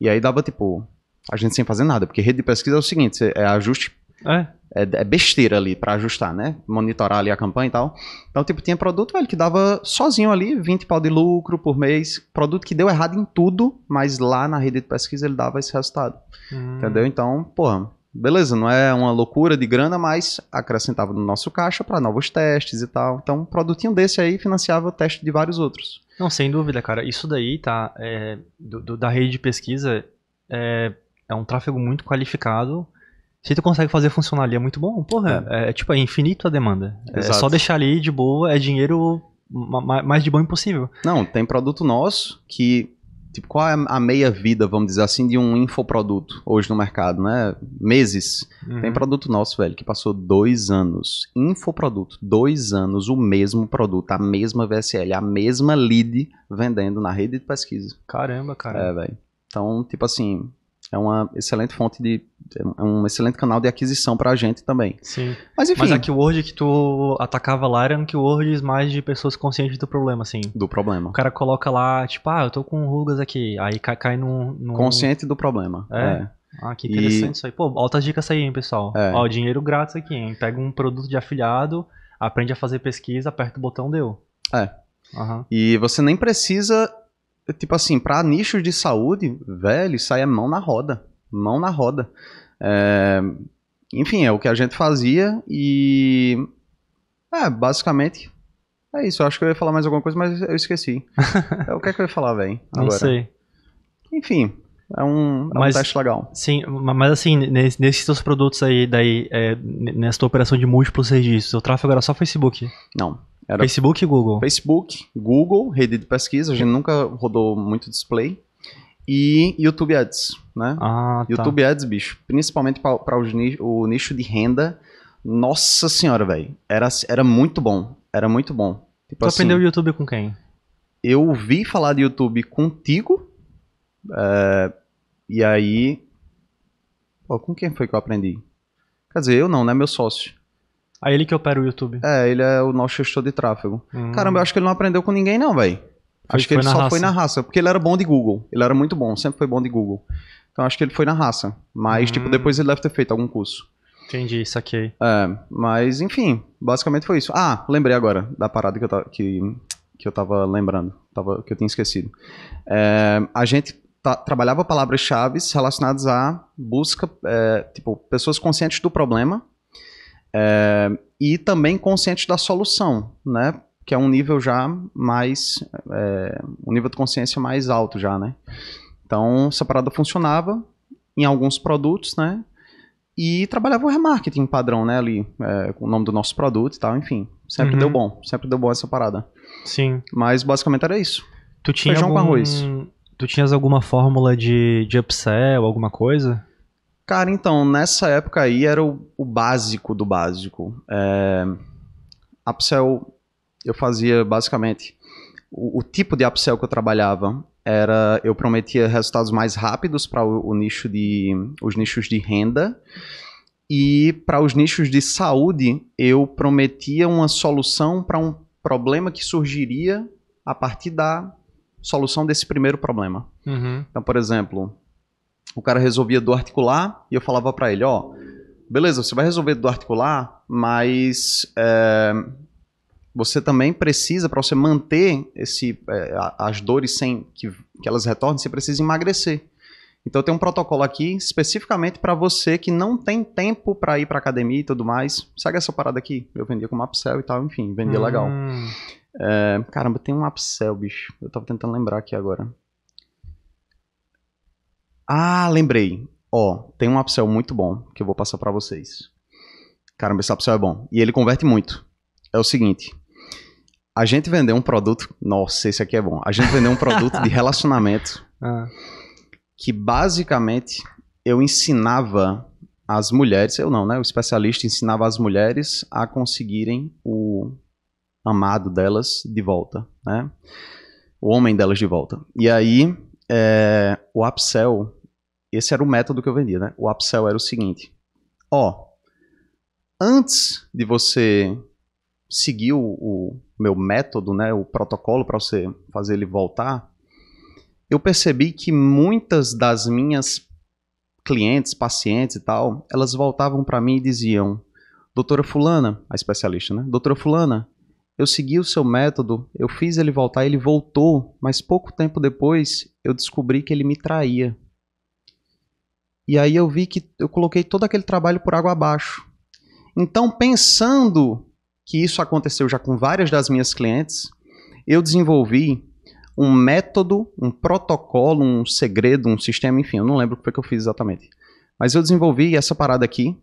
E aí dava tipo, a gente sem fazer nada, porque rede de pesquisa é o seguinte: é ajuste é. É, é besteira ali para ajustar, né? Monitorar ali a campanha e tal. Então, tipo, tinha produto, velho, que dava sozinho ali 20 pau de lucro por mês. Produto que deu errado em tudo, mas lá na rede de pesquisa ele dava esse resultado. Hum. Entendeu? Então, porra, beleza, não é uma loucura de grana, mas acrescentava no nosso caixa para novos testes e tal. Então, um produtinho desse aí financiava o teste de vários outros. Não, sem dúvida, cara. Isso daí, tá? É, do, do, da rede de pesquisa é, é um tráfego muito qualificado se tu consegue fazer funcionar ali, é muito bom. Porra, é, é, é tipo, é infinito a demanda. Exato. É só deixar ali de boa, é dinheiro mais de bom impossível. Não, tem produto nosso que. Tipo, qual é a meia-vida, vamos dizer assim, de um infoproduto hoje no mercado, né? Meses. Uhum. Tem produto nosso, velho, que passou dois anos. Infoproduto, dois anos, o mesmo produto, a mesma VSL, a mesma lead vendendo na rede de pesquisa. Caramba, cara. É, velho. Então, tipo assim, é uma excelente fonte de. É um excelente canal de aquisição pra gente também. Sim. Mas enfim. Mas a Keyword que tu atacava lá eram keywords mais de pessoas conscientes do problema, assim. Do problema. O cara coloca lá, tipo, ah, eu tô com rugas aqui. Aí cai, cai num, Consciente do problema. É. é. Ah, que interessante e... isso aí. Pô, altas dicas aí, hein, pessoal. É. Ó, dinheiro grátis aqui, hein? Pega um produto de afiliado, aprende a fazer pesquisa, aperta o botão, deu. É. Uhum. E você nem precisa tipo assim, para nichos de saúde, velho, isso aí é mão na roda. Mão na roda. É, enfim, é o que a gente fazia e. É, basicamente. É isso, eu acho que eu ia falar mais alguma coisa, mas eu esqueci. é, o que é que eu ia falar, velho? Não sei. Enfim, é um, é mas, um teste legal. Sim, mas assim, nesses, nesses teus produtos aí, daí, é, nessa tua operação de múltiplos registros, o tráfego era só Facebook? Não, era Facebook e Google. Facebook, Google, rede de pesquisa, a gente nunca rodou muito display. E YouTube Ads, né? Ah, tá. YouTube Ads, bicho, principalmente para o nicho de renda. Nossa senhora, velho. Era, era muito bom. Era muito bom. Tipo tu assim, aprendeu YouTube com quem? Eu ouvi falar de YouTube contigo. É, e aí. Pô, com quem foi que eu aprendi? Quer dizer, eu não, né? Meu sócio. É ele que opera o YouTube. É, ele é o nosso gestor de tráfego. Hum. Caramba, eu acho que ele não aprendeu com ninguém, não, velho. Acho que ele só raça. foi na raça, porque ele era bom de Google. Ele era muito bom, sempre foi bom de Google. Então acho que ele foi na raça. Mas, tipo, hum. tipo, depois ele deve ter feito algum curso. Entendi, saquei. É, mas enfim, basicamente foi isso. Ah, lembrei agora da parada que eu tava, que, que eu tava lembrando, tava, que eu tinha esquecido. É, a gente tá, trabalhava palavras-chave relacionadas à busca, é, tipo, pessoas conscientes do problema é, e também consciente da solução, né? Que é um nível já mais. É, um nível de consciência mais alto já, né? Então, essa parada funcionava em alguns produtos, né? E trabalhava o remarketing padrão, né? Ali, é, com o nome do nosso produto e tal, enfim. Sempre uhum. deu bom, sempre deu bom essa parada. Sim. Mas basicamente era isso. Tu tinha Feijão algum... com arroz. Tu tinhas alguma fórmula de, de upsell, alguma coisa? Cara, então, nessa época aí era o, o básico do básico. É, upsell, eu fazia basicamente. O, o, tipo de upsell que eu trabalhava era. Eu prometia resultados mais rápidos para o, o nicho de. os nichos de renda. E para os nichos de saúde, eu prometia uma solução para um problema que surgiria a partir da solução desse primeiro problema. Uhum. Então, por exemplo, Tipo, o cara resolvia do articular e eu falava para ele, ó, oh, beleza, você vai resolver do articular, mas é, você também precisa, para você manter esse, é, as dores sem que, que elas retornem, você precisa emagrecer. Então tem um protocolo aqui especificamente para você que não tem tempo para ir para academia e tudo mais. Segue essa parada aqui. Eu vendia com Mapcel e tal, enfim, vendia hum. legal. É, caramba, tem um Mapcel, bicho. Eu tava tentando lembrar aqui agora. Ah, lembrei. Ó, tem um upsell muito bom que eu vou passar para vocês. Caramba, esse upsell é bom. E ele converte muito. É o seguinte. A gente vendeu um produto. Nossa, esse aqui é bom. A gente vendeu um produto de relacionamento ah. que basicamente eu ensinava as mulheres, eu não, né? O especialista ensinava as mulheres a conseguirem o amado delas de volta, né? O homem delas de volta. E aí é, o upsell, esse era o método que eu vendia, né? O upsell era o seguinte: ó, antes de você seguir o, o meu método, né, o protocolo para você fazer ele voltar, eu percebi que muitas das minhas clientes, pacientes e tal, elas voltavam para mim e diziam: "Doutora fulana, a especialista, né? Doutora fulana, eu segui o seu método, eu fiz ele voltar, ele voltou, mas pouco tempo depois eu descobri que ele me traía. E aí eu vi que eu coloquei todo aquele trabalho por água abaixo. Então, pensando que isso aconteceu já com várias das minhas clientes, eu desenvolvi um método, um protocolo, um segredo, um sistema, enfim, eu não lembro o que foi que eu fiz exatamente. Mas eu desenvolvi essa parada aqui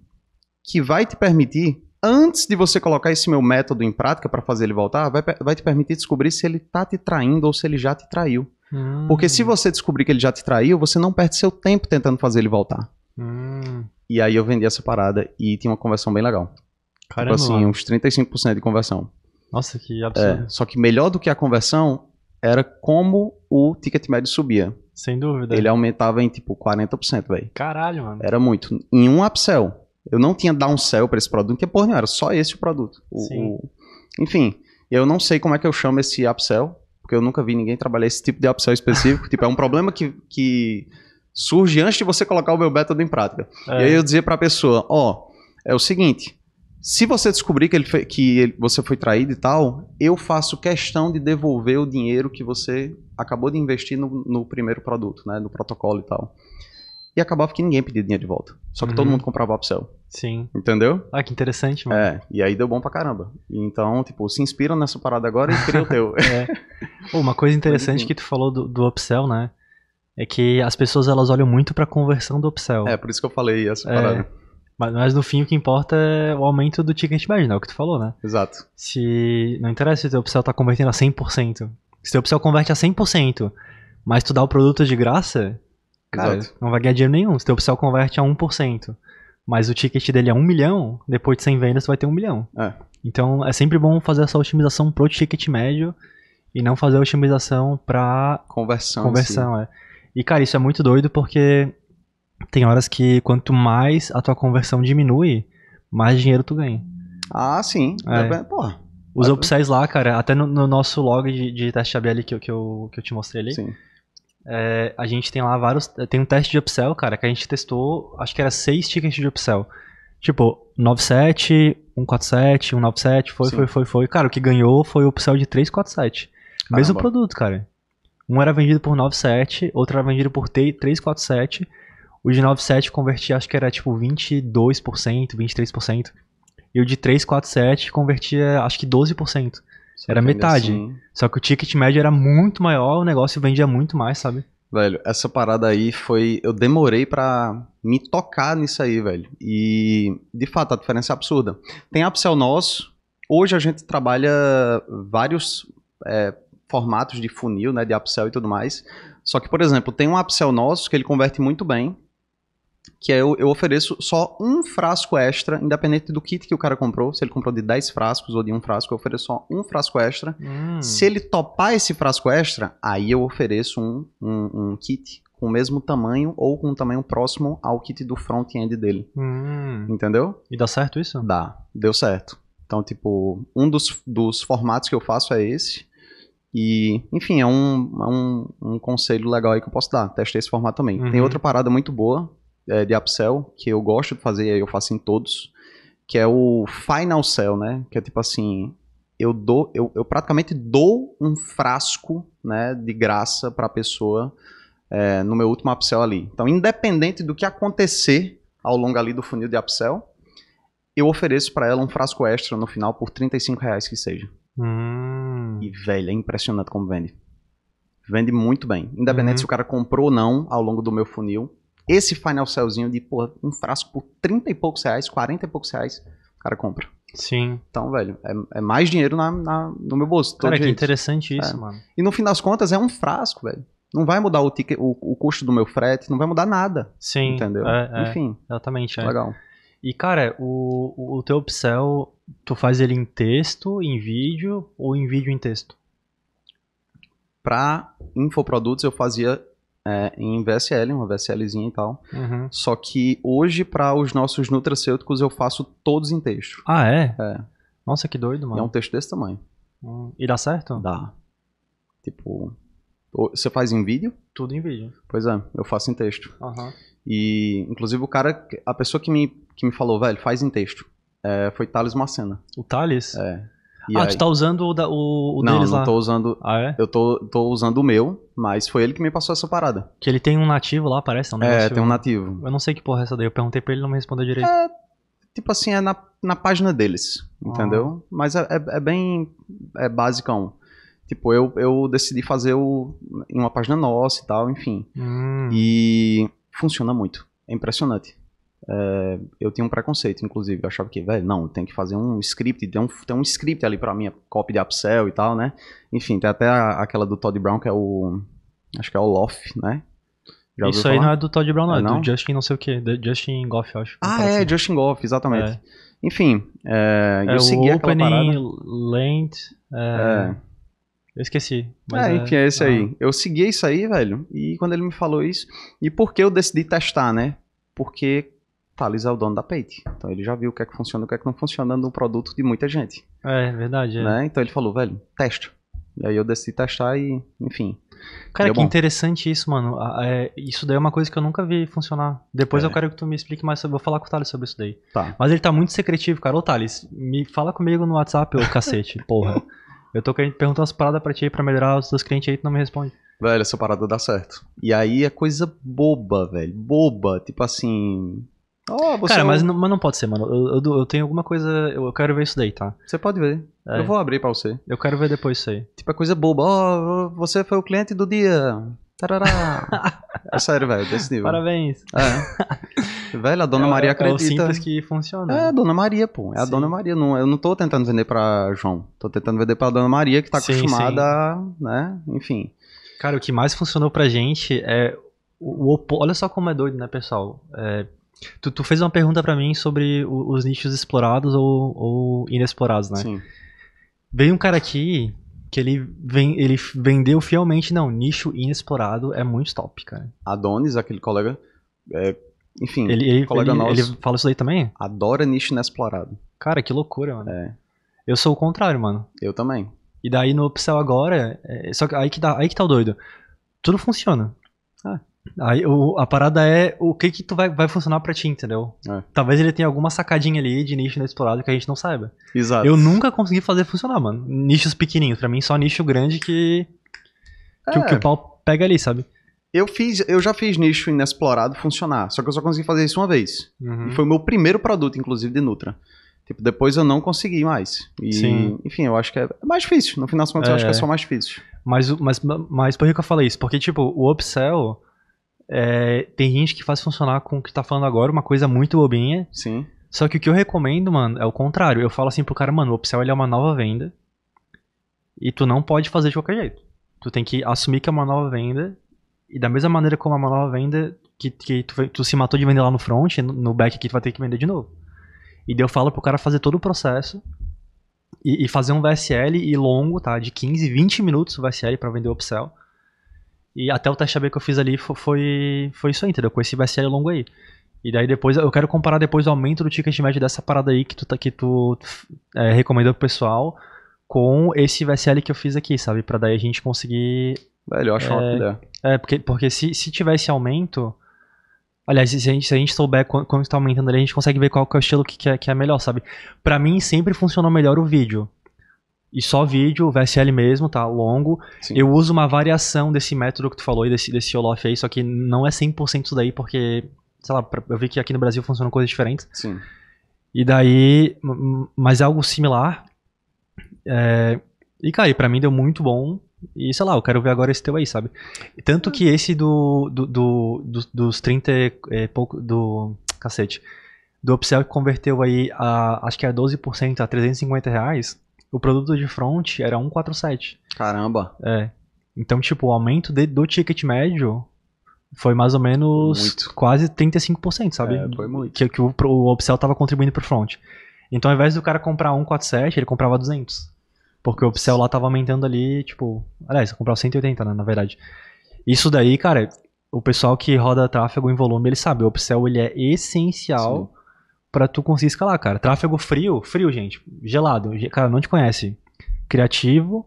que vai te permitir antes de você colocar esse meu método em prática para fazer ele voltar, vai, vai, te permitir descobrir se ele tá te traindo ou se ele já te traiu. Hum. Porque se você descobrir que ele já te traiu, você não perde seu tempo tentando fazer ele voltar. Hum. E aí eu vendi essa parada e tinha uma conversão bem legal. Tipo Caramba. Tipo assim, uns 35% de conversão. Nossa, que é, absurdo. É, só que melhor do que a conversão era como o ticket médio subia. Sem dúvida. Ele aumentava em tipo 40%, velho. Caralho, mano. Era muito. Em um upsell. Eu não tinha dar um sell para esse produto, que porra não era só esse o produto. O, o, enfim, eu não sei como é que eu chamo esse upsell, porque eu nunca vi ninguém trabalhar esse tipo de upsell específico. tipo, é um problema que, que surge antes de você colocar o meu método em prática. É. E aí eu dizia para a pessoa, ó, oh, é o seguinte, se você descobrir que, ele foi, que ele, você foi traído e tal, eu faço questão de devolver o dinheiro que você acabou de investir no, no primeiro produto, né, no protocolo e tal e acabava que ninguém pedia dinheiro de volta. Só que uhum. todo mundo comprava a opção. Sim. Entendeu? Ah, que interessante, mano. É, e aí deu bom pra caramba. Então, tipo, se inspiram nessa parada agora e cria o teu. é. uma coisa interessante que tu falou do, do upsell, né? É que as pessoas elas olham muito pra conversão do upsell. É, por isso que eu falei essa é. parada. Mas, mas no fim o que importa é o aumento do ticket médio, né? É o que tu falou, né? Exato. Se não interessa se o teu upsell tá convertendo a 100%. Se o teu upsell converte a 100%, mas tu dá o produto de graça, cara, Exato. não vai ganhar dinheiro nenhum. Se teu upsell converte a 1%, mas o ticket dele é 1 milhão, depois de 100 vendas você vai ter 1 milhão. É. Então é sempre bom fazer essa otimização pro ticket médio e não fazer a otimização pra conversão. Conversão, é. E cara, isso é muito doido porque tem horas que quanto mais a tua conversão diminui, mais dinheiro tu ganha. Ah, sim. É. porra. Os upsells lá, cara, até no, no nosso log de, de teste ABL que, que, eu, que eu te mostrei ali. Sim é, a gente tem lá vários. Tem um teste de upsell, cara, que a gente testou, acho que era seis tickets de upsell. Tipo, 97, 147, 197, foi, Sim. foi, foi, foi. Cara, o que ganhou foi o upsell de 347. Caramba. Mesmo produto, cara. Um era vendido por 97, outro era vendido por 347. O de 97 convertia, acho que era tipo 22%, 23%. E o de 347 convertia, acho que 12% era metade. Assim... Só que o ticket médio era muito maior, o negócio vendia muito mais, sabe? Velho, essa parada aí foi. Eu demorei para me tocar nisso aí, velho. E, de fato, a diferença é absurda. Tem upsell nosso. Hoje a gente trabalha vários é, formatos de funil, né? De upsell e tudo mais. Só que, por exemplo, tem um upsell nosso que ele converte muito bem que é eu, eu ofereço só um frasco extra, independente do kit que o cara comprou. Se ele comprou de 10 frascos ou de um frasco, eu ofereço só um frasco extra. Hum. Se ele topar esse frasco extra, aí eu ofereço um, um, um, kit com o mesmo tamanho ou com um tamanho próximo ao kit do front-end dele. Hum. Entendeu? E dá certo isso? Dá, deu certo. Então, tipo, um dos, dos formatos que eu faço é esse. E, enfim, é um, é um, um conselho legal aí que eu posso dar. Testei esse formato também. Uhum. Tem outra parada muito boa é, de upsell que eu gosto de fazer, eu faço em todos, que é o final sell, né? Que é tipo assim, eu dou, eu, eu praticamente dou um frasco, né, de graça para a pessoa é, no meu último upsell ali. Então, independente do que acontecer ao longo ali do funil de upsell, eu ofereço para ela um frasco extra no final por 35 reais que seja. Hum. E, velho, é impressionante como vende. Vende muito bem. Independente uhum. se o cara comprou ou não ao longo do meu funil, esse Final Cellzinho de, porra, um frasco por 30 e poucos reais, 40 e poucos reais, o cara compra. Sim. Então, velho, é, é mais dinheiro na, na, no meu bolso. Cara, que jeito. interessante isso, é. mano. E no fim das contas, é um frasco, velho. Não vai mudar o, ticket, o, o custo do meu frete, não vai mudar nada. Sim. Entendeu? É, é. Enfim. Exatamente. É. Legal. E, cara, o, o teu upsell, tu faz ele em texto, em vídeo ou em vídeo em texto? Pra infoprodutos eu fazia é, em VSL, uma VSLzinha e tal. Uhum. Só que hoje, para os nossos nutracêuticos, eu faço todos em texto. Ah, é? É. Nossa, que doido, mano. é um texto desse tamanho. Hum. E dá certo? Dá. Tipo, você faz em vídeo? Tudo em vídeo. Pois é, eu faço em texto. Uhum. E, inclusive, o cara, a pessoa que me, que me falou, velho, faz em texto, é, foi Thales Macena. O Thales? É. E ah, aí... tu tá usando o, da, o, o não, deles não lá? Não, tô usando. Ah, é? Eu tô, tô usando o meu, mas foi ele que me passou essa parada. Que ele tem um nativo lá, parece? É um é, tem um nativo. Eu não sei que porra é essa daí. Eu perguntei pra ele e não me respondeu direito. É, tipo assim, é na, na página deles, entendeu? Ah. Mas é, é, é, bem. É basicão. Tipo, eu, eu decidi fazer o, em uma página nossa e tal, enfim. Hum. E funciona muito. É impressionante. É, eu tinha um preconceito, inclusive. Eu achava que, velho, não, tem que fazer um script, tem um, tem um script ali pra minha copy de upsell e tal, né? Enfim, tem até a, aquela do Todd Brown, que é o. Acho que é o Loft, né? Já Isso aí não é do Todd Brown, não, é, é não? do Justin não sei o que, Justin Goff, eu acho. Ah, é, assim. Justin Goff, exatamente. É. Enfim, é, eu é, segui o opening, aquela parada. Land, é, é... Eu esqueci. Mas é, enfim, é esse ah. aí. Eu segui isso aí, velho. E quando ele me falou isso. E por que eu decidi testar, né? Porque Thales é o dono da Pate. Então ele já viu o que é que funciona e o que é que não funciona no produto de muita gente. É, verdade. É. Né? Então ele falou, velho, teste. E aí eu decidi testar e, enfim. Cara, que bom. interessante isso, mano. É, isso daí é uma coisa que eu nunca vi funcionar. Depois é. eu quero que tu me explique mais sobre. Vou falar com o Thales sobre isso daí. Tá. Mas ele tá muito secretivo, cara. Ô, Thales, me fala comigo no WhatsApp, ô cacete, porra. Eu tô querendo perguntar umas paradas pra ti aí pra melhorar os seus clientes aí, tu não me responde. Velho, essa parada dá certo. E aí é coisa boba, velho. Boba. Tipo assim. Oh, você Cara, é um... mas, não, mas não pode ser, mano. Eu, eu, eu tenho alguma coisa. Eu, quero ver isso daí, tá? Você pode ver. É. Eu vou abrir pra você. Eu quero ver depois isso aí. Tipo, a coisa boba. Oh, você foi o cliente do dia. Tarará. é sério, velho, desse nível. Parabéns. É. Velho, a Dona é, Maria é, acredita. É o que funciona. É, a Dona Maria, pô. É a Dona Maria. Não, eu não tô tentando vender pra João. Tô tentando vender pra Dona Maria, que tá sim, acostumada, sim. né? Enfim. Cara, o que mais funcionou pra gente é. O, olha só como é doido, né, pessoal? É, Tu, tu fez uma pergunta para mim sobre o, os nichos explorados ou, ou, inexplorados, né? Sim. Veio um cara aqui que ele, vem, ele vendeu fielmente, não, nicho inexplorado é muito top, cara. Adonis, aquele colega, é, enfim, ele, ele, colega ele, nosso. Ele fala isso daí também? Adora nicho inexplorado. Cara, que loucura, mano. É. Eu sou o contrário, mano. Eu também. E daí no upsell agora, é, só que aí que, dá, tá, aí que tá o doido. Tudo funciona. Ah. Aí, o, a parada é o que que tu vai, vai funcionar para ti, entendeu? É. Talvez ele tenha alguma sacadinha ali de nicho inexplorado que a gente não saiba. Exato. Eu nunca consegui fazer funcionar, mano. Nichos pequenininhos, para mim só nicho grande que que, é. que, o pau pega ali, sabe? Eu fiz, eu já fiz nicho inexplorado funcionar, só que eu só consegui fazer isso uma vez. Uhum. E foi o meu primeiro produto, inclusive, de Nutra. Tipo, depois eu não consegui mais. E, Sim. enfim, eu acho que é mais difícil. No final das contas, é, eu acho que é, é só mais difícil. Mas, mas, mas por que eu falei isso? Porque, tipo, o upsell é, tem gente que faz funcionar com o que tá falando agora, uma coisa muito bobinha. Sim. Só que o que eu recomendo, mano, é o contrário. Eu falo assim pro cara, mano, o upsell ele é uma nova venda. E tu não pode fazer de qualquer jeito. Tu tem que assumir que é uma nova venda. E da mesma maneira como é uma nova venda, que, que tu, tu, se matou de vender lá no front, no back aqui tu vai ter que vender de novo. E daí eu falo pro cara fazer todo o processo e, e fazer um VSL e longo, tá? De 15, 20 minutos o VSL para vender o upsell. E até o teste AB que eu fiz ali foi, foi isso aí, entendeu? Com esse VSL longo aí. E daí depois eu quero comparar depois o aumento do ticket médio dessa parada aí que tu, tá, que tu é, recomendou pro pessoal com esse VSL que eu fiz aqui, sabe? Pra daí a gente conseguir. Velho, eu acho é, uma ideia. É, porque, porque se, se tiver esse aumento. Aliás, se a gente, se a gente souber quanto está aumentando ali, a gente consegue ver qual é o estilo que, que, é, que é melhor, sabe? Pra mim sempre funcionou melhor o vídeo e só vídeo, o VSL mesmo, tá? Longo. Sim. Eu uso uma variação desse método que tu falou e desse, desse Olof aí, só que não é 100% isso daí, porque, sei lá, eu vi que aqui no Brasil funcionam coisas diferentes. Sim. E daí, mas é algo similar. É, e, cara, para pra mim deu muito bom. E, sei lá, eu quero ver agora esse teu aí, sabe? Tanto que esse do, do, do, do dos 30 e é, pouco, do, cacete, do Upsell que converteu aí, a, acho que é 12% a 350 reais, o produto de front era 147. Caramba. É. Então, tipo, o aumento de, do ticket médio foi mais ou menos muito. quase 35%, sabe? É, foi muito. Que, que o, o upsell tava contribuindo pro front. Então, ao invés do cara comprar 147, ele comprava 200. Porque o upsell lá tava aumentando ali, tipo... Aliás, comprava 180, né, na verdade. Isso daí, cara, o pessoal que roda tráfego em volume, ele sabe. O upsell, ele é essencial... Sim para tu conseguir escalar, cara. Tráfego frio, frio, gente, gelado, cara, não te conhece. Criativo,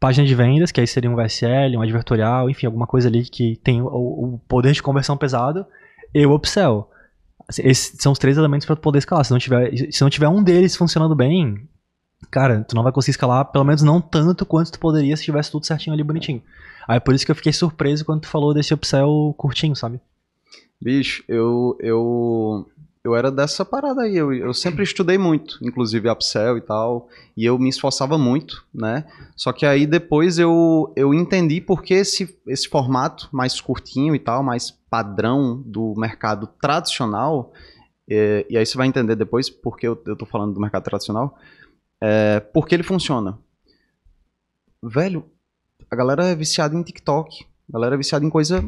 página de vendas, que aí seria um VSL, um advertorial, enfim, alguma coisa ali que tem o, o poder de conversão pesado, e o upsell. Assim, Esses são os três elementos para poder escalar. Se não, tiver, se não tiver um deles funcionando bem, cara, tu não vai conseguir escalar, pelo menos não tanto quanto tu poderia se tivesse tudo certinho ali, bonitinho. Aí por isso que eu fiquei surpreso quando tu falou desse upsell curtinho, sabe? Bicho, eu, eu eu era dessa parada aí. Eu, eu sempre estudei muito, inclusive upsell e tal. E eu me esforçava muito, né? Só que aí depois eu, eu entendi por que esse, esse formato mais curtinho e tal, mais padrão do mercado tradicional. É, e aí você vai entender depois porque eu, eu tô falando do mercado tradicional. É, porque ele funciona. Velho, a galera é viciada em TikTok. A galera é viciada em coisa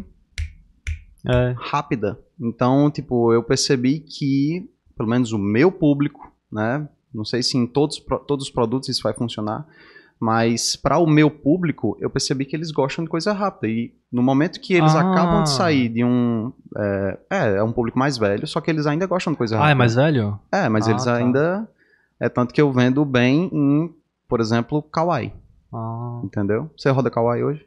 é. rápida. Então, tipo, eu percebi que, pelo menos o meu público, né? Não sei se em todos, todos os produtos isso vai funcionar, mas para o meu público, eu percebi que eles gostam de coisa rápida. E no momento que eles ah. acabam de sair de um. É, é, é, um público mais velho, só que eles ainda gostam de coisa rápida. Ah, é mais velho? É, mas ah, eles tá. ainda. É tanto que eu vendo bem em, por exemplo, Kawaii. Ah. Entendeu? Você roda Kawaii hoje?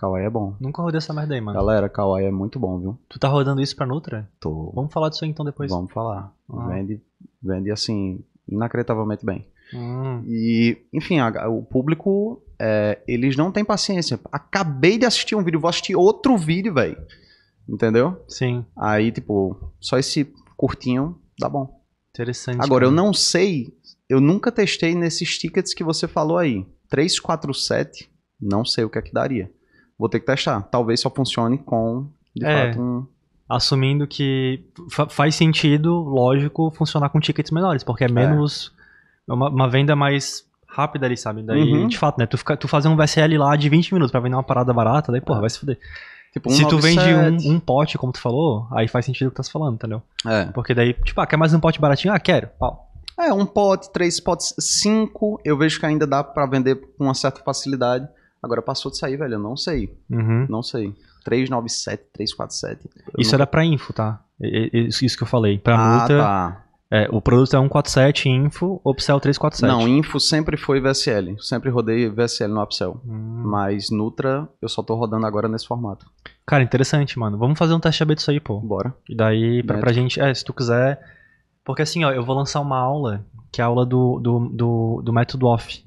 Kawaii é bom. Nunca rodei essa merda aí, mano. Galera, Kawaii é muito bom, viu? Tu tá rodando isso pra Nutra? Tô. Vamos falar disso aí então depois. Vamos falar. Ah. Vende, vende assim, inacreditavelmente bem. Hum. E, enfim, a, o público, é, eles não têm paciência. Acabei de assistir um vídeo, vou assistir outro vídeo, velho. Entendeu? Sim. Aí, tipo, só esse curtinho dá bom. Interessante. Agora, cara. eu não sei, eu nunca testei nesses tickets que você falou aí. 347, não sei o que é que daria vou ter que testar. Talvez só funcione com, de é, fato, um... Assumindo que fa faz sentido, lógico, funcionar com tickets menores, porque é, é. menos. É. Uma, uma, venda mais rápida ali, sabe? Daí, uhum. de fato, né? Tu, fica, tu fazer um VSL lá de 20 minutos pra vender uma parada barata, daí, porra, vai se fuder. Tipo, um se tu vende um, um, pote, como tu falou, aí faz sentido o que tu tá falando, entendeu? É. Porque daí, tipo, ah, quer mais um pote baratinho? Ah, quero. Pau. É, um pote, três potes, cinco, eu vejo que ainda dá para vender com uma certa facilidade. Agora passou de sair, velho, eu não sei. Uhum. Não sei. 397, 347. Isso não... era pra info, tá? Isso que eu falei. Pra ah, multa. Tá. É, o produto é 147 Info, Opsel 347. Não, Info sempre foi VSL. Sempre rodei VSL no Opsel. Hum. Mas Nutra eu só tô rodando agora nesse formato. Cara, interessante, mano. Vamos fazer um teste aberto disso aí, pô. Bora. E daí, pra, pra gente. É, se tu quiser. Porque assim, ó, eu vou lançar uma aula, que é a aula do, do, do, do método off.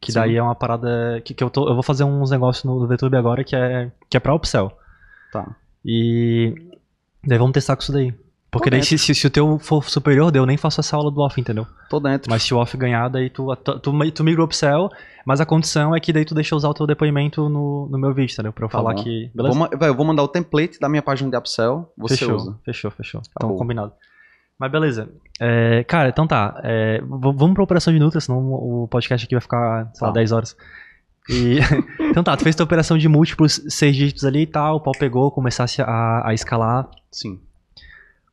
Que Sim. daí é uma parada que, que eu, tô, eu vou fazer uns negócios no, YouTube VTube agora que é, que é pra upsell. Tá. E daí vamos testar com isso daí. Porque daí se, se, se, o teu for superior, eu nem faço essa aula do off, entendeu? Tô dentro. Mas se o off ganhar, daí tu, tu, tu, tu migra o upsell, mas a condição é que daí tu deixa usar o teu depoimento no, no meu vídeo, entendeu? Pra eu tá falar bom. que... Beleza? Vou, eu vou mandar o template da minha página de upsell, você fechou, usa. Fechou, fechou. Acabou. Tá então, combinado. Mas beleza. É, cara, então tá. É, vamos pra operação de Nutra, senão o podcast aqui vai ficar, sei lá, 10 tá. horas. E, então tá, tu fez tua operação de múltiplos, seis dígitos ali e tal, o pau pegou, começasse a, a escalar. Sim.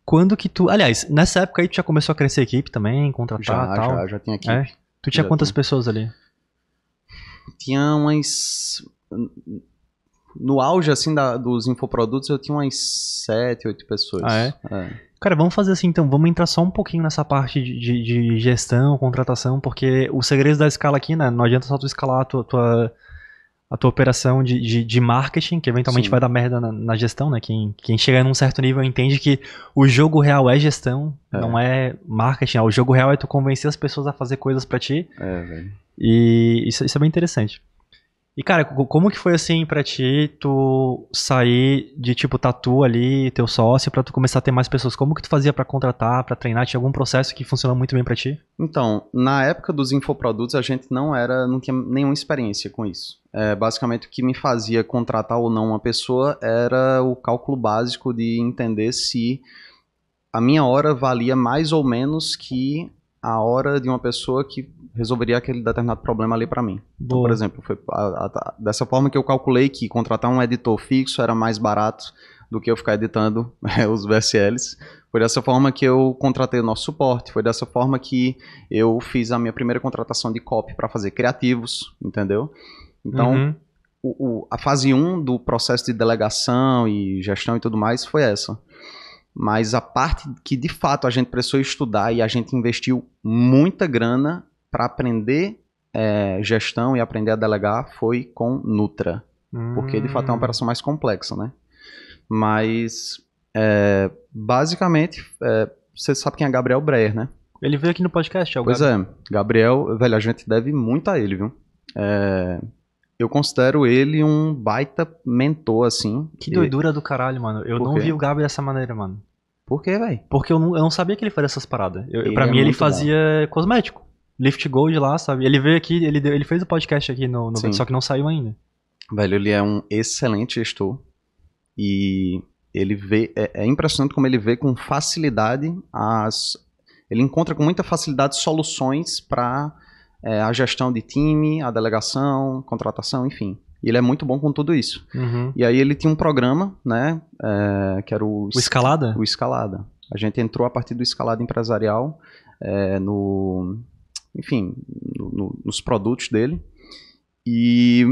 Quando que tu. Aliás, nessa época aí tu já começou a crescer a equipe também, contratar já, tal? Já, já tinha é? equipe. É? Tu tinha já quantas tinha. pessoas ali? Tinha umas. No auge, assim, da, dos infoprodutos, eu tinha umas sete, oito pessoas. Ah, é? É. Cara, vamos fazer assim então, vamos entrar só um pouquinho nessa parte de, de, de gestão, contratação, porque o segredo da escala aqui, né? Não adianta só tu escalar a tua, tua a tua operação de, de, de marketing, que eventualmente Sim. vai dar merda na, na, gestão, né? Quem, quem chega num certo nível entende que o jogo real é gestão, é. não é marketing. O jogo real é tu convencer as pessoas a fazer coisas para ti. É, velho. E isso, isso é bem interessante. E, cara, como que foi assim pra ti, tu sair de tipo tatu ali, teu sócio, pra tu começar a ter mais pessoas? Como que tu fazia para contratar, para treinar? Tinha algum processo que funcionou muito bem para ti? Então, na época dos infoprodutos, a gente não era, não tinha nenhuma experiência com isso. É, basicamente, o que me fazia contratar ou não uma pessoa era o cálculo básico de entender se a minha hora valia mais ou menos que a hora de uma pessoa que resolveria aquele determinado problema ali para mim. Então, por exemplo, foi a, a, dessa forma que eu calculei que contratar um editor fixo era mais barato do que eu ficar editando é, os VSLs. Foi dessa forma que eu contratei o nosso suporte, foi dessa forma que eu fiz a minha primeira contratação de copy para fazer criativos, entendeu? Então, uhum. o, o, a fase 1 um do processo de delegação e gestão e tudo mais foi essa. Mas a parte que de fato a gente precisou estudar e a gente investiu muita grana para aprender é, gestão e aprender a delegar foi com Nutra. Hum. Porque de fato é uma hum. operação mais complexa, né? Mas é, basicamente é, você sabe quem é Gabriel Breyer, né? Ele veio aqui no podcast, é o Pois Gabriel. é, Gabriel, velho, a gente deve muito a ele, viu? É, eu considero ele um baita mentor, assim. Que doidura e... do caralho, mano. Eu não vi o Gabriel dessa maneira, mano. Por quê, velho? Porque eu não, eu não, sabia que ele fazia essas paradas. Eu, pra é mim, ele fazia bom. cosmético. Lift Gold lá, sabe? Ele veio aqui, ele, deu, ele fez o podcast aqui no, no só que não saiu ainda. Velho, ele é um excelente gestor e ele vê, é, é impressionante como ele vê com facilidade as, ele encontra com muita facilidade soluções para é, a gestão de time, a delegação, contratação, enfim. E ele é muito bom com tudo isso. Uhum. E aí ele tinha um programa, né, é, que era o, o Escalada. O Escalada. A gente entrou a partir do Escalada Empresarial é, no enfim, no, no, nos produtos dele. E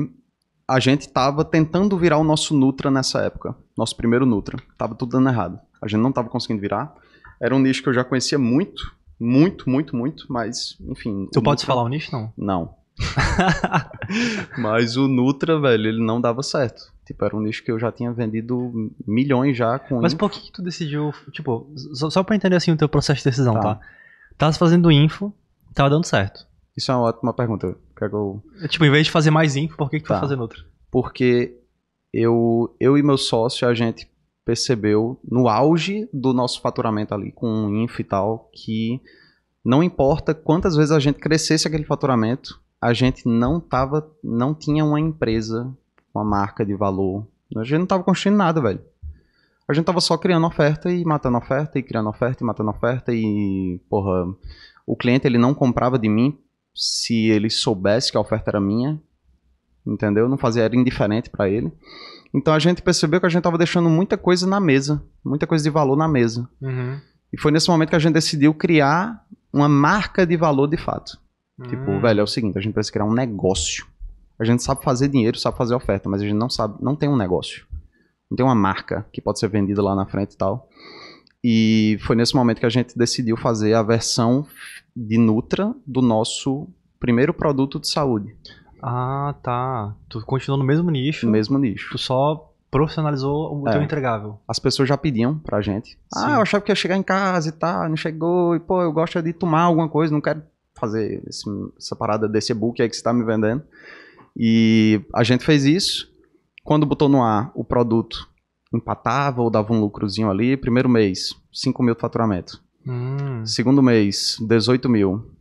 a gente estava tentando virar o nosso Nutra nessa época, nosso primeiro Nutra. Tava tudo dando errado. A gente não estava conseguindo virar. Era um nicho que eu já conhecia muito, muito, muito, muito, mas, enfim. Tu pode Nutra... falar o nicho, não? Não. mas o Nutra, velho, ele não dava certo. Tipo, era um nicho que eu já tinha vendido milhões já com. Mas por que, que tu decidiu, tipo, só, só pra entender assim o teu processo de decisão, tá? tá? Tava fazendo info, Tava dando certo. Isso é uma ótima pergunta. É, tipo, em vez de fazer mais info, por que, que tá. tu tá fazendo outra? Porque eu, eu e meu sócio, a gente percebeu no auge do nosso faturamento ali, com info e tal, que não importa quantas vezes a gente crescesse aquele faturamento, a gente não tava, não tinha uma empresa, uma marca de valor. A gente não tava construindo nada, velho. A gente tava só criando oferta e matando oferta e criando oferta e matando oferta e, porra, o cliente ele não comprava de mim se ele soubesse que a oferta era minha, entendeu? Não fazia era indiferente para ele. Então a gente percebeu que a gente estava deixando muita coisa na mesa, muita coisa de valor na mesa. Uhum. E foi nesse momento que a gente decidiu criar uma marca de valor de fato. Uhum. Tipo, hum. velho, é o seguinte, a gente precisa criar um negócio. A gente sabe fazer dinheiro, sabe fazer oferta, mas a gente não sabe, não tem um negócio. Não tem uma marca que pode ser vendida lá na frente e tal. E foi nesse momento que a gente decidiu fazer a versão de Nutra do nosso primeiro produto de saúde. Ah, tá. Tu continuou no mesmo nicho. No mesmo nicho. Tu só profissionalizou o é. teu entregável. As pessoas já pediam pra gente. Ah, Sim. Ah, eu achava que ia chegar em casa e tal, tá, não chegou, e pô, eu gosto é de tomar alguma coisa, não quero fazer esse, essa parada desse e-book aí que você tá me vendendo. E a gente fez isso. Quando botou no ar o produto, empatava ou dava um lucrozinho ali. Primeiro mês, 5 mil de faturamento. Hum. Segundo mês, 18 mil.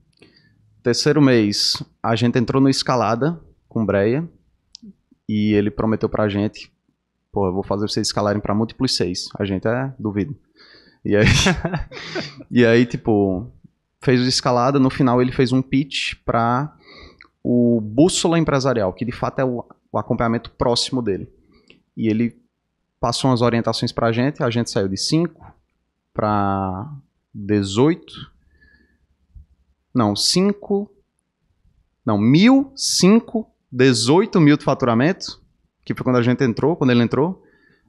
Terceiro mês, a gente entrou no Escalada com Breia e ele prometeu pra gente: pô, eu vou fazer vocês escalarem pra múltiplos 6. A gente é, duvido. E aí, e aí tipo, fez o Escalada. No final, ele fez um pitch pra o Bússola Empresarial, que de fato é o, o acompanhamento próximo dele. E ele passou umas orientações para a gente, a gente saiu de 5 para 18. Não, 5. Não, mil, 5, 18 mil de faturamento, que foi quando a gente entrou, quando ele entrou.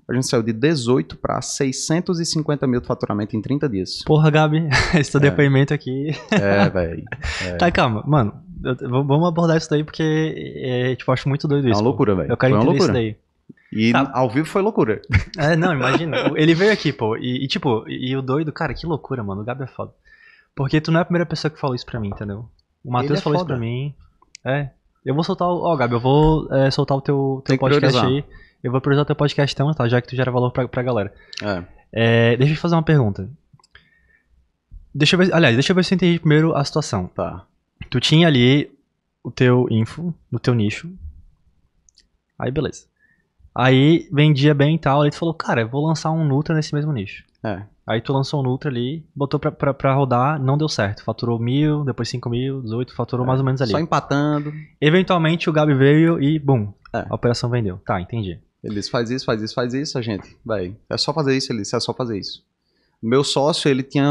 A gente saiu de 18 para 650 mil de faturamento em 30 dias. Porra, Gabi, esse teu é. depoimento aqui. É, velho. É. Tá, calma. Mano, eu, vamos abordar isso daí porque, é, tipo, acho muito doido isso. É uma loucura, velho. Eu quero Foi entender isso daí. E tá. ao vivo foi loucura. É, não, imagina. Ele veio aqui, pô. E, e tipo, e, e o doido, cara, que loucura, mano. O Gabi é foda. Porque tu não é a primeira pessoa que falou isso pra mim, entendeu? O Matheus é falou foda. isso pra mim. É. Eu vou soltar o. Ó, oh, Gabi, eu vou é, soltar o teu, teu podcast priorizar. aí. Eu vou priorizar o teu podcast então, tá? Já que tu gera valor pra, pra galera. É. é. Deixa eu te fazer uma pergunta. Deixa eu ver. Aliás, deixa eu ver se eu entendi primeiro a situação. Tá. Tu tinha ali o teu info, no teu nicho. Aí beleza. Aí vendia bem e tal. Aí tu falou, cara, eu vou lançar um Nutra nesse mesmo nicho. É. Aí tu lançou um Nutra ali, botou pra, pra, pra rodar, não deu certo. Faturou mil, depois cinco mil, dezoito, faturou é. mais ou menos ali. Só empatando. Eventualmente o Gabi veio e, bum, é. a operação vendeu. Tá, entendi. Eles faz isso, faz isso, faz isso, gente. Vai. É só fazer isso, Elis, é só fazer isso. Meu sócio, ele tinha,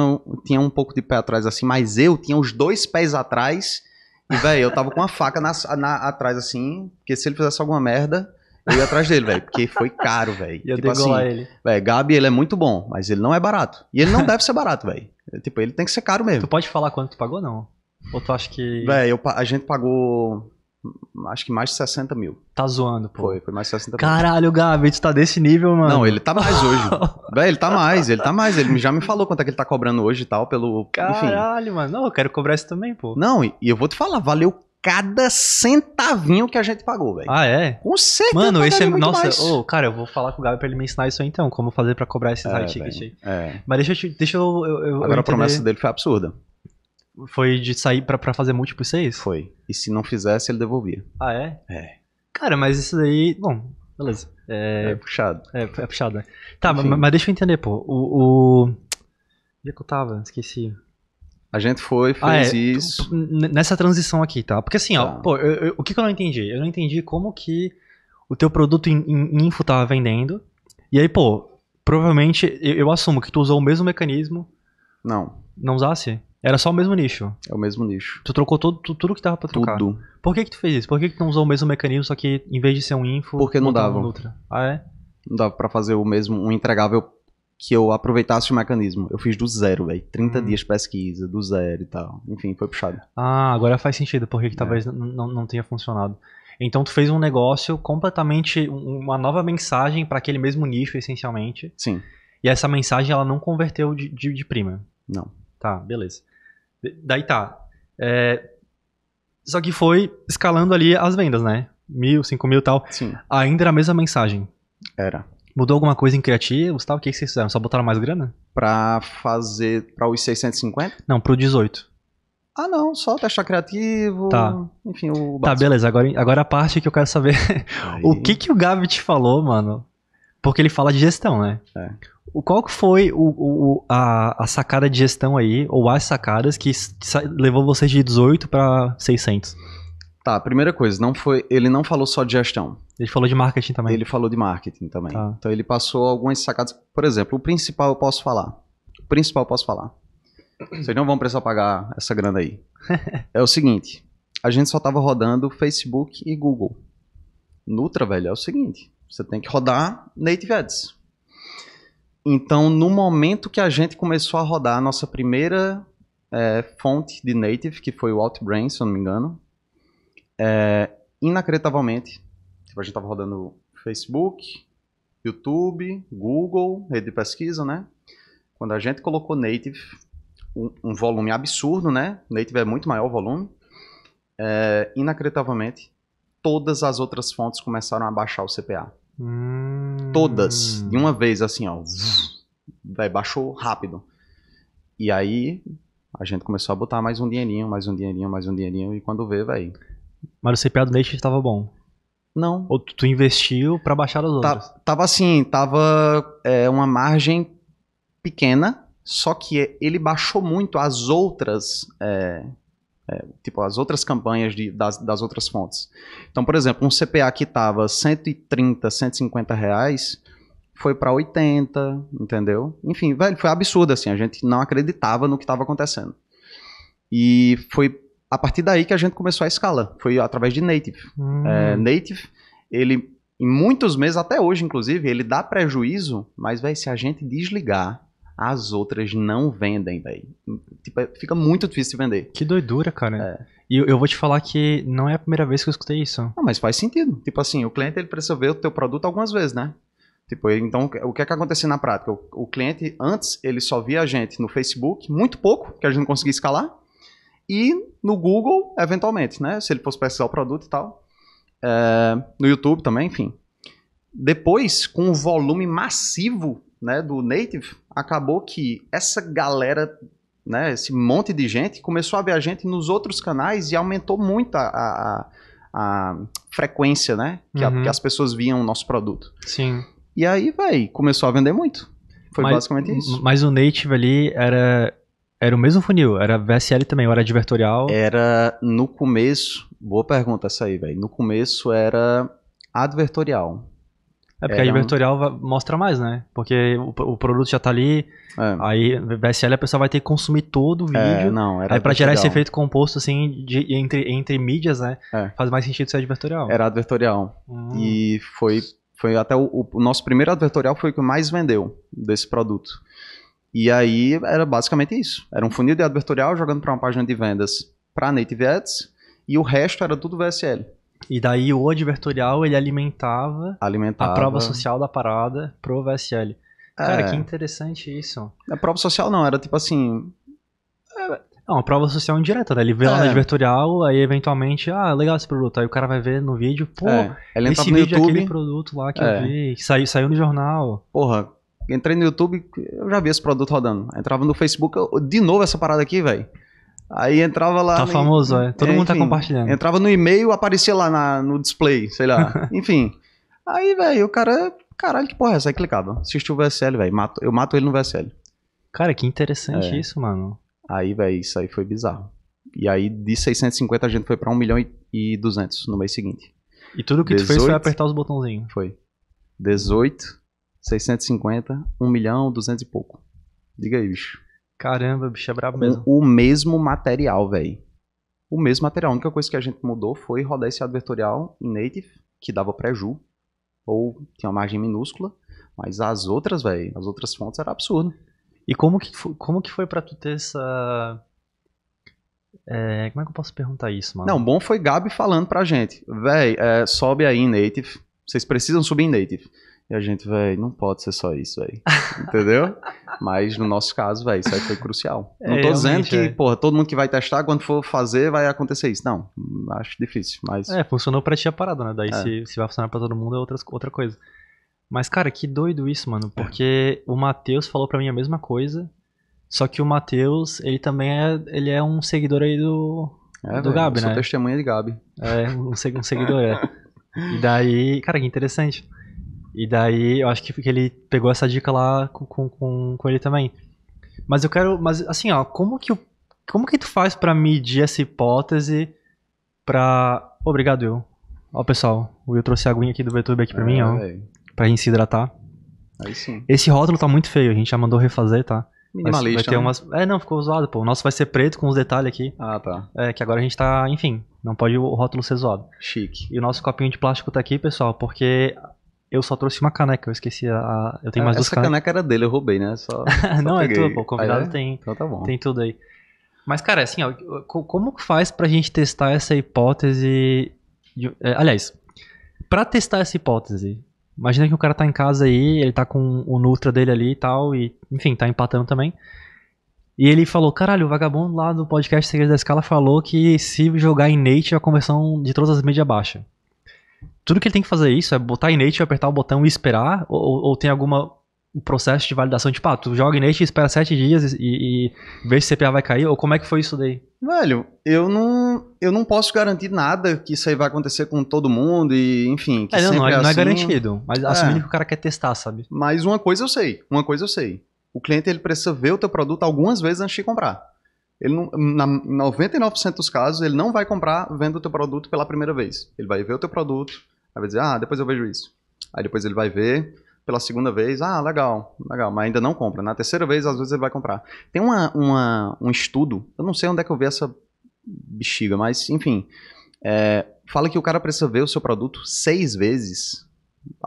tinha um pouco de pé atrás assim, mas eu tinha os dois pés atrás. E, velho, eu tava com uma faca na, na, atrás assim, porque se ele fizesse alguma merda, eu ia atrás dele, velho, porque foi caro, velho. Tipo assim, ele. Velho, Gabi, ele é muito bom, mas ele não é barato. E ele não deve ser barato, velho. É, tipo, ele tem que ser caro mesmo. Tu pode falar quanto tu pagou, não? Ou tu acha que. Velho, a gente pagou. Hum, acho que mais de 60 mil. Tá zoando, pô. Foi, foi mais de 60 Caralho, mil. Caralho, Gabi, tu tá desse nível, mano. Não, ele tá mais hoje. velho, ele tá mais, ele tá mais. Ele já me falou quanto é que ele tá cobrando hoje e tal, pelo. Caralho, enfim. mano. Não, eu quero cobrar isso também, pô. Não, e, e eu vou te falar, valeu cada centavinho que a gente pagou, velho. Ah, é? Com certeza. Mano, esse é. Nossa, oh, cara, eu vou falar com o Gabi pra ele me ensinar isso aí então, como fazer pra cobrar esses é, high tickets aí. É. Mas deixa eu te. Deixa eu, eu, eu Agora eu a promessa dele foi absurda. Foi de sair pra, pra fazer múltiplos seis? Foi. E se não fizesse, ele devolvia. Ah, é? É. Cara, mas isso daí. Bom, beleza. É, é puxado. É, é puxado, né? Tá, mas, mas, deixa eu entender, pô. O. o... Onde é que eu tava? Esqueci. A gente foi, fez ah, é, isso. Nessa transição aqui, tá? Porque assim, ó, tá. pô, eu, eu, o que, que eu não entendi? Eu não entendi como que o teu produto in, in, info tava vendendo. E aí, pô, provavelmente eu, eu assumo que tu usou o mesmo mecanismo. Não. Não usasse? Era só o mesmo nicho. É o mesmo nicho. Tu trocou todo, tu, tudo que tava pra trocar. Tudo. Por que que tu fez isso? Por que que tu não usou o mesmo mecanismo, só que em vez de ser um info... Porque não dava. ah, é? Não dava pra fazer o mesmo, um entregável que eu aproveitasse o mecanismo. Eu fiz do zero, velho. 30 hum. dias pesquisa, do zero e tal. Enfim, foi puxado. Ah, agora faz sentido, porque que é. talvez não, tenha funcionado. Então tu fez um negócio completamente, uma nova mensagem para aquele mesmo nicho, essencialmente. Sim. E essa mensagem ela não converteu de, de, de prima. Não. Tá, beleza. Daí tá. É... Só que foi escalando ali as vendas, né? Mil, cinco mil e tal. Sim. Ainda era a mesma mensagem. Era. Mudou alguma coisa em criativos, tal? O que, vocês fizeram? Só botaram mais grana? Pra fazer. pra os 650? Não, pro 18. Ah, não, só testar criativo. Tá. Enfim, o. Tá, beleza. Agora, agora a parte que eu quero saber. o que, que o Gabi te falou, mano? Porque ele fala de gestão, né? É. O, qual que foi o, o, a, a sacada de gestão aí, ou as sacadas, que levou vocês de 18 para 600? Tá, primeira coisa, não foi, ele não falou só de gestão. Ele falou de marketing também. Ele falou de marketing também. Tá. Então ele passou algumas sacadas. Por exemplo, o principal eu posso falar. O principal eu posso falar. Vocês não vão precisar pagar essa grana aí. é o seguinte, a gente só tava rodando Facebook e Google. Nutra, velho, é o seguinte, você tem que rodar native ads. Então, no momento que a gente começou a rodar a nossa primeira é, fonte de native, que foi o Outbrain, se eu não me engano, é, inacreditavelmente, tipo, a gente estava rodando Facebook, YouTube, Google, rede de pesquisa, né? Quando a gente colocou Native, um, um volume absurdo, né? Native é muito maior o volume. É, inacreditavelmente, todas as outras fontes começaram a baixar o CPA. Hum. Todas, de uma vez, assim, ó. vai baixou rápido. E aí, a gente começou a botar mais um dinheirinho, mais um dinheirinho, mais um dinheirinho, e quando vê, velho. Mas o CPA do Nation estava bom. Não. Ou tu, tu investiu para baixar os tá, outros? Tava assim, tava é, uma margem pequena, só que ele baixou muito as outras, é, é, tipo, as outras campanhas de, das, das outras fontes. Então, por exemplo, um CPA que tava 130, 150 reais, foi para 80, entendeu? Enfim, velho, foi absurdo assim, a gente não acreditava no que estava acontecendo. E foi a partir daí que a gente começou a escala. Foi através de Native. Hum. É, Native, ele, em muitos meses, até hoje, inclusive, ele dá prejuízo, mas, velho, se a gente desligar, as outras não vendem, velho. Tipo, é, fica muito difícil de vender. Que doidura, cara. É. E eu vou te falar que não é a primeira vez que eu escutei isso. Não, mas faz sentido. Tipo assim, o cliente ele precisa ver o teu produto algumas vezes, né? Tipo, então, o que é que acontecia na prática? O, o, cliente, antes, ele só via a gente no Facebook, muito pouco, que a gente não conseguia escalar. E no Google, eventualmente, né? Se ele fosse pesquisar o produto e tal. É, no YouTube também, enfim. Depois, com o volume massivo né, do Native, acabou que essa galera, né, esse monte de gente, começou a ver a gente nos outros canais e aumentou muito a, a, a frequência, né? Que, uhum. a, que, as pessoas viam o nosso produto. Sim. E aí, vai, começou a vender muito. Foi mas, basicamente isso. Mas o Native ali era era o mesmo funil, era VSL também, ou era advertorial? Era no começo, boa pergunta essa aí, velho. No começo era advertorial. É porque era... advertorial mostra mais, né? Porque o, o produto já tá ali, é. aí VSL a pessoa vai ter que consumir todo o é, vídeo. É, não, era aí para gerar esse efeito composto assim de, entre, entre mídias, né? É. Faz mais sentido ser advertorial. Era advertorial. Hum. E foi foi até o, o, nosso primeiro advertorial foi o que mais vendeu desse produto. E aí era basicamente isso. Era um funil de advertorial jogando para uma página de vendas para native ads e o resto era tudo VSL. E daí o advertorial ele alimentava, alimentava. a prova social da parada pro VSL. Cara, é. que interessante isso. A prova social não, era tipo assim. É, uma prova social indireta, né? Ele vê é. lá no é. advertorial, aí eventualmente, ah, legal esse produto. Aí o cara vai ver no vídeo, pô, é. ele esse vídeo YouTube, é aquele produto lá que eu é. vi, que saiu, saiu no jornal. Porra, Entrei no YouTube, eu já vi esse produto rodando. entrava no Facebook, eu, de novo essa parada aqui, velho. Aí entrava lá. Tá no, famoso, é. Todo enfim, mundo tá compartilhando. Entrava no e-mail, aparecia lá na, no display, sei lá. enfim. Aí, velho, o cara. Caralho, que porra é essa? Aí clicava. Assistiu o VSL, velho. eu mato ele no VSL. Cara, que interessante é. isso, mano. Aí, velho, isso aí foi bizarro. E aí, de 650, a gente foi pra 1 milhão e 200 no mês seguinte. E tudo que 18, tu fez foi apertar os botãozinhos. Foi. 18, 650, 1 milhão, 200 e pouco. Diga aí, bicho. Caramba, bicho, é brabo mesmo. O, mesmo material, velho. O mesmo material. A única coisa que a gente mudou foi rodar esse advertorial em native, que dava pré-ju, ou tinha uma margem minúscula, mas as outras, velho, as outras fontes era absurdo. E como que foi, como que foi pra tu ter essa... É, como é que eu posso perguntar isso, mano? Não, bom foi Gabi falando pra gente. Véi, é, sobe aí em native. Vocês precisam subir em native. E a gente, velho, não pode ser só isso, velho. Entendeu? Mas no nosso caso, velho, isso aí foi crucial. É, não tô é, dizendo que, é. porra, todo mundo que vai testar, quando for fazer, vai acontecer isso. Não, acho difícil, mas... É, funcionou pra ti a parada, né? Daí é. se, se vai funcionar pra todo mundo é outra outra coisa. Mas, cara, que doido isso, mano. É. Porque o Matheus falou pra mim a mesma coisa, só que o Matheus, ele também é, ele é um seguidor aí do, é, do véio, Gabi, eu né? sou testemunha de Gabi. É, um, um seguidor, é. E daí, cara, que interessante. E daí eu acho que ele pegou essa dica lá com, com, com ele também. Mas eu quero. Mas assim, ó, como que, como que tu faz para medir essa hipótese pra. Obrigado, Will. Ó, pessoal, o Will trouxe a aguinha aqui do YouTube aqui pra é, mim, ó. Véio. Pra gente se hidratar. Aí sim. Esse rótulo tá muito feio, a gente já mandou refazer, tá? Minimalista. Vai ter né? umas... É, não, ficou zoado, pô. O nosso vai ser preto com os detalhes aqui. Ah, tá. É, que agora a gente tá, enfim, não pode o rótulo ser zoado. Chique. E o nosso copinho de plástico tá aqui, pessoal, porque eu só trouxe uma caneca, eu esqueci a. Eu tenho mais ah, duas canecas. Essa caneca era dele, eu roubei, né? Só, Não, é tua, pô. O convidado ah, é? tem. Então tá bom. Tem tudo aí. Mas, cara, assim, ó, como que faz pra gente testar essa hipótese? De, é, aliás, pra testar essa hipótese, imagina que o cara tá em casa aí, ele tá com o Nutra dele ali e tal, e, enfim, tá empatando também. E ele falou, caralho, o vagabundo lá do podcast Segredo da Escala falou que se jogar em Nate a conversão de todas as mídias baixa tudo que ele tem que fazer é isso é botar Innate, apertar o botão e esperar? Ou, ou tem alguma um processo de validação? Tipo, ah, tu joga Innate, espera sete dias e, e vê se o CPA vai cair? Ou como é que foi isso daí? Velho, eu não, eu não posso garantir nada que isso aí vai acontecer com todo mundo e, enfim. É, não, é, é não, é, assim, não, é garantido, mas é. assumindo que o cara quer testar, sabe? Mas uma coisa eu sei, uma coisa eu sei. O cliente ele precisa ver o teu produto algumas vezes antes de comprar. Ele não, na 99% dos casos, ele não vai comprar vendo o teu produto pela primeira vez. Ele vai ver o teu produto, Aí vai dizer, ah, depois eu vejo isso. Aí depois ele vai ver, pela segunda vez, ah, legal, legal, mas ainda não compra. Na terceira vez, às vezes ele vai comprar. Tem uma, uma um estudo, eu não sei onde é que eu vi essa bexiga, mas enfim, é, fala que o cara precisa ver o seu produto seis vezes.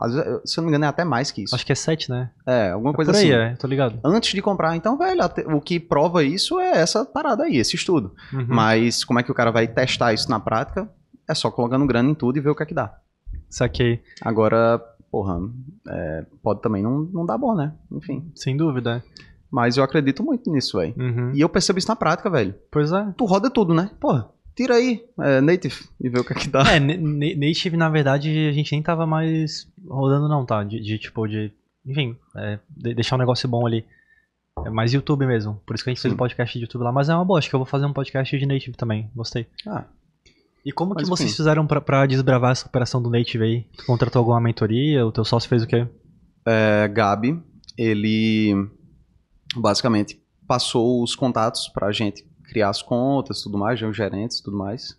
Vezes, se eu não me engano, é até mais que isso. Acho que é sete, né? É, alguma é coisa por aí, assim. É, tô ligado. Antes de comprar, então, velho, o que prova isso é essa parada aí, esse estudo. Uhum. Mas como é que o cara vai testar isso na prática? É só colocando grana em tudo e ver o que é que dá. Saquei. Agora, porra, é, pode também não, não dar bom, né? Enfim. Sem dúvida. É. Mas eu acredito muito nisso, velho. Uhum. E eu percebo isso na prática, velho. Pois é. Tu roda tudo, né? Porra, tira aí, é, native, e vê o que é que dá. É, native, na verdade, a gente nem tava mais rodando, não, tá? De, de tipo, de. Enfim, é, de deixar um negócio bom ali. É mais YouTube mesmo. Por isso que a gente Sim. fez o um podcast de YouTube lá. Mas é uma boa, acho que eu vou fazer um podcast de native também. Gostei. Ah, e como Mas, que vocês enfim. fizeram para desbravar essa operação do Native aí? Tu contratou alguma mentoria? O teu sócio fez o quê? É, Gabi, ele basicamente passou os contatos para a gente criar as contas, tudo mais, né, os gerentes, tudo mais.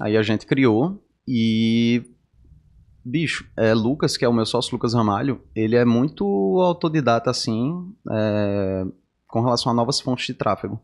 Aí a gente criou e bicho, é, Lucas, que é o meu sócio, Lucas Ramalho, ele é muito autodidata assim, é, com relação a novas fontes de tráfego.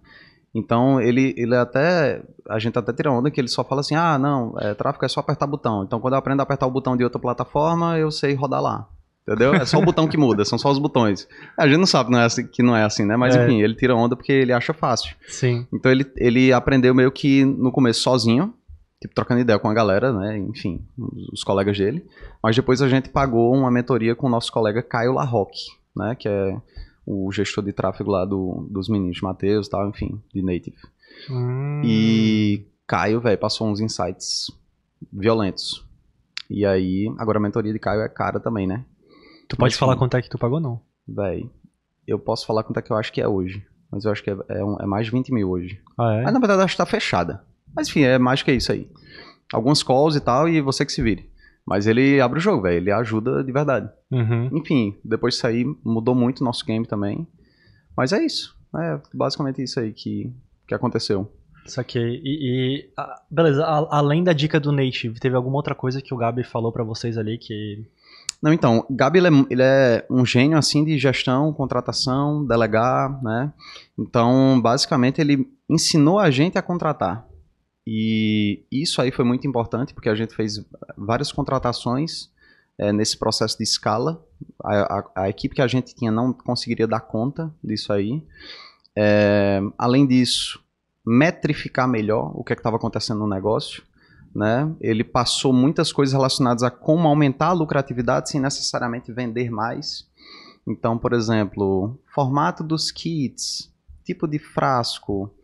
Então ele, ele até. A gente tá até tira onda que ele só fala assim: ah, não, é, tráfego é só apertar botão. Então quando eu aprendo a apertar o botão de outra plataforma, eu sei rodar lá. Entendeu? É só o botão que muda, são só os botões. A gente não sabe não é assim, que não é assim, né? Mas é. enfim, ele tira onda porque ele acha fácil. Sim. Então ele, ele aprendeu meio que no começo sozinho, tipo, trocando ideia com a galera, né? Enfim, os, colegas dele. Mas depois a gente pagou uma mentoria com o nosso colega Caio Larroque, né? Que é o gestor de tráfego lá do, dos meninos, Matheus e tal, enfim, de Native. Hum. E Caio, velho, passou uns insights violentos. E aí, agora a mentoria de Caio é cara também, né? Tu pode falar quanto é que tu pagou, não? Véi, eu posso falar quanto é que eu acho que é hoje. Mas eu acho que é, é, um, é mais de 20 mil hoje. Ah, é? Mas na verdade acho que tá fechada. Mas enfim, é mais que isso aí. Algumas calls e tal, e você que se vire. Mas ele abre o jogo, velho. Ele ajuda de verdade. Uhum. Enfim, depois de sair, mudou muito o nosso game também. Mas é isso. É basicamente isso aí que, que aconteceu. Saquei. E, e a, beleza, a, além da dica do Native, teve alguma outra coisa que o Gabi falou para vocês ali que. Não, então, Gabi ele é, ele é, um gênio assim de gestão, contratação, delegar, né? Então, basicamente, ele ensinou a gente a contratar. E isso aí foi muito importante porque a gente fez várias contratações é, nesse processo de escala. A, a, a, equipe que a gente tinha não conseguiria dar conta disso aí. É, além disso, metrificar melhor o que é estava acontecendo no negócio. Né? Ele passou muitas coisas relacionadas a como aumentar a lucratividade sem necessariamente vender mais. Então, por exemplo, formato dos kits, tipo de frasco,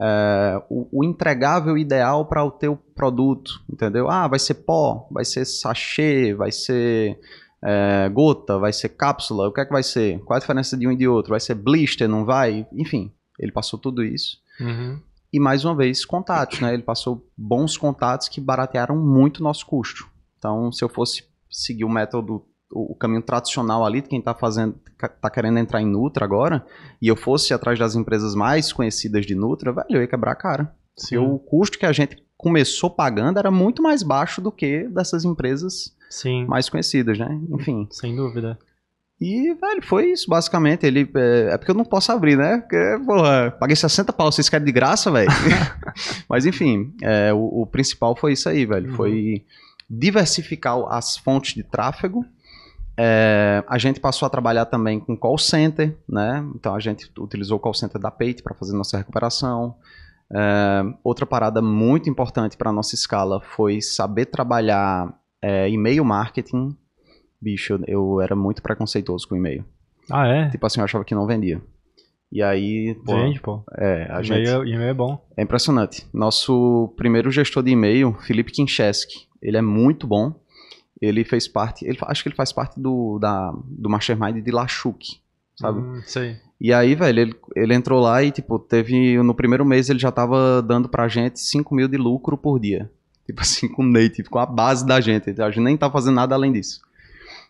é, o, o, entregável ideal para o teu produto, entendeu? Ah, vai ser pó, vai ser sachê, vai ser é, gota, vai ser cápsula, o que é que vai ser? Qual é a diferença de um e de outro? Vai ser blister, não vai? Enfim, ele passou tudo isso. Uhum. E mais uma vez, contatos, né? Ele passou bons contatos que baratearam muito nosso custo. Então, se eu fosse seguir o método o caminho tradicional ali de quem está fazendo, tá querendo entrar em Nutra agora, e eu fosse atrás das empresas mais conhecidas de Nutra, velho, eu ia quebrar a cara. Sim. Se o custo que a gente começou pagando era muito mais baixo do que dessas empresas Sim. mais conhecidas, né? Enfim. Sem dúvida. E, velho, foi isso, basicamente. Ele, é, é porque eu não posso abrir, né? Porque, porra, paguei 60 pau, vocês querem de graça, velho? Mas, enfim, é, o, o, principal foi isso aí, velho. Uhum. Foi diversificar as fontes de tráfego é, a gente passou a trabalhar também com call center, né? Então a gente utilizou o call center da Peit para fazer nossa recuperação. É, outra parada muito importante para nossa escala foi saber trabalhar é, e-mail marketing. Bicho, eu era muito preconceituoso com e-mail. Ah, é? Tipo assim, eu achava que não vendia. E aí. Pô, Vende, pô. É, a gente. É- e-mail é bom. É impressionante. Nosso primeiro gestor de e-mail, Felipe Kincheski, ele é muito bom ele fez parte, ele, acho que ele faz parte do, da, do Mastermind de Lachuk, sabe? Hum, sei. E aí, velho, ele, ele entrou lá e, tipo, teve. No primeiro mês ele já tava dando pra gente 5 mil de lucro por dia. Tipo assim, com native, tipo, com a base da gente. A gente nem tá fazendo nada além disso.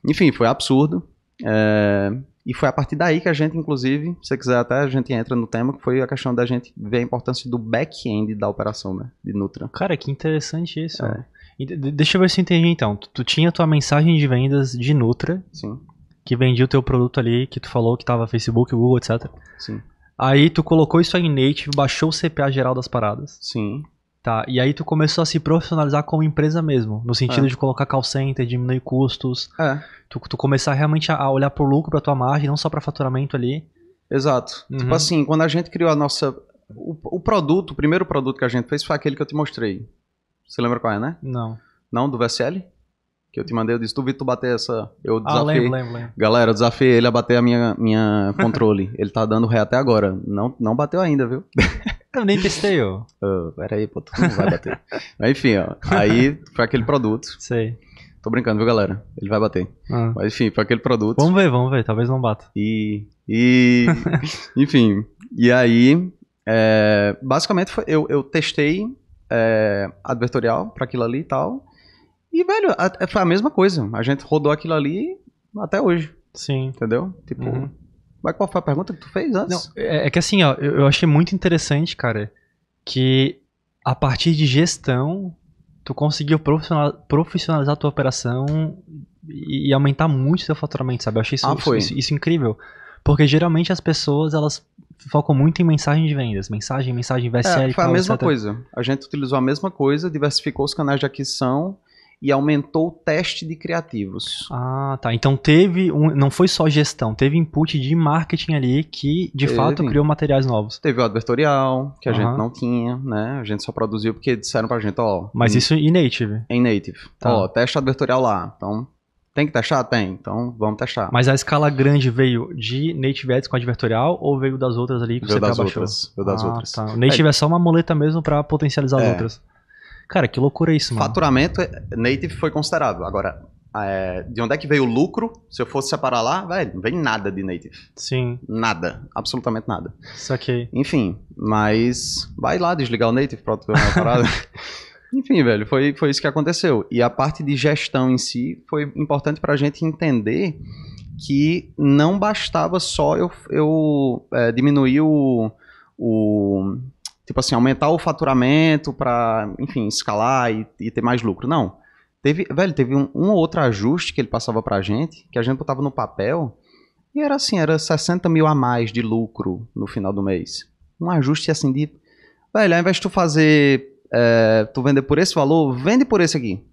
Enfim, foi absurdo. É... E foi a partir daí que a gente, inclusive, se quiser até a gente entra no tema, que foi a questão da gente ver a importância do back-end da operação, né? De Nutra. Cara, que interessante isso. É. Deixa eu ver se eu entendi então. Tu, tu tinha tua mensagem de vendas de Nutra. Sim. Que vendia o teu produto ali, que tu falou que tava Facebook, Google, etc. Sim. Aí tu colocou isso aí em native, baixou o CPA geral das paradas. Sim. Tá, e aí tu começou a se profissionalizar como empresa mesmo, no sentido é. de colocar call center, diminuir custos. É. Tu, tu começar realmente a olhar pro lucro, pra tua margem, não só pra faturamento ali. Exato. Tipo uhum. Tipo assim, quando a gente criou a nossa. O, o produto, o primeiro produto que a gente fez foi aquele que eu te mostrei. Você lembra qual é, né? Não. Não, do VSL? Que eu te mandei, eu disse, tu vi tu bater essa. Eu desafiei. Ah, lembro, lembro, lembro. Galera, eu desafiei ele a bater a minha, minha controle. ele tá dando ré até agora. Não, não bateu ainda, viu? eu nem testei, ó. Oh, peraí, pô, tu não vai bater. Mas enfim, ó. Aí foi aquele produto. Sei. Tô brincando, viu, galera? Ele vai bater. Ah. Mas enfim, foi aquele produto. Vamos ver, vamos ver. Talvez não bata. E. E. enfim. E aí. É, basicamente, foi, eu, eu testei é, advertorial para aquilo ali e tal. E, velho, a, é, foi a mesma coisa. A gente rodou aquilo ali até hoje. Sim. Entendeu? Tipo. Uhum. Mas qual foi a pergunta que tu fez antes? Não, é, é que assim, ó, eu, eu achei muito interessante, cara, que a partir de gestão tu conseguiu profissionalizar a tua operação e aumentar muito seu faturamento, sabe? Eu achei isso, ah, isso, isso, isso, incrível. Porque geralmente as pessoas, elas focam muito em mensagem de vendas. Mensagem, mensagem, VSL, é, Foi a mesma etc. coisa. A gente utilizou a mesma coisa, diversificou os canais de aquisição e aumentou o teste de criativos. Ah, tá. Então teve um, não foi só gestão, teve input de marketing ali que de teve. fato criou materiais novos. Teve o advertorial que a uhum. gente não tinha, né? A gente só produziu porque disseram pra gente, ó. Mas in, isso em é native. Em native. Tá. Ó, teste advertorial lá. Então tem que taxar? Tem. Então vamos taxar. Mas a escala grande veio de native ads com advertorial ou veio das outras ali que veio você das abaixou? Outras, veio das ah, outras. Tá. O native é. é só uma moleta mesmo para potencializar as é. outras. Cara, que loucura isso, mano. Faturamento native foi considerável. Agora, é, de onde é que veio o lucro? Se eu fosse separar lá, velho, não vem nada de native. Sim. Nada. Absolutamente nada. Saquei. Enfim, mas vai lá desligar o native pronto, tu uma parada. Enfim, velho, foi, foi isso que aconteceu. E a parte de gestão em si foi importante para a gente entender que não bastava só eu, eu é, diminuir o, o. Tipo assim, aumentar o faturamento para, enfim, escalar e, e, ter mais lucro. Não. Teve, velho, teve um, um outro ajuste que ele passava para a gente, que a gente botava no papel, e era assim, era 60 mil a mais de lucro no final do mês. Um ajuste assim de. Velho, ao invés de tu fazer é, tu vender por esse valor, vende por esse aqui.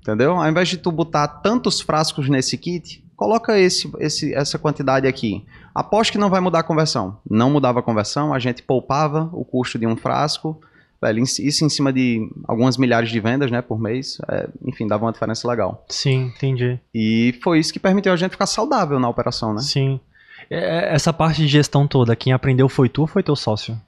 Entendeu? Ao invés de tu botar tantos frascos nesse kit, coloca esse, esse, essa quantidade aqui. Aposto que não vai mudar a conversão. Não mudava a conversão, a gente poupava o custo de um frasco. Velho, isso em cima de algumas milhares de vendas né, por mês, é, enfim, dava uma diferença legal. Sim, entendi. E foi isso que permitiu a gente ficar saudável na operação, né? Sim. É, é, essa parte de gestão toda, quem aprendeu foi tu ou foi teu sócio?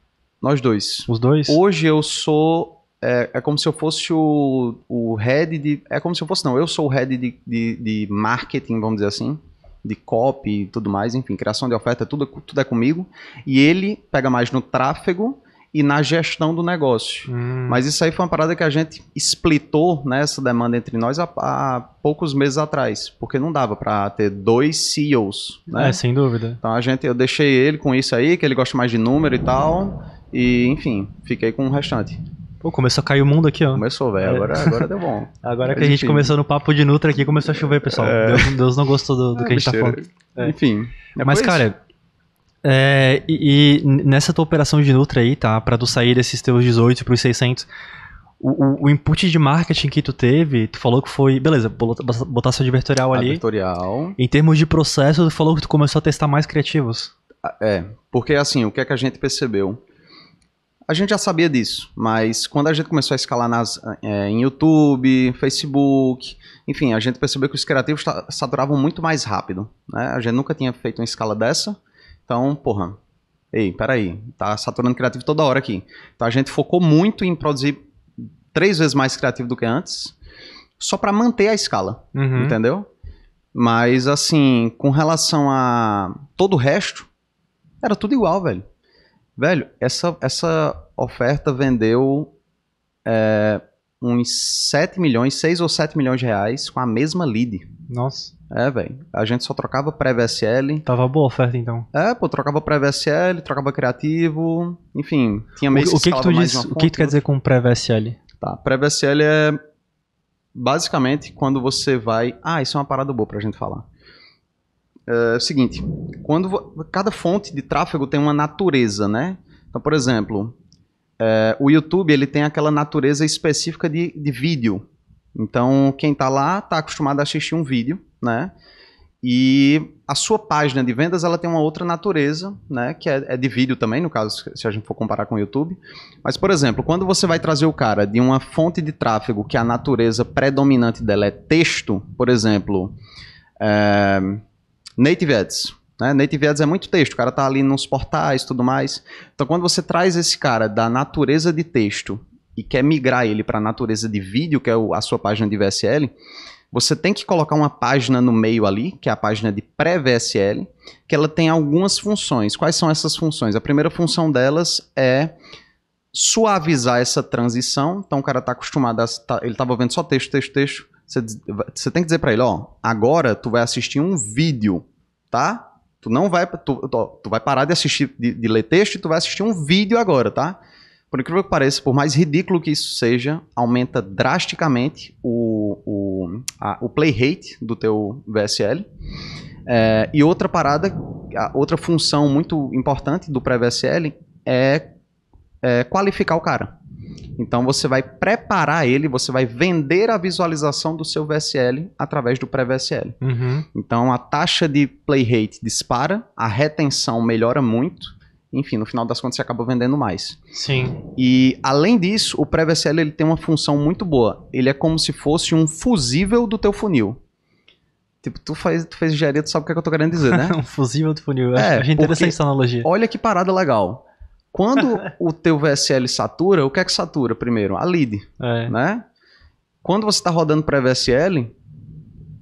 Nós dois. Os dois? Hoje eu sou é, é como se eu fosse o, o head de. É como se eu fosse, não, eu sou o head de, de, de marketing, vamos dizer assim, de copy e tudo mais, enfim, criação de oferta, tudo, tudo é comigo. E ele pega mais no tráfego e na gestão do negócio. Hum. Mas isso aí foi uma parada que a gente splitou né, essa demanda entre nós há, há poucos meses atrás, porque não dava para ter dois CEOs. Né? É, sem dúvida. Então a gente, eu deixei ele com isso aí, que ele gosta mais de número e tal, e enfim, fiquei com o restante. Pô, começou a cair o mundo aqui, ó. Começou, velho. É. Agora, agora deu bom. Agora Mas que a gente começou no papo de Nutra aqui, começou a chover, pessoal. É. Deus, Deus, não gostou do, do ah, que a gente tá falando. É. Enfim. É Mas, cara, é, e, e, nessa tua operação de Nutra aí, tá? Pra tu sair desses teus 18 pros 600, o, o, o input de marketing que tu teve, tu falou que foi, beleza, botar seu advertorial ali. Advertorial. Em termos de processo, tu falou que tu começou a testar mais criativos. Ah, é, porque assim, o que é que a gente percebeu? A gente já sabia disso, mas quando a gente começou a escalar nas, é, em YouTube, Facebook, enfim, a gente percebeu que os criativos saturavam muito mais rápido. Né? A gente nunca tinha feito uma escala dessa. Então, porra, ei, peraí, tá saturando criativo toda hora aqui. Então a gente focou muito em produzir três vezes mais criativo do que antes, só para manter a escala, uhum. entendeu? Mas assim, com relação a todo o resto, era tudo igual, velho. Velho, essa, essa oferta vendeu é, uns 7 milhões, 6 ou 7 milhões de reais com a mesma lead. Nossa. É, velho. A gente só trocava pré-VSL. Tava boa a oferta, então. É, pô, trocava pré-VSL, trocava criativo, enfim, tinha meio que O que, que tu diz, o que tu quer né? dizer com pré-VSL? Tá, pré-VSL é basicamente quando você vai... Ah, isso é uma parada boa pra gente falar. É, é o seguinte: quando cada fonte de tráfego tem uma natureza, né? Então, por exemplo, é, o YouTube ele tem aquela natureza específica de, de vídeo. Então, quem está lá está acostumado a assistir um vídeo, né? E a sua página de vendas ela tem uma outra natureza, né? Que é, é de vídeo também, no caso, se a gente for comparar com o YouTube. Mas, por exemplo, quando você vai trazer o cara de uma fonte de tráfego que a natureza predominante dela é texto, por exemplo, é, native ads. Né? Native ads é muito texto, o cara tá ali nos portais e tudo mais. Então, quando você traz esse cara da natureza de texto e quer migrar ele para a natureza de vídeo, que é a sua página de VSL, você tem que colocar uma página no meio ali, que é a página de pré-VSL, que ela tem algumas funções. Quais são essas funções? A primeira função delas é suavizar essa transição. Então o cara está acostumado a. Tá, ele estava vendo só texto, texto, texto. Você, você tem que dizer para ele, ó, agora tu vai assistir um vídeo, tá? Tu não vai, tu, tu vai parar de assistir, de, de ler texto e tu vai assistir um vídeo agora, tá? Por incrível que pareça, por mais ridículo que isso seja, aumenta drasticamente o, o, a, o play rate do teu VSL. É, e outra parada, outra função muito importante do pré-VSL é, é qualificar o cara. Então você vai preparar ele, você vai vender a visualização do seu VSL através do pré-VSL. Uhum. Então a taxa de play rate dispara, a retenção melhora muito. Enfim, no final das contas você acaba vendendo mais. Sim. E além disso, o pré-VSL ele tem uma função muito boa. Ele é como se fosse um fusível do teu funil. Tipo, tu, faz, tu fez engenharia, tu sabe o que, é que eu tô querendo dizer, né? um fusível do funil. É, Achei interessante essa analogia. Olha que parada legal. Quando o teu VSL satura, o que é que satura primeiro? A lead, é. né? Quando você está rodando pré-VSL,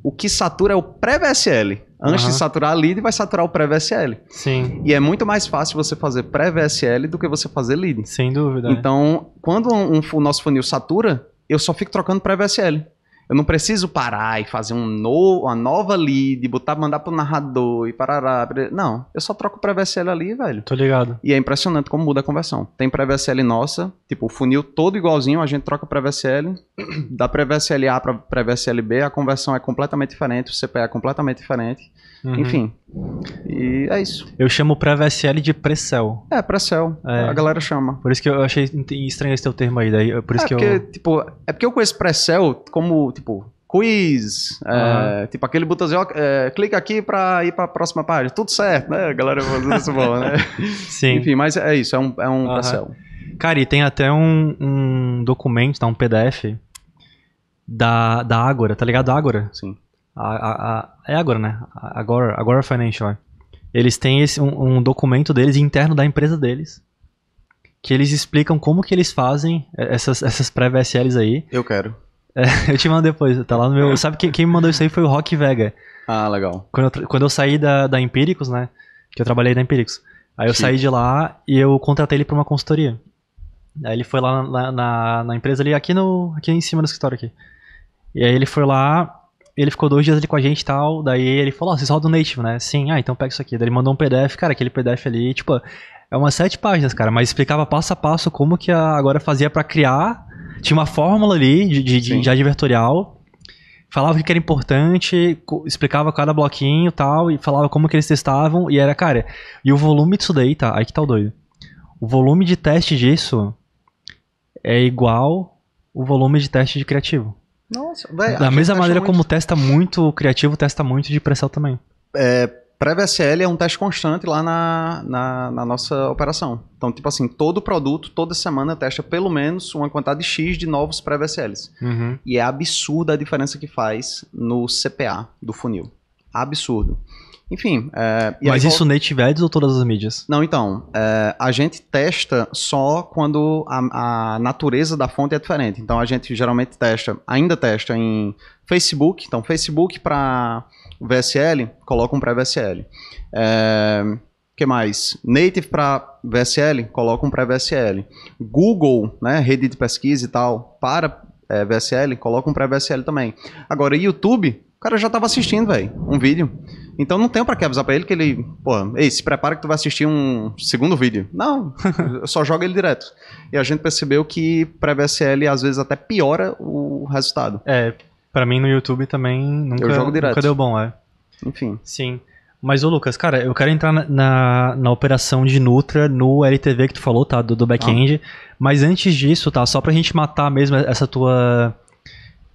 o que satura é o pré-VSL. Antes uhum. de saturar a lead, vai saturar o pré-VSL. Sim. E é muito mais fácil você fazer pré-VSL do que você fazer lead. Sem dúvida. É. Então, é. quando um, um, o nosso funil satura, eu só fico trocando pré-VSL. Eu não preciso parar e fazer um novo, uma nova lead, botar, mandar pro narrador e parará. Não, eu só troco para VSL ali, velho. Tô ligado. E é impressionante como muda a conversão. Tem para VSL nossa, tipo, o funil todo igualzinho, a gente troca para VSL, da pré-VSL A para pré-VSL B, a conversão é completamente diferente, o CPA é completamente diferente. Uhum. Enfim. E é isso. Eu chamo pra VSL de pré-cell. É, pré-cell. É. A galera chama. Por isso que eu achei estranho esse teu termo aí. Daí, por isso é que porque, eu... tipo, é porque eu conheço pré-cell como, tipo, quiz, uhum. é, tipo aquele botãozinho, é, clica aqui para ir para a próxima página, tudo certo, né, a galera fazendo isso bom, né? Sim. Enfim, mas é isso, é um, é um uhum. Cara, e tem até um, um documento, tá, um PDF da, da Ágora, tá ligado? Ágora? Sim. A, a, é agora, né? Agora, agora é Financial. É. Eles têm esse, um, um, documento deles interno da empresa deles. Que eles explicam como que eles fazem essas, essas pré-VSLs aí. Eu quero. É, eu te mando depois, tá lá no meu. Sabe quem, quem me mandou isso aí foi o Rock Vega. Ah, legal. Quando eu, quando eu saí da, da Empíricos, né? Que eu trabalhei na Empíricos. Aí eu saí de lá e eu contratei ele pra uma consultoria. Aí ele foi lá na, na, na empresa ali, aqui, no, aqui em cima do escritório aqui. E aí ele foi lá, ele ficou dois dias ali com a gente e tal. Daí ele falou: Ó, oh, vocês rodam Native, né? Sim, ah, então pega isso aqui. Daí ele mandou um PDF, cara, aquele PDF ali, tipo, é umas sete páginas, cara, mas explicava passo a passo como que a agora fazia para criar. Tinha uma fórmula ali de, de, de, advertorial. Falava o que era importante, explicava cada bloquinho e tal, e falava como que eles testavam, e era, cara. E o volume disso daí, tá? Aí que tá o doido. O volume de teste disso é igual o volume de teste de criativo. Nossa, véio, Da mesma maneira muito... como testa muito o criativo, testa muito de pressão também. É, Pré-VSL é um teste constante lá na, na, na, nossa operação. Então, tipo assim, todo produto, toda semana, testa pelo menos uma quantidade X de novos pré-VSLs. Uhum. E é absurda a diferença que faz no CPA do funil. Absurdo. Enfim. É, Mas isso volta... native ads ou todas as mídias? Não, então. É, a gente testa só quando a, a, natureza da fonte é diferente. Então a gente geralmente testa, ainda testa em Facebook. Então, Facebook para VSL, coloca um pré-VSL. É, que mais? Native para VSL, coloca um pré-VSL. Google, né, rede de pesquisa e tal, para é, VSL, coloca um pré-VSL também. Agora, YouTube, o cara já estava assistindo, velho, um vídeo. Então não tem para que avisar para ele que ele, pô, ei, se prepara que tu vai assistir um segundo vídeo. Não, só joga ele direto. E a gente percebeu que para VSL às vezes até piora o resultado. É, para mim no YouTube também nunca, eu jogo direto. nunca deu bom, é. Enfim. Sim. Mas, ô Lucas, cara, eu quero entrar na, na, na, operação de Nutra no LTV que tu falou, tá? Do, do back-end. Ah. Mas antes disso, tá? Só pra gente matar mesmo essa tua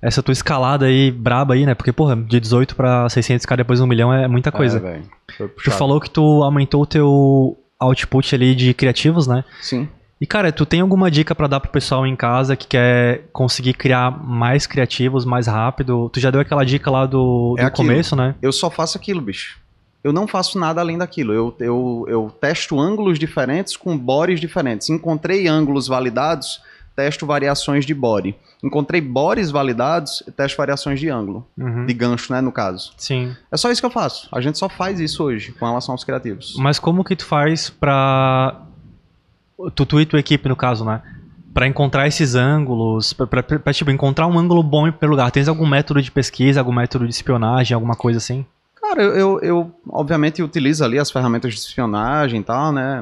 essa tua escalada aí braba aí, né? Porque, porra, de 18 para 600k depois 1 milhão é muita é, coisa. É, tu falou que tu aumentou o teu output ali de criativos, né? Sim. E, cara, tu tem alguma dica para dar pro pessoal em casa que quer conseguir criar mais criativos mais rápido? Tu já deu aquela dica lá do, do é começo, né? Eu só faço aquilo, bicho. Eu não faço nada além daquilo. Eu, eu, eu testo ângulos diferentes com bodies diferentes. Encontrei ângulos validados, testo variações de body encontrei bores validados e teste variações de ângulo, uhum. de gancho, né, no caso. Sim. É só isso que eu faço. A gente só faz isso hoje com relação aos criativos. Mas como que tu faz para tu, tu e tua equipe no caso, né? Para encontrar esses ângulos, para tipo encontrar um ângulo bom para lugar. Tens algum método de pesquisa, algum método de espionagem, alguma coisa assim? Cara, eu, eu, eu obviamente utilizo ali as ferramentas de espionagem e tal, né?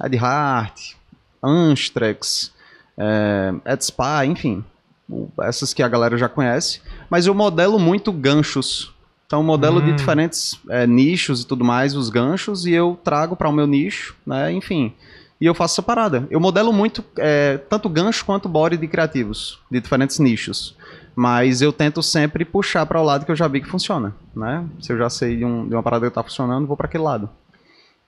É, hart Anstrex é, Spa, enfim, essas que a galera já conhece. Mas eu modelo muito ganchos. Então, modelo hum. de diferentes é, nichos e tudo mais, os ganchos, e eu trago para o meu nicho, né? Enfim. E eu faço essa parada. Eu modelo muito, é, tanto gancho quanto body de criativos, de diferentes nichos. Mas eu tento sempre puxar para o lado que eu já vi que funciona, né? Se eu já sei de, um, de uma parada que está funcionando, vou para aquele lado.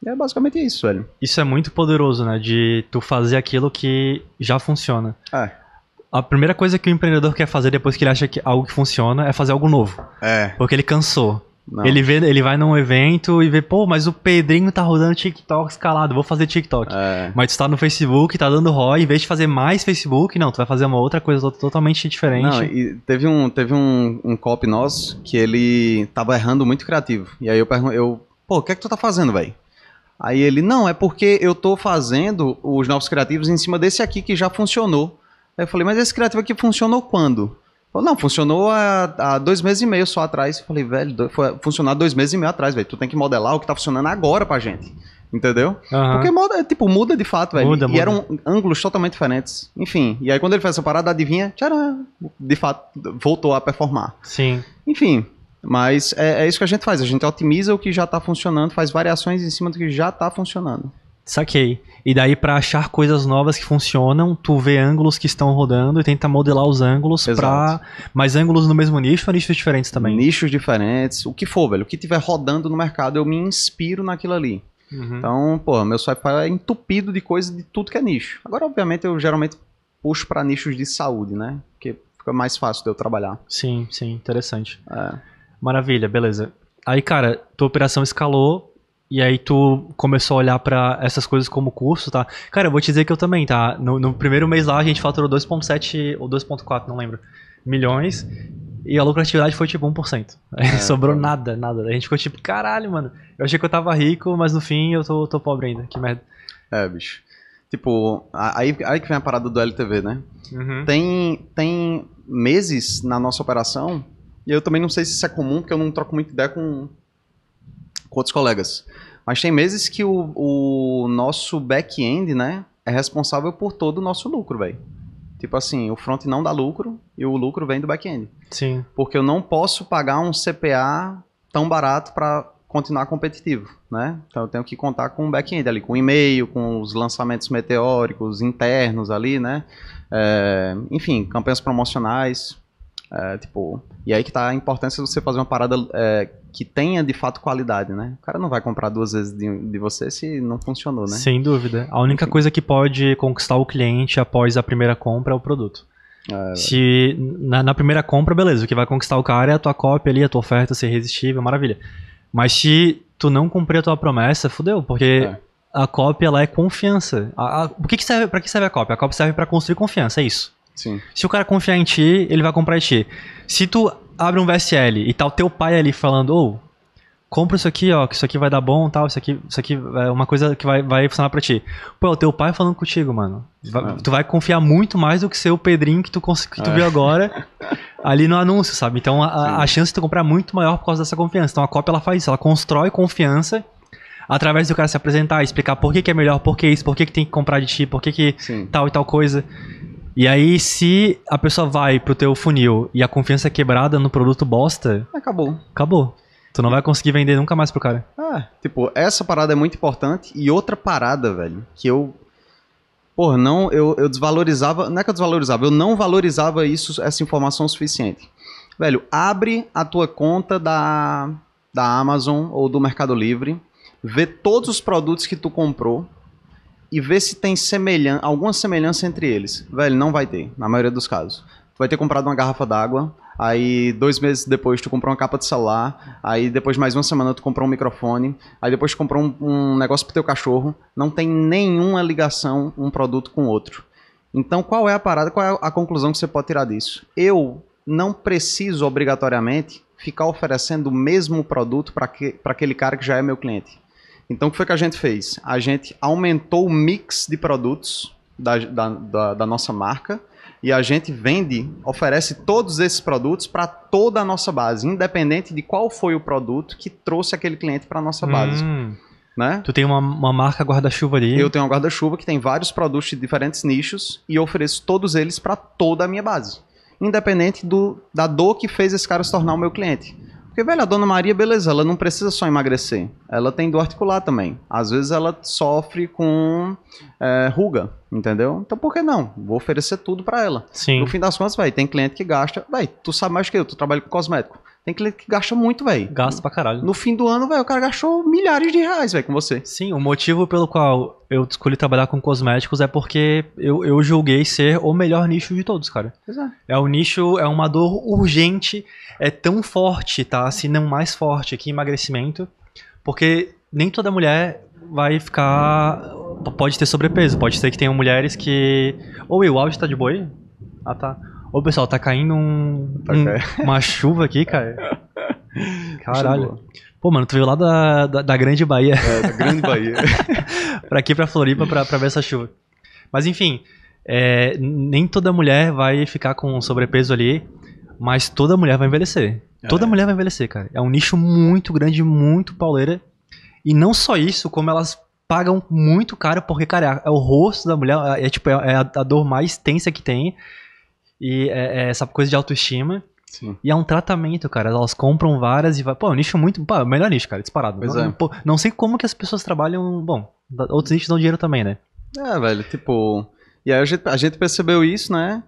É basicamente isso, velho. Isso é muito poderoso, né? De tu fazer aquilo que já funciona. É. A primeira coisa que o empreendedor quer fazer depois que ele acha que algo que funciona é fazer algo novo. É. Porque ele cansou. Não. Ele, vê, ele vai num evento e vê, pô, mas o Pedrinho tá rodando TikTok escalado, vou fazer TikTok. É. Mas tu tá no Facebook, tá dando ROI, em vez de fazer mais Facebook, não, tu vai fazer uma outra coisa totalmente diferente. Não, e teve um, teve um, um copy nosso que ele tava errando muito criativo. E aí eu pergunto, eu, pô, o que é que tu tá fazendo, velho? Aí ele, não, é porque eu tô fazendo os novos criativos em cima desse aqui que já funcionou. Aí eu falei, mas esse criativo aqui funcionou quando? Falei, não, funcionou há, há, dois meses e meio só atrás. Eu falei, velho, foi funcionar dois meses e meio atrás, velho. Tu tem que modelar o que está funcionando agora pra gente. Entendeu? Uhum. Porque moda, tipo, muda de fato, velho. Muda, e muda. eram ângulos totalmente diferentes. Enfim, e aí quando ele fez essa parada, adivinha, tcharam, de fato, voltou a performar. Sim. Enfim, mas é, é, isso que a gente faz, a gente otimiza o que já está funcionando, faz variações em cima do que já está funcionando. Saquei. E daí para achar coisas novas que funcionam, tu vê ângulos que estão rodando e tenta modelar os ângulos para mais ângulos no mesmo nicho ou nichos diferentes também? Nichos diferentes, o que for, velho, o que tiver rodando no mercado, eu me inspiro naquilo ali. Uhum. Então, pô, meu site é entupido de coisa de tudo que é nicho. Agora, obviamente, eu geralmente puxo para nichos de saúde, né? Porque fica mais fácil de eu trabalhar. Sim, sim, interessante. É. Maravilha, beleza. Aí, cara, tua operação escalou e aí tu começou a olhar para essas coisas como curso, tá? Cara, eu vou te dizer que eu também, tá? No, no primeiro mês lá a gente faturou 2.7 ou 2.4, não lembro, milhões. E a lucratividade foi tipo 1%. É, Sobrou tá. nada, nada. A gente ficou tipo, caralho, mano. Eu achei que eu tava rico, mas no fim eu tô, tô pobre ainda. Que merda. É, bicho. Tipo, aí, aí que vem a parada do LTV, né? Uhum. Tem, tem meses na nossa operação e eu também não sei se isso é comum, porque eu não troco muita ideia com, com outros colegas. Mas tem meses que o, o nosso back-end, né, é responsável por todo o nosso lucro, velho. Tipo assim, o front não dá lucro e o lucro vem do back-end. Sim. Porque eu não posso pagar um CPA tão barato para continuar competitivo, né? Então eu tenho que contar com o back-end ali, com e-mail, com os lançamentos meteóricos internos ali, né? É, enfim, campanhas promocionais, é, tipo, e aí que tá a importância de você fazer uma parada é, que tenha de fato qualidade, né? O cara não vai comprar duas vezes de, de você se não funcionou, né? Sem dúvida. A única Enfim. coisa que pode conquistar o cliente após a primeira compra é o produto. É, se na, na, primeira compra, beleza, o que vai conquistar o cara é a tua cópia ali, a tua oferta ser irresistível, maravilha. Mas se tu não cumprir a tua promessa, fudeu, porque é. a cópia ela é confiança. A, a, o que, que serve, para que serve a cópia? A cópia serve para construir confiança, é isso. Sim. Se o cara confiar em ti, ele vai comprar em ti. Se tu abre um VSL e tá o teu pai ali falando, ou oh, compra isso aqui, ó, que isso aqui vai dar bom tal, isso aqui, isso aqui é uma coisa que vai, vai funcionar pra ti. Pô, é o teu pai falando contigo, mano. Vai, é. tu vai confiar muito mais do que ser o Pedrinho que tu, que tu é. viu agora ali no anúncio, sabe? Então a, a, chance de tu comprar é muito maior por causa dessa confiança. Então a cópia ela faz isso, ela constrói confiança através do cara se apresentar, explicar por que, que é melhor, por que isso, por que, que tem que comprar de ti, por que, que tal e tal coisa. E aí, se a pessoa vai pro teu funil e a confiança é quebrada no produto bosta. Acabou. Acabou. Tu não vai conseguir vender nunca mais pro cara. Ah, tipo, essa parada é muito importante. E outra parada, velho, que eu. Por não, eu, eu desvalorizava. Não é que eu desvalorizava, eu não valorizava isso, essa informação suficiente. Velho, abre a tua conta da, da Amazon ou do Mercado Livre, vê todos os produtos que tu comprou e ver se tem semelhan alguma semelhança entre eles. Velho, não vai ter, na maioria dos casos. Tu vai ter comprado uma garrafa d'água, aí dois meses depois tu comprou uma capa de celular, aí depois mais uma semana tu comprou um microfone, aí depois tu comprou um, um negócio pro teu cachorro. Não tem nenhuma ligação um produto com o outro. Então qual é a parada, qual é a conclusão que você pode tirar disso? Eu não preciso obrigatoriamente ficar oferecendo o mesmo produto para aquele cara que já é meu cliente. Então, o que foi que a gente fez? A gente aumentou o mix de produtos da, da, da, da nossa marca e a gente vende, oferece todos esses produtos para toda a nossa base, independente de qual foi o produto que trouxe aquele cliente para a nossa base. Hum. Né? Tu tem uma, uma marca guarda-chuva ali. Eu tenho um guarda-chuva que tem vários produtos de diferentes nichos e ofereço todos eles para toda a minha base. Independente do, da dor que fez esse cara se tornar o meu cliente. Porque, velho, a dona Maria, beleza, ela não precisa só emagrecer. Ela tem dor articular também. Às vezes ela sofre com é, ruga, entendeu? Então por que não? Vou oferecer tudo para ela. Sim. No fim das contas, velho, tem cliente que gasta. Velho, tu sabe mais que eu, tu trabalha com cosmético. Tem cliente que gasta muito, velho. Gasta pra caralho. No fim do ano, velho, o cara gastou milhares de reais, velho, com você. Sim, o motivo pelo qual eu escolhi trabalhar com cosméticos é porque eu, eu julguei ser o melhor nicho de todos, cara. Exato. É um nicho, é uma dor urgente, é tão forte, tá? Se não mais forte que emagrecimento, porque nem toda mulher vai ficar. Pode ter sobrepeso, pode ser que tenham mulheres que. Ou o áudio tá de boi? Ah, tá. Ô pessoal, tá caindo um, tá um uma chuva aqui, cara. Caralho. Pô, mano, tu veio lá da, da, da Grande Bahia. É, da Grande Bahia. pra aqui, pra Floripa, pra, pra ver essa chuva. Mas enfim, é, nem toda mulher vai ficar com sobrepeso ali, mas toda mulher vai envelhecer. É. Toda mulher vai envelhecer, cara. É um nicho muito grande, muito pauleira. E não só isso, como elas pagam muito caro, porque, cara, é o rosto da mulher, é, é tipo, é, é a, a dor mais tensa que tem. E é, é essa coisa de autoestima. Sim. E é um tratamento, cara. Elas compram várias e vai. Pô, é um nicho muito. Pô, é melhor nicho, cara, disparado. Pois não, é. Pô, não sei como que as pessoas trabalham. Bom, outros nichos dão dinheiro também, né? É, velho, tipo. E aí a gente, a gente percebeu isso, né?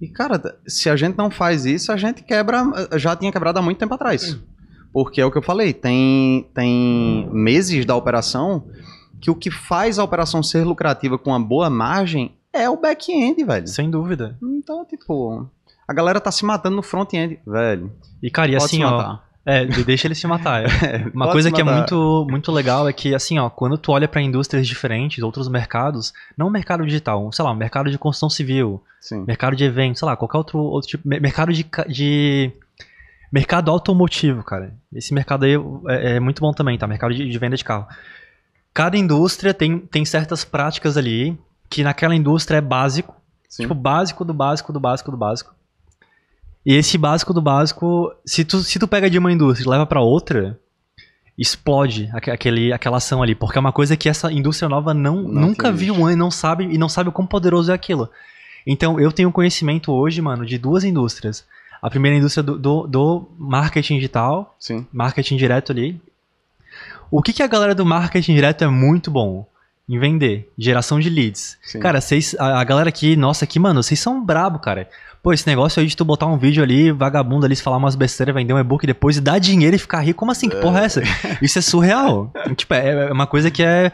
E, cara, se a gente não faz isso, a gente quebra. Já tinha quebrado há muito tempo atrás. Porque é o que eu falei, tem, tem meses da operação que o que faz a operação ser lucrativa com uma boa margem é o back-end, velho. Sem dúvida. Então, tipo, a galera tá se matando no front-end, velho. E, cara, e assim, ó. É, deixa ele se matar. É. é Uma Pode coisa que é muito, muito legal é que, assim, ó, quando tu olha para indústrias diferentes, outros mercados, não mercado digital, sei lá, mercado de construção civil, Sim. mercado de eventos, sei lá, qualquer outro, outro tipo, mercado de, de Mercado automotivo, cara. Esse mercado aí é, é muito bom também, tá? Mercado de, de, venda de carro. Cada indústria tem, tem certas práticas ali que naquela indústria é básico. Sim. Tipo, básico do básico do básico do básico. E esse básico do básico, se tu, se tu pega de uma indústria e leva para outra, explode aquele, aquela ação ali. Porque é uma coisa que essa indústria nova não, não nunca viu antes, não sabe, e não sabe o quão poderoso é aquilo. Então, eu tenho conhecimento hoje, mano, de duas indústrias. A primeira indústria do, do, do marketing digital, Sim. marketing direto ali. O que, que a galera do marketing direto é muito bom? em vender, geração de leads. Sim. Cara, vocês, a, a, galera aqui, nossa, aqui, mano, vocês são brabo, cara. Pô, esse negócio aí de tu botar um vídeo ali, vagabundo ali, se falar umas besteiras, vender um e-book depois e dar dinheiro e ficar rico, como assim? Que é. porra é essa? Isso é surreal. tipo, é, é, uma coisa que é.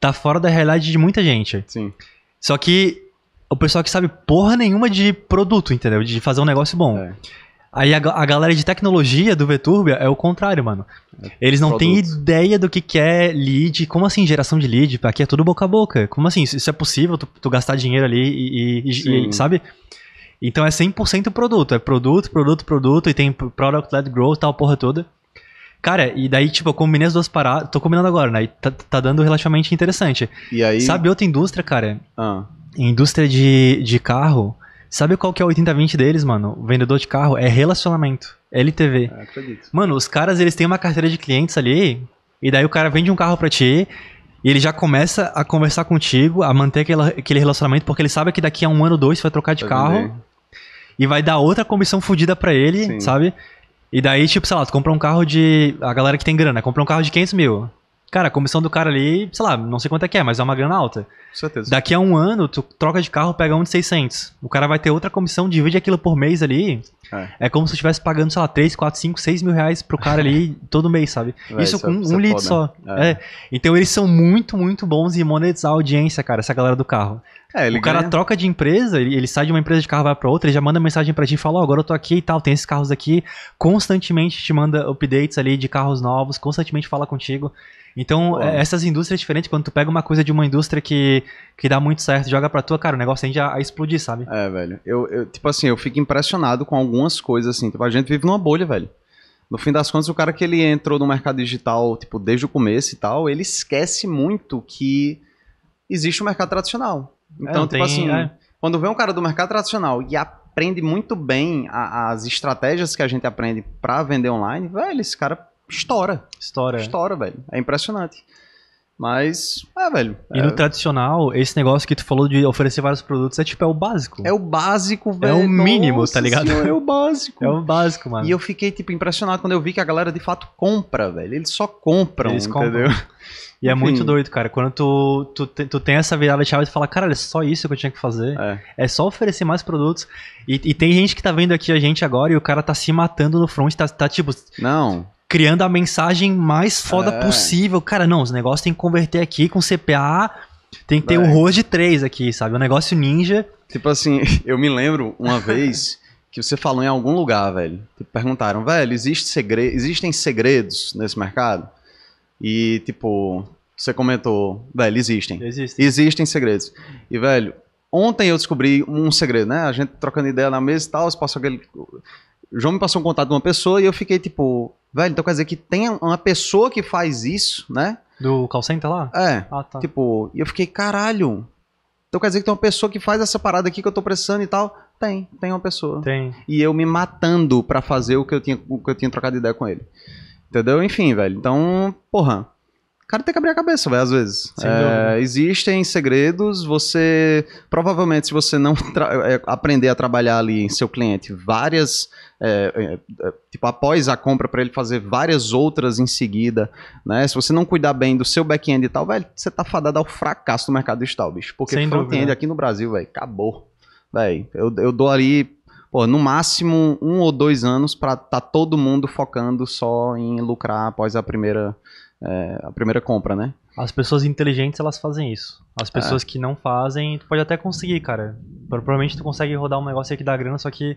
tá fora da realidade de muita gente. Sim. Só que o pessoal que sabe porra nenhuma de produto, entendeu? De fazer um negócio bom. É. Aí a, a, galera de tecnologia do VTurbo é o contrário, mano. Eles não têm ideia do que, que é lead. Como assim, geração de lead? Aqui é tudo boca a boca. Como assim? Isso é possível, tu, tu gastar dinheiro ali e, e, e sabe? Então é 100% produto. É produto, produto, produto. E tem product-led growth, tal porra toda. Cara, e daí, tipo, eu combinei as duas paradas. Tô combinando agora, né? E tá, tá dando relativamente interessante. E aí... Sabe outra indústria, cara? Ah. Indústria de, de carro Sabe qual que é o 80-20 deles, mano? O vendedor de carro é relacionamento. LTV. É, acredito. Mano, os caras, eles têm uma carteira de clientes ali, e daí o cara vende um carro pra ti, e ele já começa a conversar contigo, a manter aquele aquele relacionamento, porque ele sabe que daqui a um ano ou dois você vai trocar de carro, e vai dar outra comissão fodida pra ele, Sim. sabe? E daí, tipo, sei lá, tu compra um carro de. A galera que tem grana, compra um carro de 500 mil. Cara, a comissão do cara ali, sei lá, não sei quanto é que é, mas é uma grana alta. Com certeza. Daqui a um ano, tu troca de carro, pega um de 600. O cara vai ter outra comissão, divide aquilo por mês ali. É, é como se tu estivesse pagando, sei lá, 3, 4, 5, 6 mil reais pro cara ali todo mês, sabe? isso é- com um, um é só. É. É. Então eles são muito, muito bons em monetizar a audiência, cara, essa galera do carro. É, o cara ganha. troca de empresa, ele, ele, sai de uma empresa de carro vai para outra, ele já manda mensagem para ti e fala: oh, agora eu tô aqui e tal, tem esses carros aqui. Constantemente te manda updates ali de carros novos, constantemente fala contigo. Então, é, essas indústrias é diferentes, quando tu pega uma coisa de uma indústria que, que dá muito certo, joga pra tua, cara, o negócio tende a, a explodir, sabe? É, velho. Eu, eu, tipo assim, eu fico impressionado com algumas coisas, assim. Tipo, a gente vive numa bolha, velho. No fim das contas, o cara que ele entrou no mercado digital, tipo, desde o começo e tal, ele esquece muito que existe o um mercado tradicional. Então, é, tipo tem, assim, é. quando vem um cara do mercado tradicional e aprende muito bem a, as estratégias que a gente aprende para vender online, velho, esse cara estoura. Estoura. É. Estoura, velho. É impressionante. Mas, é, velho. E é... no tradicional, esse negócio que tu falou de oferecer vários produtos é tipo, é o básico. É o básico, velho. É o mínimo, tá Nossa tá ligado? é o básico. É o básico, mano. E eu fiquei, tipo, impressionado quando eu vi que a galera de fato compra, velho. Eles só compram, Eles entendeu? Compram. E é muito doido, cara. Quando tu, tu, tu tem essa virada de chave e fala, caralho, é só isso que eu tinha que fazer. É, é só oferecer mais produtos. E, e, tem gente que tá vendo aqui a gente agora e o cara tá se matando no front, tá, tá tipo. Não criando a mensagem mais foda é. possível. Cara, não, os negócios tem que converter aqui com CPA, tem que ter é. o um ROS de 3 aqui, sabe? O um negócio ninja. Tipo assim, eu me lembro uma vez que você falou em algum lugar, velho. Tipo, perguntaram, velho, existe segre... existem segredos nesse mercado? E, tipo, você comentou, velho, existem. Existem. Existem segredos. E, velho, ontem eu descobri um segredo, né? A gente trocando ideia na mesa e tal, se passou aquele João me passou um contato de uma pessoa e eu fiquei tipo, velho, então quer dizer que tem uma pessoa que faz isso, né? Do call center lá? É. Ah, tá. Tipo, e eu fiquei, caralho. Então quer dizer que tem uma pessoa que faz essa parada aqui que eu tô precisando e tal? Tem, tem uma pessoa. Tem. E eu me matando para fazer o que eu tinha, o que eu tinha trocado ideia com ele. Entendeu? Enfim, velho. Então, porra. O cara tem que abrir a cabeça, velho, às vezes. É, existem segredos, você. Provavelmente, se você não é, aprender a trabalhar ali em seu cliente várias. É, é, é tipo, após a compra, para ele fazer várias outras em seguida, né? Se você não cuidar bem do seu back-end e tal, velho, você tá fadado ao fracasso do mercado digital, bicho. Porque front-end aqui no Brasil, velho, acabou. Velho, eu, eu dou ali pô, no máximo um ou dois anos para tá todo mundo focando só em lucrar após a primeira é, a primeira compra, né? As pessoas inteligentes, elas fazem isso. As é. pessoas é. que não fazem, tu pode até conseguir, cara. Provavelmente tu consegue rodar um negócio aqui da grana, só que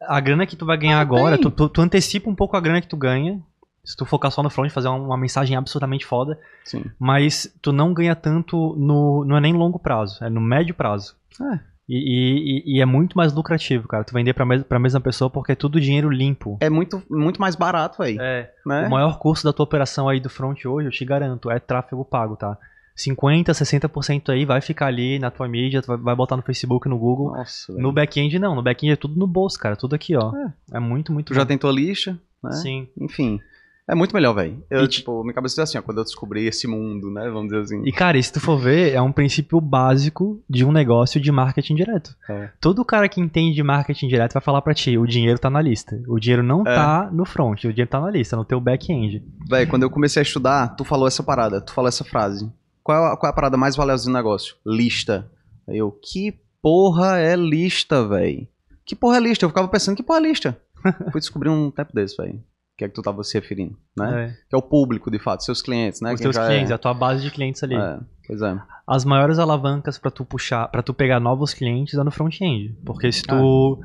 a grana que tu vai ganhar ah, agora, tu, tu, tu, antecipa um pouco a grana que tu ganha. Se tu focar só no front, fazer uma, mensagem absolutamente foda. Sim. Mas tu não ganha tanto no. Não é nem longo prazo, é no médio prazo. É. E, e, e, é muito mais lucrativo, cara, tu vender pra, mes pra mesma pessoa porque é tudo dinheiro limpo. É muito, muito mais barato aí. É. Né? O maior custo da tua operação aí do front hoje, eu te garanto, é tráfego pago, tá? 50, 60% aí vai ficar ali na tua mídia, tu vai, botar no Facebook, no Google. Nossa, no back-end não, no back-end é tudo no bolso, cara, tudo aqui, ó. É, é muito, muito. Tu já tentou lixa, né? Sim. Enfim. É muito melhor, velho. Eu, e, tipo, minha cabeça é assim, ó, quando eu descobri esse mundo, né? Vamos dizer assim. E, cara, e se tu for ver, é um princípio básico de um negócio de marketing direto. É. Todo cara que entende de marketing direto vai falar pra ti, o dinheiro tá na lista. O dinheiro não é. tá no front, o dinheiro tá na lista, no teu back-end. Velho, quando eu comecei a estudar, tu falou essa parada, tu falou essa frase. Qual é a, qual é a parada mais valiosa do negócio? Lista. Eu, que porra é lista, velho? Que porra é lista? Eu ficava pensando, que porra é lista? Fui descobrir um tempo desse, velho que é que tu estava se referindo, né? É. Que é o público, de fato, seus clientes, né? Os Quem teus clientes, é... a tua base de clientes ali. É, pois é. As maiores alavancas para tu puxar, para tu pegar novos clientes é no front-end, porque se tu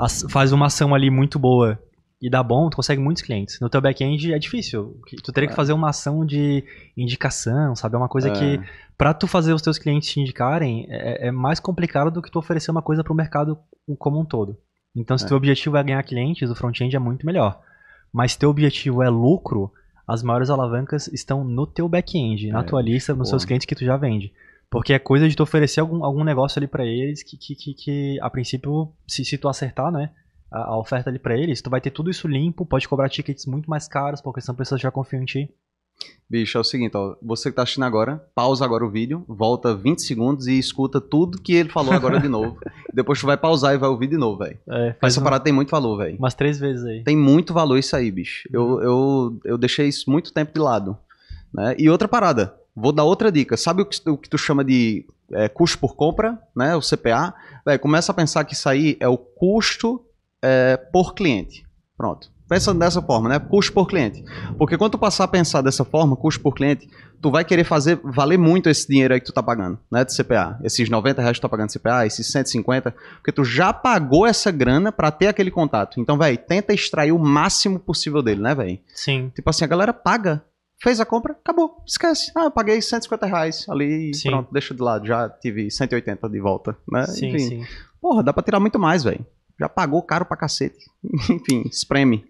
é. faz uma ação ali muito boa e dá bom, tu consegue muitos clientes. No teu back-end é difícil. Tu teria que é. fazer uma ação de indicação, sabe? É uma coisa é. que para tu fazer os teus clientes te indicarem é, é, mais complicado do que tu oferecer uma coisa para o mercado como um todo. Então, se é. teu objetivo é ganhar clientes, o front-end é muito melhor mas teu objetivo é lucro, as maiores alavancas estão no teu back-end, na é, tua lista, nos seus clientes que tu já vende. Porque é coisa de tu oferecer algum, algum negócio ali para eles que, que, que, que, a princípio, se, se tu acertar, né? A, a oferta ali para eles, tu vai ter tudo isso limpo, pode cobrar tickets muito mais caros, porque são pessoas que já confiam em ti. Bicho, é o seguinte, ó, você que tá assistindo agora, pausa agora o vídeo, volta 20 segundos e escuta tudo que ele falou agora de novo. Depois tu vai pausar e vai ouvir de novo, velho. É, Essa uma... parada tem muito valor, velho. Umas três vezes aí. Tem muito valor isso aí, bicho. Eu, uhum. eu, eu deixei isso muito tempo de lado. Né? E outra parada, vou dar outra dica. Sabe o que, o que tu chama de é, custo por compra, né? O CPA? Véio, começa a pensar que isso aí é o custo é, por cliente. Pronto pensa dessa forma, né? Custo por cliente. Porque quando tu passar a pensar dessa forma, custo por cliente, tu vai querer fazer valer muito esse dinheiro aí que tu tá pagando, né? De CPA. Esses 90 reais que tu tá pagando de CPA, esses 150, porque tu já pagou essa grana para ter aquele contato. Então, velho, tenta extrair o máximo possível dele, né, velho? Sim. Tipo assim, a galera paga fez a compra, acabou, esquece. Ah, eu paguei 150 reais ali sim. pronto, deixa de lado, já tive 180 de volta, né? Sim, Enfim. Sim. Porra, dá pra tirar muito mais, velho. Já pagou caro pra cacete. Enfim, espreme.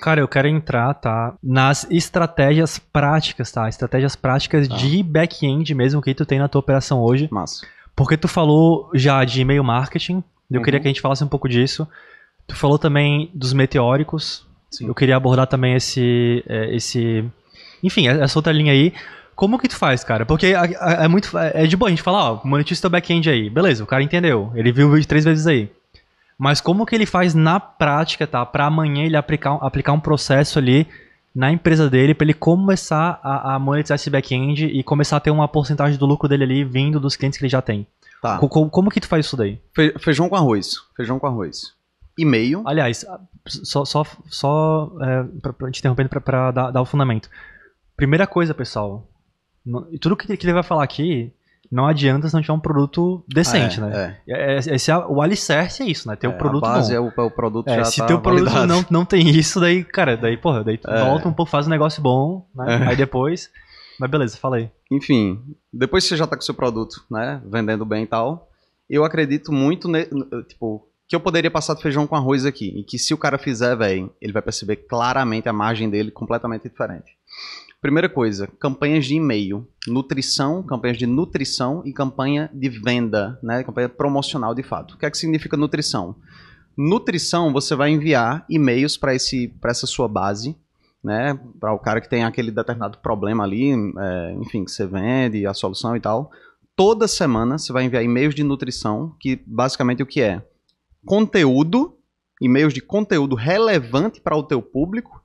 Cara, eu quero entrar, tá? Nas estratégias práticas, tá? Estratégias práticas tá. de back-end mesmo que tu tem na tua operação hoje. Porque tu falou já de e-mail marketing, eu uhum. queria que a gente falasse um pouco disso. Tu falou também dos meteóricos. Sim. Eu queria abordar também esse, é, esse, enfim, é, essa outra linha aí. Como que tu faz, cara? Porque é, é muito, é de boa a gente falar, ó, monetiza teu back-end aí, beleza? O cara entendeu, ele viu o vídeo três vezes aí. Mas como que ele faz na prática, tá? Para amanhã ele aplicar, aplicar um processo ali na empresa dele para ele começar a, a monetizar esse back-end e começar a ter uma porcentagem do lucro dele ali vindo dos clientes que ele já tem. Tá. Como, como que tu faz isso daí? Feijão com arroz. Feijão com arroz. E-mail. Aliás, só, só, só é, pra, pra, te interrompendo para dar, dar o fundamento. Primeira coisa, pessoal. Tudo que, que ele vai falar aqui não adianta se não tiver um produto decente, ah, é, né? É. é esse é, o alicerce é isso, né? Ter um é, produto a base bom. É o, é o produto é, já Se tá teu produto não, não tem isso, daí, cara, daí, porra, daí é. volta um pouco, faz um negócio bom, né? Aí depois. Mas beleza, fala aí. Enfim, depois que você já tá com o seu produto, né? Vendendo bem e tal, eu acredito muito, ne, tipo, que eu poderia passar de feijão com arroz aqui. E que se o cara fizer, velho, ele vai perceber claramente a margem dele completamente diferente. Primeira coisa, campanhas de e-mail, nutrição, campanhas de nutrição e campanha de venda, né? Campanha promocional de fato. O que é que significa nutrição? Nutrição, você vai enviar e-mails para esse para essa sua base, né? Para o cara que tem aquele determinado problema ali, é, enfim, que você vende a solução e tal. Toda semana você vai enviar e-mails de nutrição, que basicamente o que é? Conteúdo, e-mails de conteúdo relevante para o teu público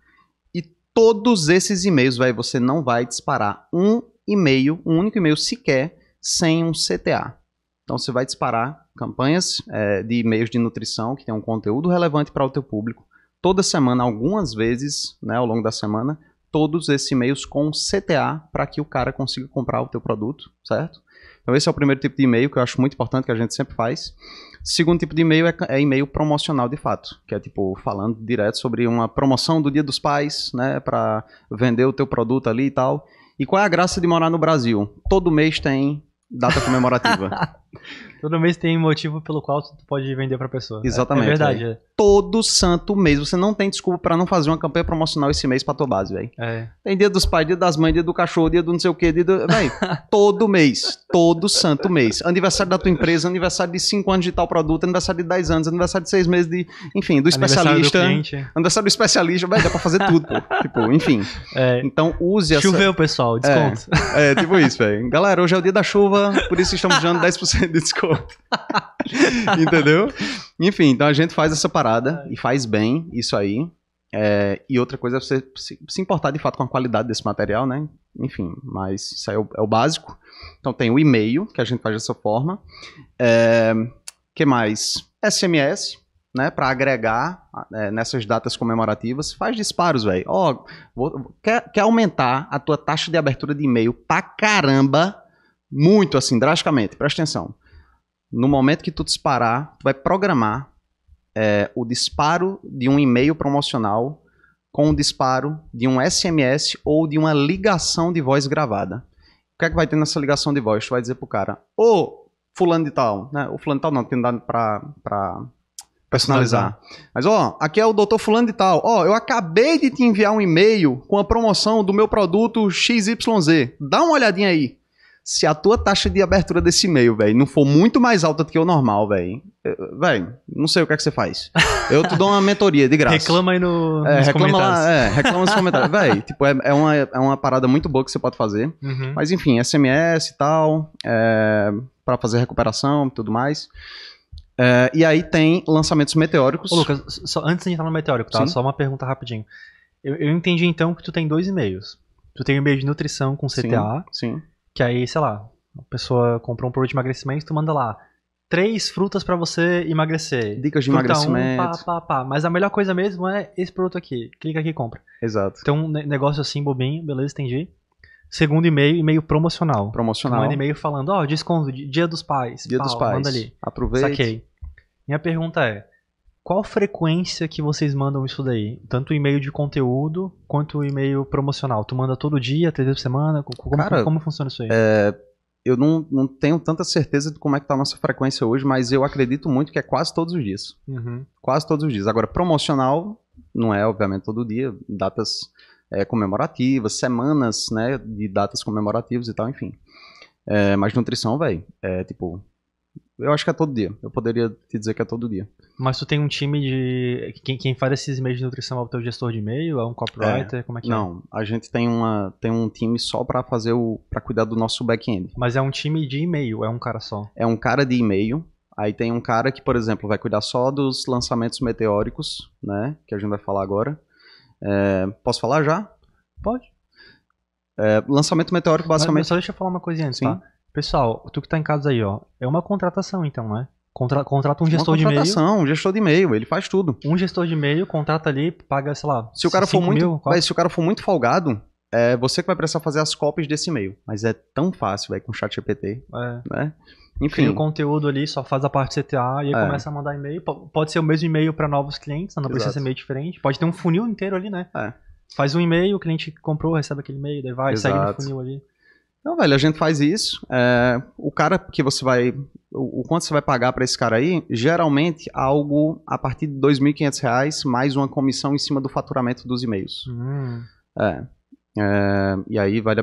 todos esses e-mails, vai, você não vai disparar um e-mail, um único e-mail sequer, sem um CTA. Então você vai disparar campanhas é, de e-mails de nutrição que tem um conteúdo relevante para o teu público toda semana, algumas vezes, né, ao longo da semana, todos esses e-mails com CTA para que o cara consiga comprar o teu produto, certo? Então esse é o primeiro tipo de e-mail que eu acho muito importante que a gente sempre faz. Segundo tipo de e-mail é, é e-mail promocional de fato, que é tipo falando direto sobre uma promoção do Dia dos Pais, né, para vender o teu produto ali e tal. E qual é a graça de morar no Brasil? Todo mês tem data comemorativa. Todo mês tem motivo pelo qual tu pode vender pra pessoa. Né? Exatamente. É, verdade. É. Todo santo mês. Você não tem desculpa para não fazer uma campanha promocional esse mês pra tua base, velho. É. Tem dia dos pais, dia das mães, dia do cachorro, dia do não sei o quê. Dia do... Véi, todo mês. Todo santo mês. Aniversário da tua empresa, aniversário de 5 anos de tal produto, aniversário de 10 anos, aniversário de 6 meses de. Enfim, do especialista. Do aniversário do especialista, velho, dá pra fazer tudo, pô. Tipo, enfim. É. Então use essa. Choveu, pessoal, desconto. É, é tipo isso, velho. Galera, hoje é o dia da chuva, por isso estamos dando 10% de desconto. Entendeu? Enfim, então a gente faz essa parada e faz bem isso aí. É, e outra coisa é você se, se, importar de fato com a qualidade desse material, né? Enfim, mas isso aí é o, é o básico. Então tem o e-mail, que a gente faz dessa forma. É, que mais? SMS, né? Para agregar é, nessas datas comemorativas. Faz disparos, velho. Ó, oh, quer, quer aumentar a tua taxa de abertura de e-mail pra caramba? Muito assim, drasticamente. Presta atenção. No momento que tu disparar, tu vai programar é, o disparo de um e-mail promocional com o disparo de um SMS ou de uma ligação de voz gravada. O que é que vai ter nessa ligação de voz? Tu vai dizer pro cara, ô fulano de tal, né? O fulano de tal não, tem dado pra, pra personalizar. Mas, ó, aqui é o doutor fulano de tal. Ó, eu acabei de te enviar um e-mail com a promoção do meu produto XYZ. Dá uma olhadinha aí se a tua taxa de abertura desse e-mail, velho, não for muito mais alta do que o normal, velho, velho, não sei o que é que você faz. Eu te dou uma mentoria de graça. reclama aí no, é, nos reclama comentários. Lá, é, reclama nos comentários. velho, tipo, é, é, uma, é uma parada muito boa que você pode fazer. Uhum. Mas enfim, SMS e tal, é, para fazer recuperação e tudo mais. É, e aí tem lançamentos meteóricos. Ô, Lucas, só, antes de entrar no meteórico, tá? Sim. Só uma pergunta rapidinho. Eu, eu entendi então que tu tem dois e-mails. Tu tem um e-mail de nutrição com CTA. Sim. sim. Que aí, sei lá, a pessoa comprou um produto de emagrecimento, tu manda lá três frutas para você emagrecer. Dicas de Fruta emagrecimento. Um, pá, pá, pá. Mas a melhor coisa mesmo é esse produto aqui. Clica aqui e compra. Exato. Tem então, um negócio assim, bobinho, beleza, entendi. Segundo e-mail, e-mail promocional. Promocional. Manda e-mail falando, ó, oh, desconto, dia dos pais. Dia dos pais. Manda ali. Aproveita. Saquei. Minha pergunta é, qual frequência que vocês mandam isso daí? Tanto e-mail de conteúdo quanto e-mail promocional. Tu manda todo dia, três vezes por semana? Como, Cara, como funciona isso aí? É, eu não, não tenho tanta certeza de como é que tá a nossa frequência hoje, mas eu acredito muito que é quase todos os dias. Uhum. Quase todos os dias. Agora, promocional não é, obviamente, todo dia. Datas é, comemorativas, semanas né, de datas comemorativas e tal, enfim. É, mas nutrição, velho, é tipo... Eu acho que é todo dia. Eu poderia te dizer que é todo dia. Mas tu tem um time de. Quem, quem faz esses e-mails de nutrição é o teu gestor de e-mail? É um copywriter? É, como é que não, é? Não, a gente tem, uma, tem um time só para fazer o. para cuidar do nosso back-end. Mas é um time de e-mail, é um cara só. É um cara de e-mail. Aí tem um cara que, por exemplo, vai cuidar só dos lançamentos meteóricos, né? Que a gente vai falar agora. É, posso falar já? Pode. É, lançamento meteórico, basicamente. Mas, mas só deixa eu falar uma coisinha antes, Sim. Tá? Pessoal, tu que tá em casa aí, ó. É uma contratação, então, né? Contra, contrata um gestor de e-mail. Uma um gestor de e-mail, ele faz tudo. Um gestor de e-mail, contrata ali, paga, sei lá. Se o cara for muito, mil, se o cara for muito folgado, é você que vai precisar fazer as cópias desse e-mail. Mas é tão fácil, velho, com o chat GPT, é. né? Enfim. Cria o conteúdo ali, só faz a parte CTA e aí é. começa a mandar e-mail. Pode ser o mesmo e-mail para novos clientes, não Exato. precisa ser meio diferente. Pode ter um funil inteiro ali, né? É. Faz um e-mail, o cliente comprou, recebe aquele e-mail, daí vai, Exato. segue no funil ali. Então, velho, a gente faz isso. É, o cara que você vai. O, o quanto você vai pagar para esse cara aí, geralmente algo a partir de R$ reais mais uma comissão em cima do faturamento dos e-mails. Hum. É, é, e aí vai,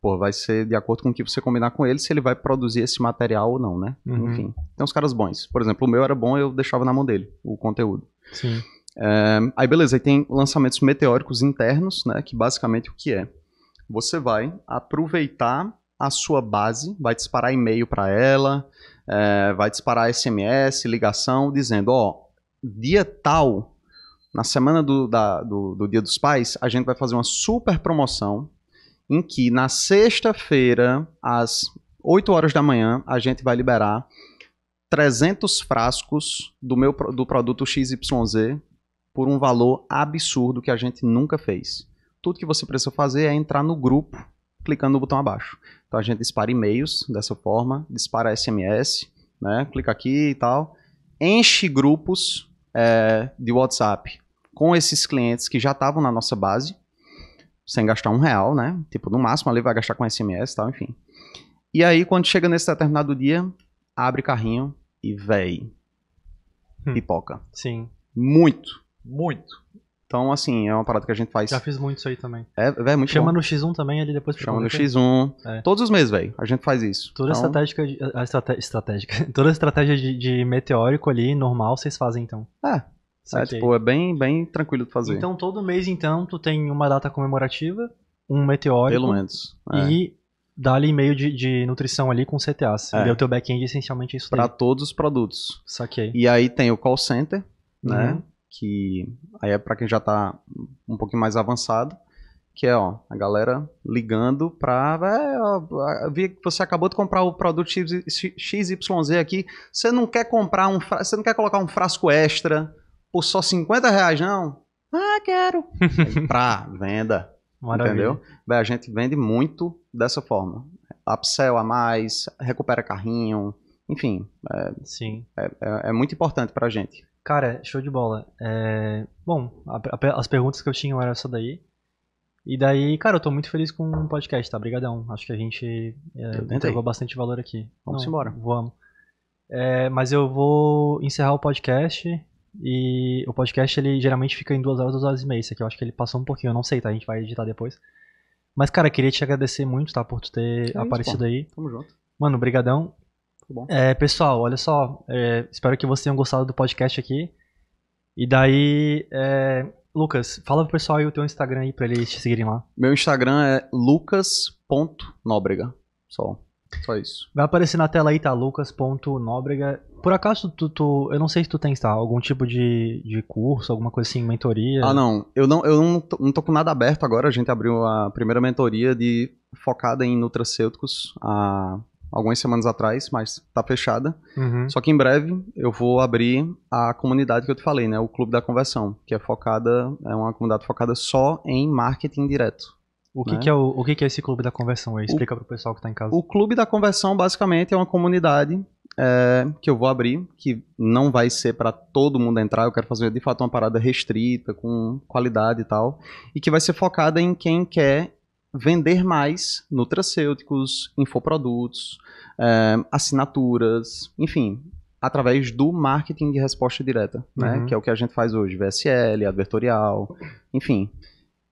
pô, vai ser de acordo com o que você combinar com ele, se ele vai produzir esse material ou não, né? Uhum. Enfim. Tem uns caras bons. Por exemplo, o meu era bom, eu deixava na mão dele o conteúdo. Sim. É, aí beleza, aí tem lançamentos meteóricos internos, né? Que basicamente o que é? você vai aproveitar a sua base, vai disparar e-mail para ela, é, vai disparar SMS, ligação, dizendo: ó, dia tal, na semana do, da, do, do Dia dos Pais, a gente vai fazer uma super promoção em que na sexta-feira, às 8 horas da manhã, a gente vai liberar 300 frascos do meu do produto XYZ por um valor absurdo que a gente nunca fez tudo que você precisa fazer é entrar no grupo clicando no botão abaixo. Então a gente dispara e-mails dessa forma, dispara SMS, né? Clica aqui e tal. Enche grupos é, de WhatsApp com esses clientes que já estavam na nossa base, sem gastar um real, né? Tipo, no máximo ali vai gastar com SMS e tal, enfim. E aí, quando chega nesse determinado dia, abre carrinho e véi. Hum. Pipoca. Sim. Muito. Muito. Então, assim, é uma parada que a gente faz. Já fiz muito isso aí também. É, é, é muito Chama bom. no X1 também, ali depois Chama no X1. É. Todos os meses, velho. A gente faz isso. Toda então... estratégica. A estratégia, estratégica. Toda estratégia de, de, meteórico ali, normal, vocês fazem então. É. Isso é, tipo, é bem, bem tranquilo de fazer. Então, todo mês, então, tu tem uma data comemorativa, um meteórico. Pelo menos. É. E dá-lhe meio de, de, nutrição ali com CTAs. É. o teu back-end essencialmente é isso Para todos os produtos. Saquei. E aí tem o call center, né? Uhum que aí é para quem já tá um pouquinho mais avançado, que é ó, a galera ligando para é, vi que você acabou de comprar o produto XYZ aqui, você não quer comprar um, você não quer colocar um frasco extra por só 50 reais não? Ah, quero. para pra venda. Maravilha. Entendeu? Bem, a gente vende muito dessa forma. Upsell a mais, recupera carrinho, enfim. É, Sim. É, é, é muito importante para a gente. Cara, show de bola. É... Bom, a, a, as perguntas que eu tinha eram essa daí. E daí, cara, eu tô muito feliz com o podcast, tá? Obrigadão. Acho que a gente é, entregou bastante valor aqui. Vamos Não, embora. Vamos. É, mas eu vou encerrar o podcast. E o podcast, ele geralmente fica em duas horas, duas horas e meia. Isso aqui eu acho que ele passou um pouquinho, eu não sei, tá? A gente vai editar depois. Mas, cara, queria te agradecer muito, tá? Por tu ter é aparecido isso, aí. Tamo junto. Mano, é, pessoal, olha só. É, espero que vocês tenham gostado do podcast aqui. E daí, é, Lucas, fala pro pessoal aí o teu Instagram aí pra eles te seguirem lá. Meu Instagram é lucas.nóbrega. Só. Só isso. Vai aparecer na tela aí, tá? Lucas.nóbrega. Por acaso, tu, tu, eu não sei se tu tens, tá? Algum tipo de, de curso, alguma coisa assim, mentoria? Ah, não. Eu não, eu não, tô, não tô com nada aberto agora. A gente abriu a primeira mentoria de focada em nutracêuticos há algumas semanas atrás, mas tá fechada. Uhum. Só que em breve eu vou abrir a comunidade que eu te falei, né? O Clube da Conversão, que é focada, é uma comunidade focada só em marketing direto. O que, né? que é o, o que, que, é esse Clube da Conversão? Aí? Explica para o pessoal que está em casa. O Clube da Conversão basicamente é uma comunidade é, que eu vou abrir, que não vai ser para todo mundo entrar. Eu quero fazer de fato uma parada restrita, com qualidade e tal, e que vai ser focada em quem quer vender mais nutracêuticos, infoprodutos, eh, assinaturas, enfim, através do marketing de resposta direta, né? Uhum. Que é o que a gente faz hoje, VSL, advertorial, enfim.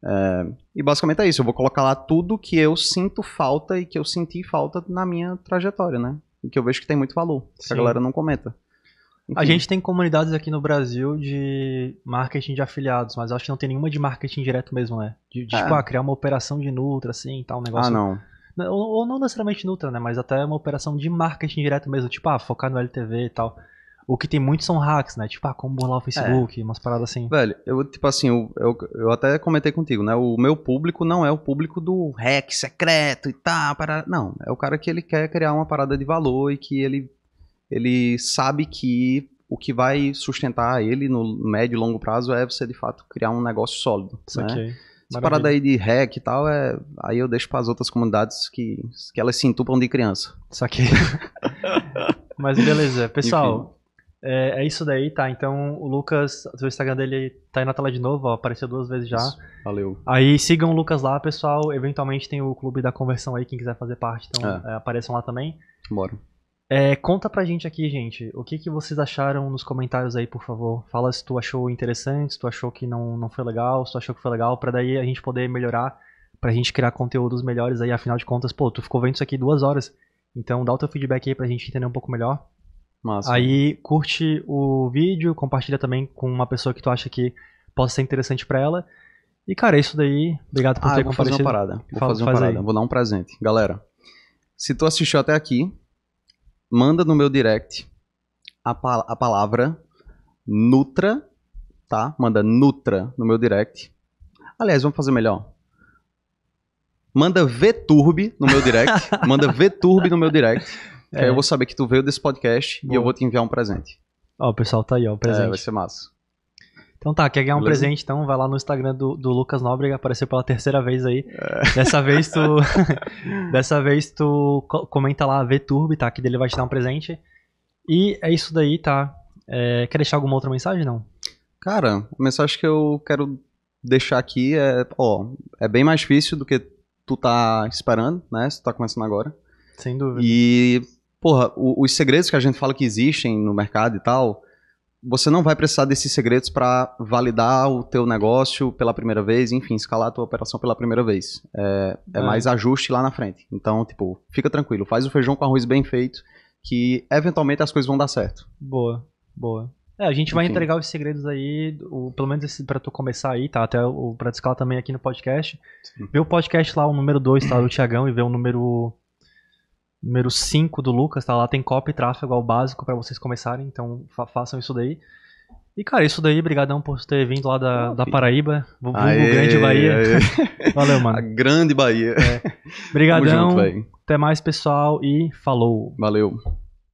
É, e basicamente é isso, eu vou colocar lá tudo que eu sinto falta e que eu senti falta na minha trajetória, né? E que eu vejo que tem muito valor, que a galera não comenta. A gente tem comunidades aqui no Brasil de marketing de afiliados, mas acho que não tem nenhuma de marketing direto mesmo, né? De, de tipo, é. tipo, ah, criar uma operação de Nutra, assim, tal, um ah, negócio. Ah, não. Ou, ou, não necessariamente Nutra, né? Mas até uma operação de marketing direto mesmo, tipo, ah, focar no LTV e tal. O que tem muito são hacks, né? Tipo, ah, como burlar o é. Facebook, é. umas paradas assim. Velho, eu, tipo assim, eu, eu, eu, até comentei contigo, né? O meu público não é o público do hack secreto e tal, tá, para Não, é o cara que ele quer criar uma parada de valor e que ele ele sabe que o que vai sustentar ele no médio e longo prazo é você de fato criar um negócio sólido. Isso né? aqui. Essa parada aí de hack e tal, é, aí eu deixo para as outras comunidades que, que elas se entupam de criança. aqui. Mas beleza, pessoal. É, é, isso daí, tá? Então o Lucas, o Instagram dele tá aí na tela de novo, ó, apareceu duas vezes já. Isso, valeu. Aí sigam o Lucas lá, pessoal. Eventualmente tem o clube da conversão aí, quem quiser fazer parte, então é. É, apareçam lá também. Bora. É, conta pra gente aqui, gente, o que, que vocês acharam nos comentários aí, por favor. Fala se tu achou interessante, se tu achou que não, não foi legal, se tu achou que foi legal, pra daí a gente poder melhorar, pra gente criar conteúdos melhores aí, afinal de contas, pô, tu ficou vendo isso aqui duas horas. Então dá o teu feedback aí pra gente entender um pouco melhor. Massa. Aí curte o vídeo, compartilha também com uma pessoa que tu acha que possa ser interessante para ela. E cara, é isso daí. Obrigado por ah, ter compartilhado. Vou fazer uma parada. Vou Fala, fazer uma faz parada. Aí. Vou dar um presente. Galera, se tu assistiu até aqui, manda no meu direct a, pal a palavra Nutra, tá? Manda Nutra no meu direct. Aliás, vamos fazer melhor. Manda VTurb no meu direct. manda VTurb no meu direct. É. eu vou saber que tu veio desse podcast e eu vou te enviar um presente. Ó, o pessoal tá aí, ó, o é, presente. É, vai ser massa. Então tá, quer ganhar um Beleza? presente, então vai lá no Instagram do, do Lucas Nóbrega, apareceu pela terceira vez aí. É. Dessa vez tu. dessa vez tu comenta lá VTurb, tá? Que dele vai te dar um presente. E é isso daí, tá? É, quer deixar alguma outra mensagem, não? Cara, a mensagem que eu quero deixar aqui é, ó, é bem mais difícil do que tu tá esperando, né? Se tu tá começando agora. Sem dúvida. E, porra, o, os segredos que a gente fala que existem no mercado e tal, você não vai precisar desses segredos para validar o teu negócio pela primeira vez, enfim, escalar a tua operação pela primeira vez. É, é, é mais ajuste lá na frente. Então, tipo, fica tranquilo, faz o feijão com arroz bem feito, que eventualmente as coisas vão dar certo. Boa, boa. É, a gente vai entregar os segredos aí, o, pelo menos para tu começar aí, tá? Até o escalar também aqui no podcast. Sim. Vê o podcast lá, o número 2, tá? Do Tiagão, e vê o número número 5 do Lucas, tá lá, tem copy e tráfego ao básico para vocês começarem, então fa façam isso daí. E, cara, isso daí, brigadão por ter vindo lá da, da Paraíba, vulgo Grande Bahia. Aê. Valeu, mano. A grande Bahia. É. Brigadão, junto, até mais, pessoal, e falou. Valeu.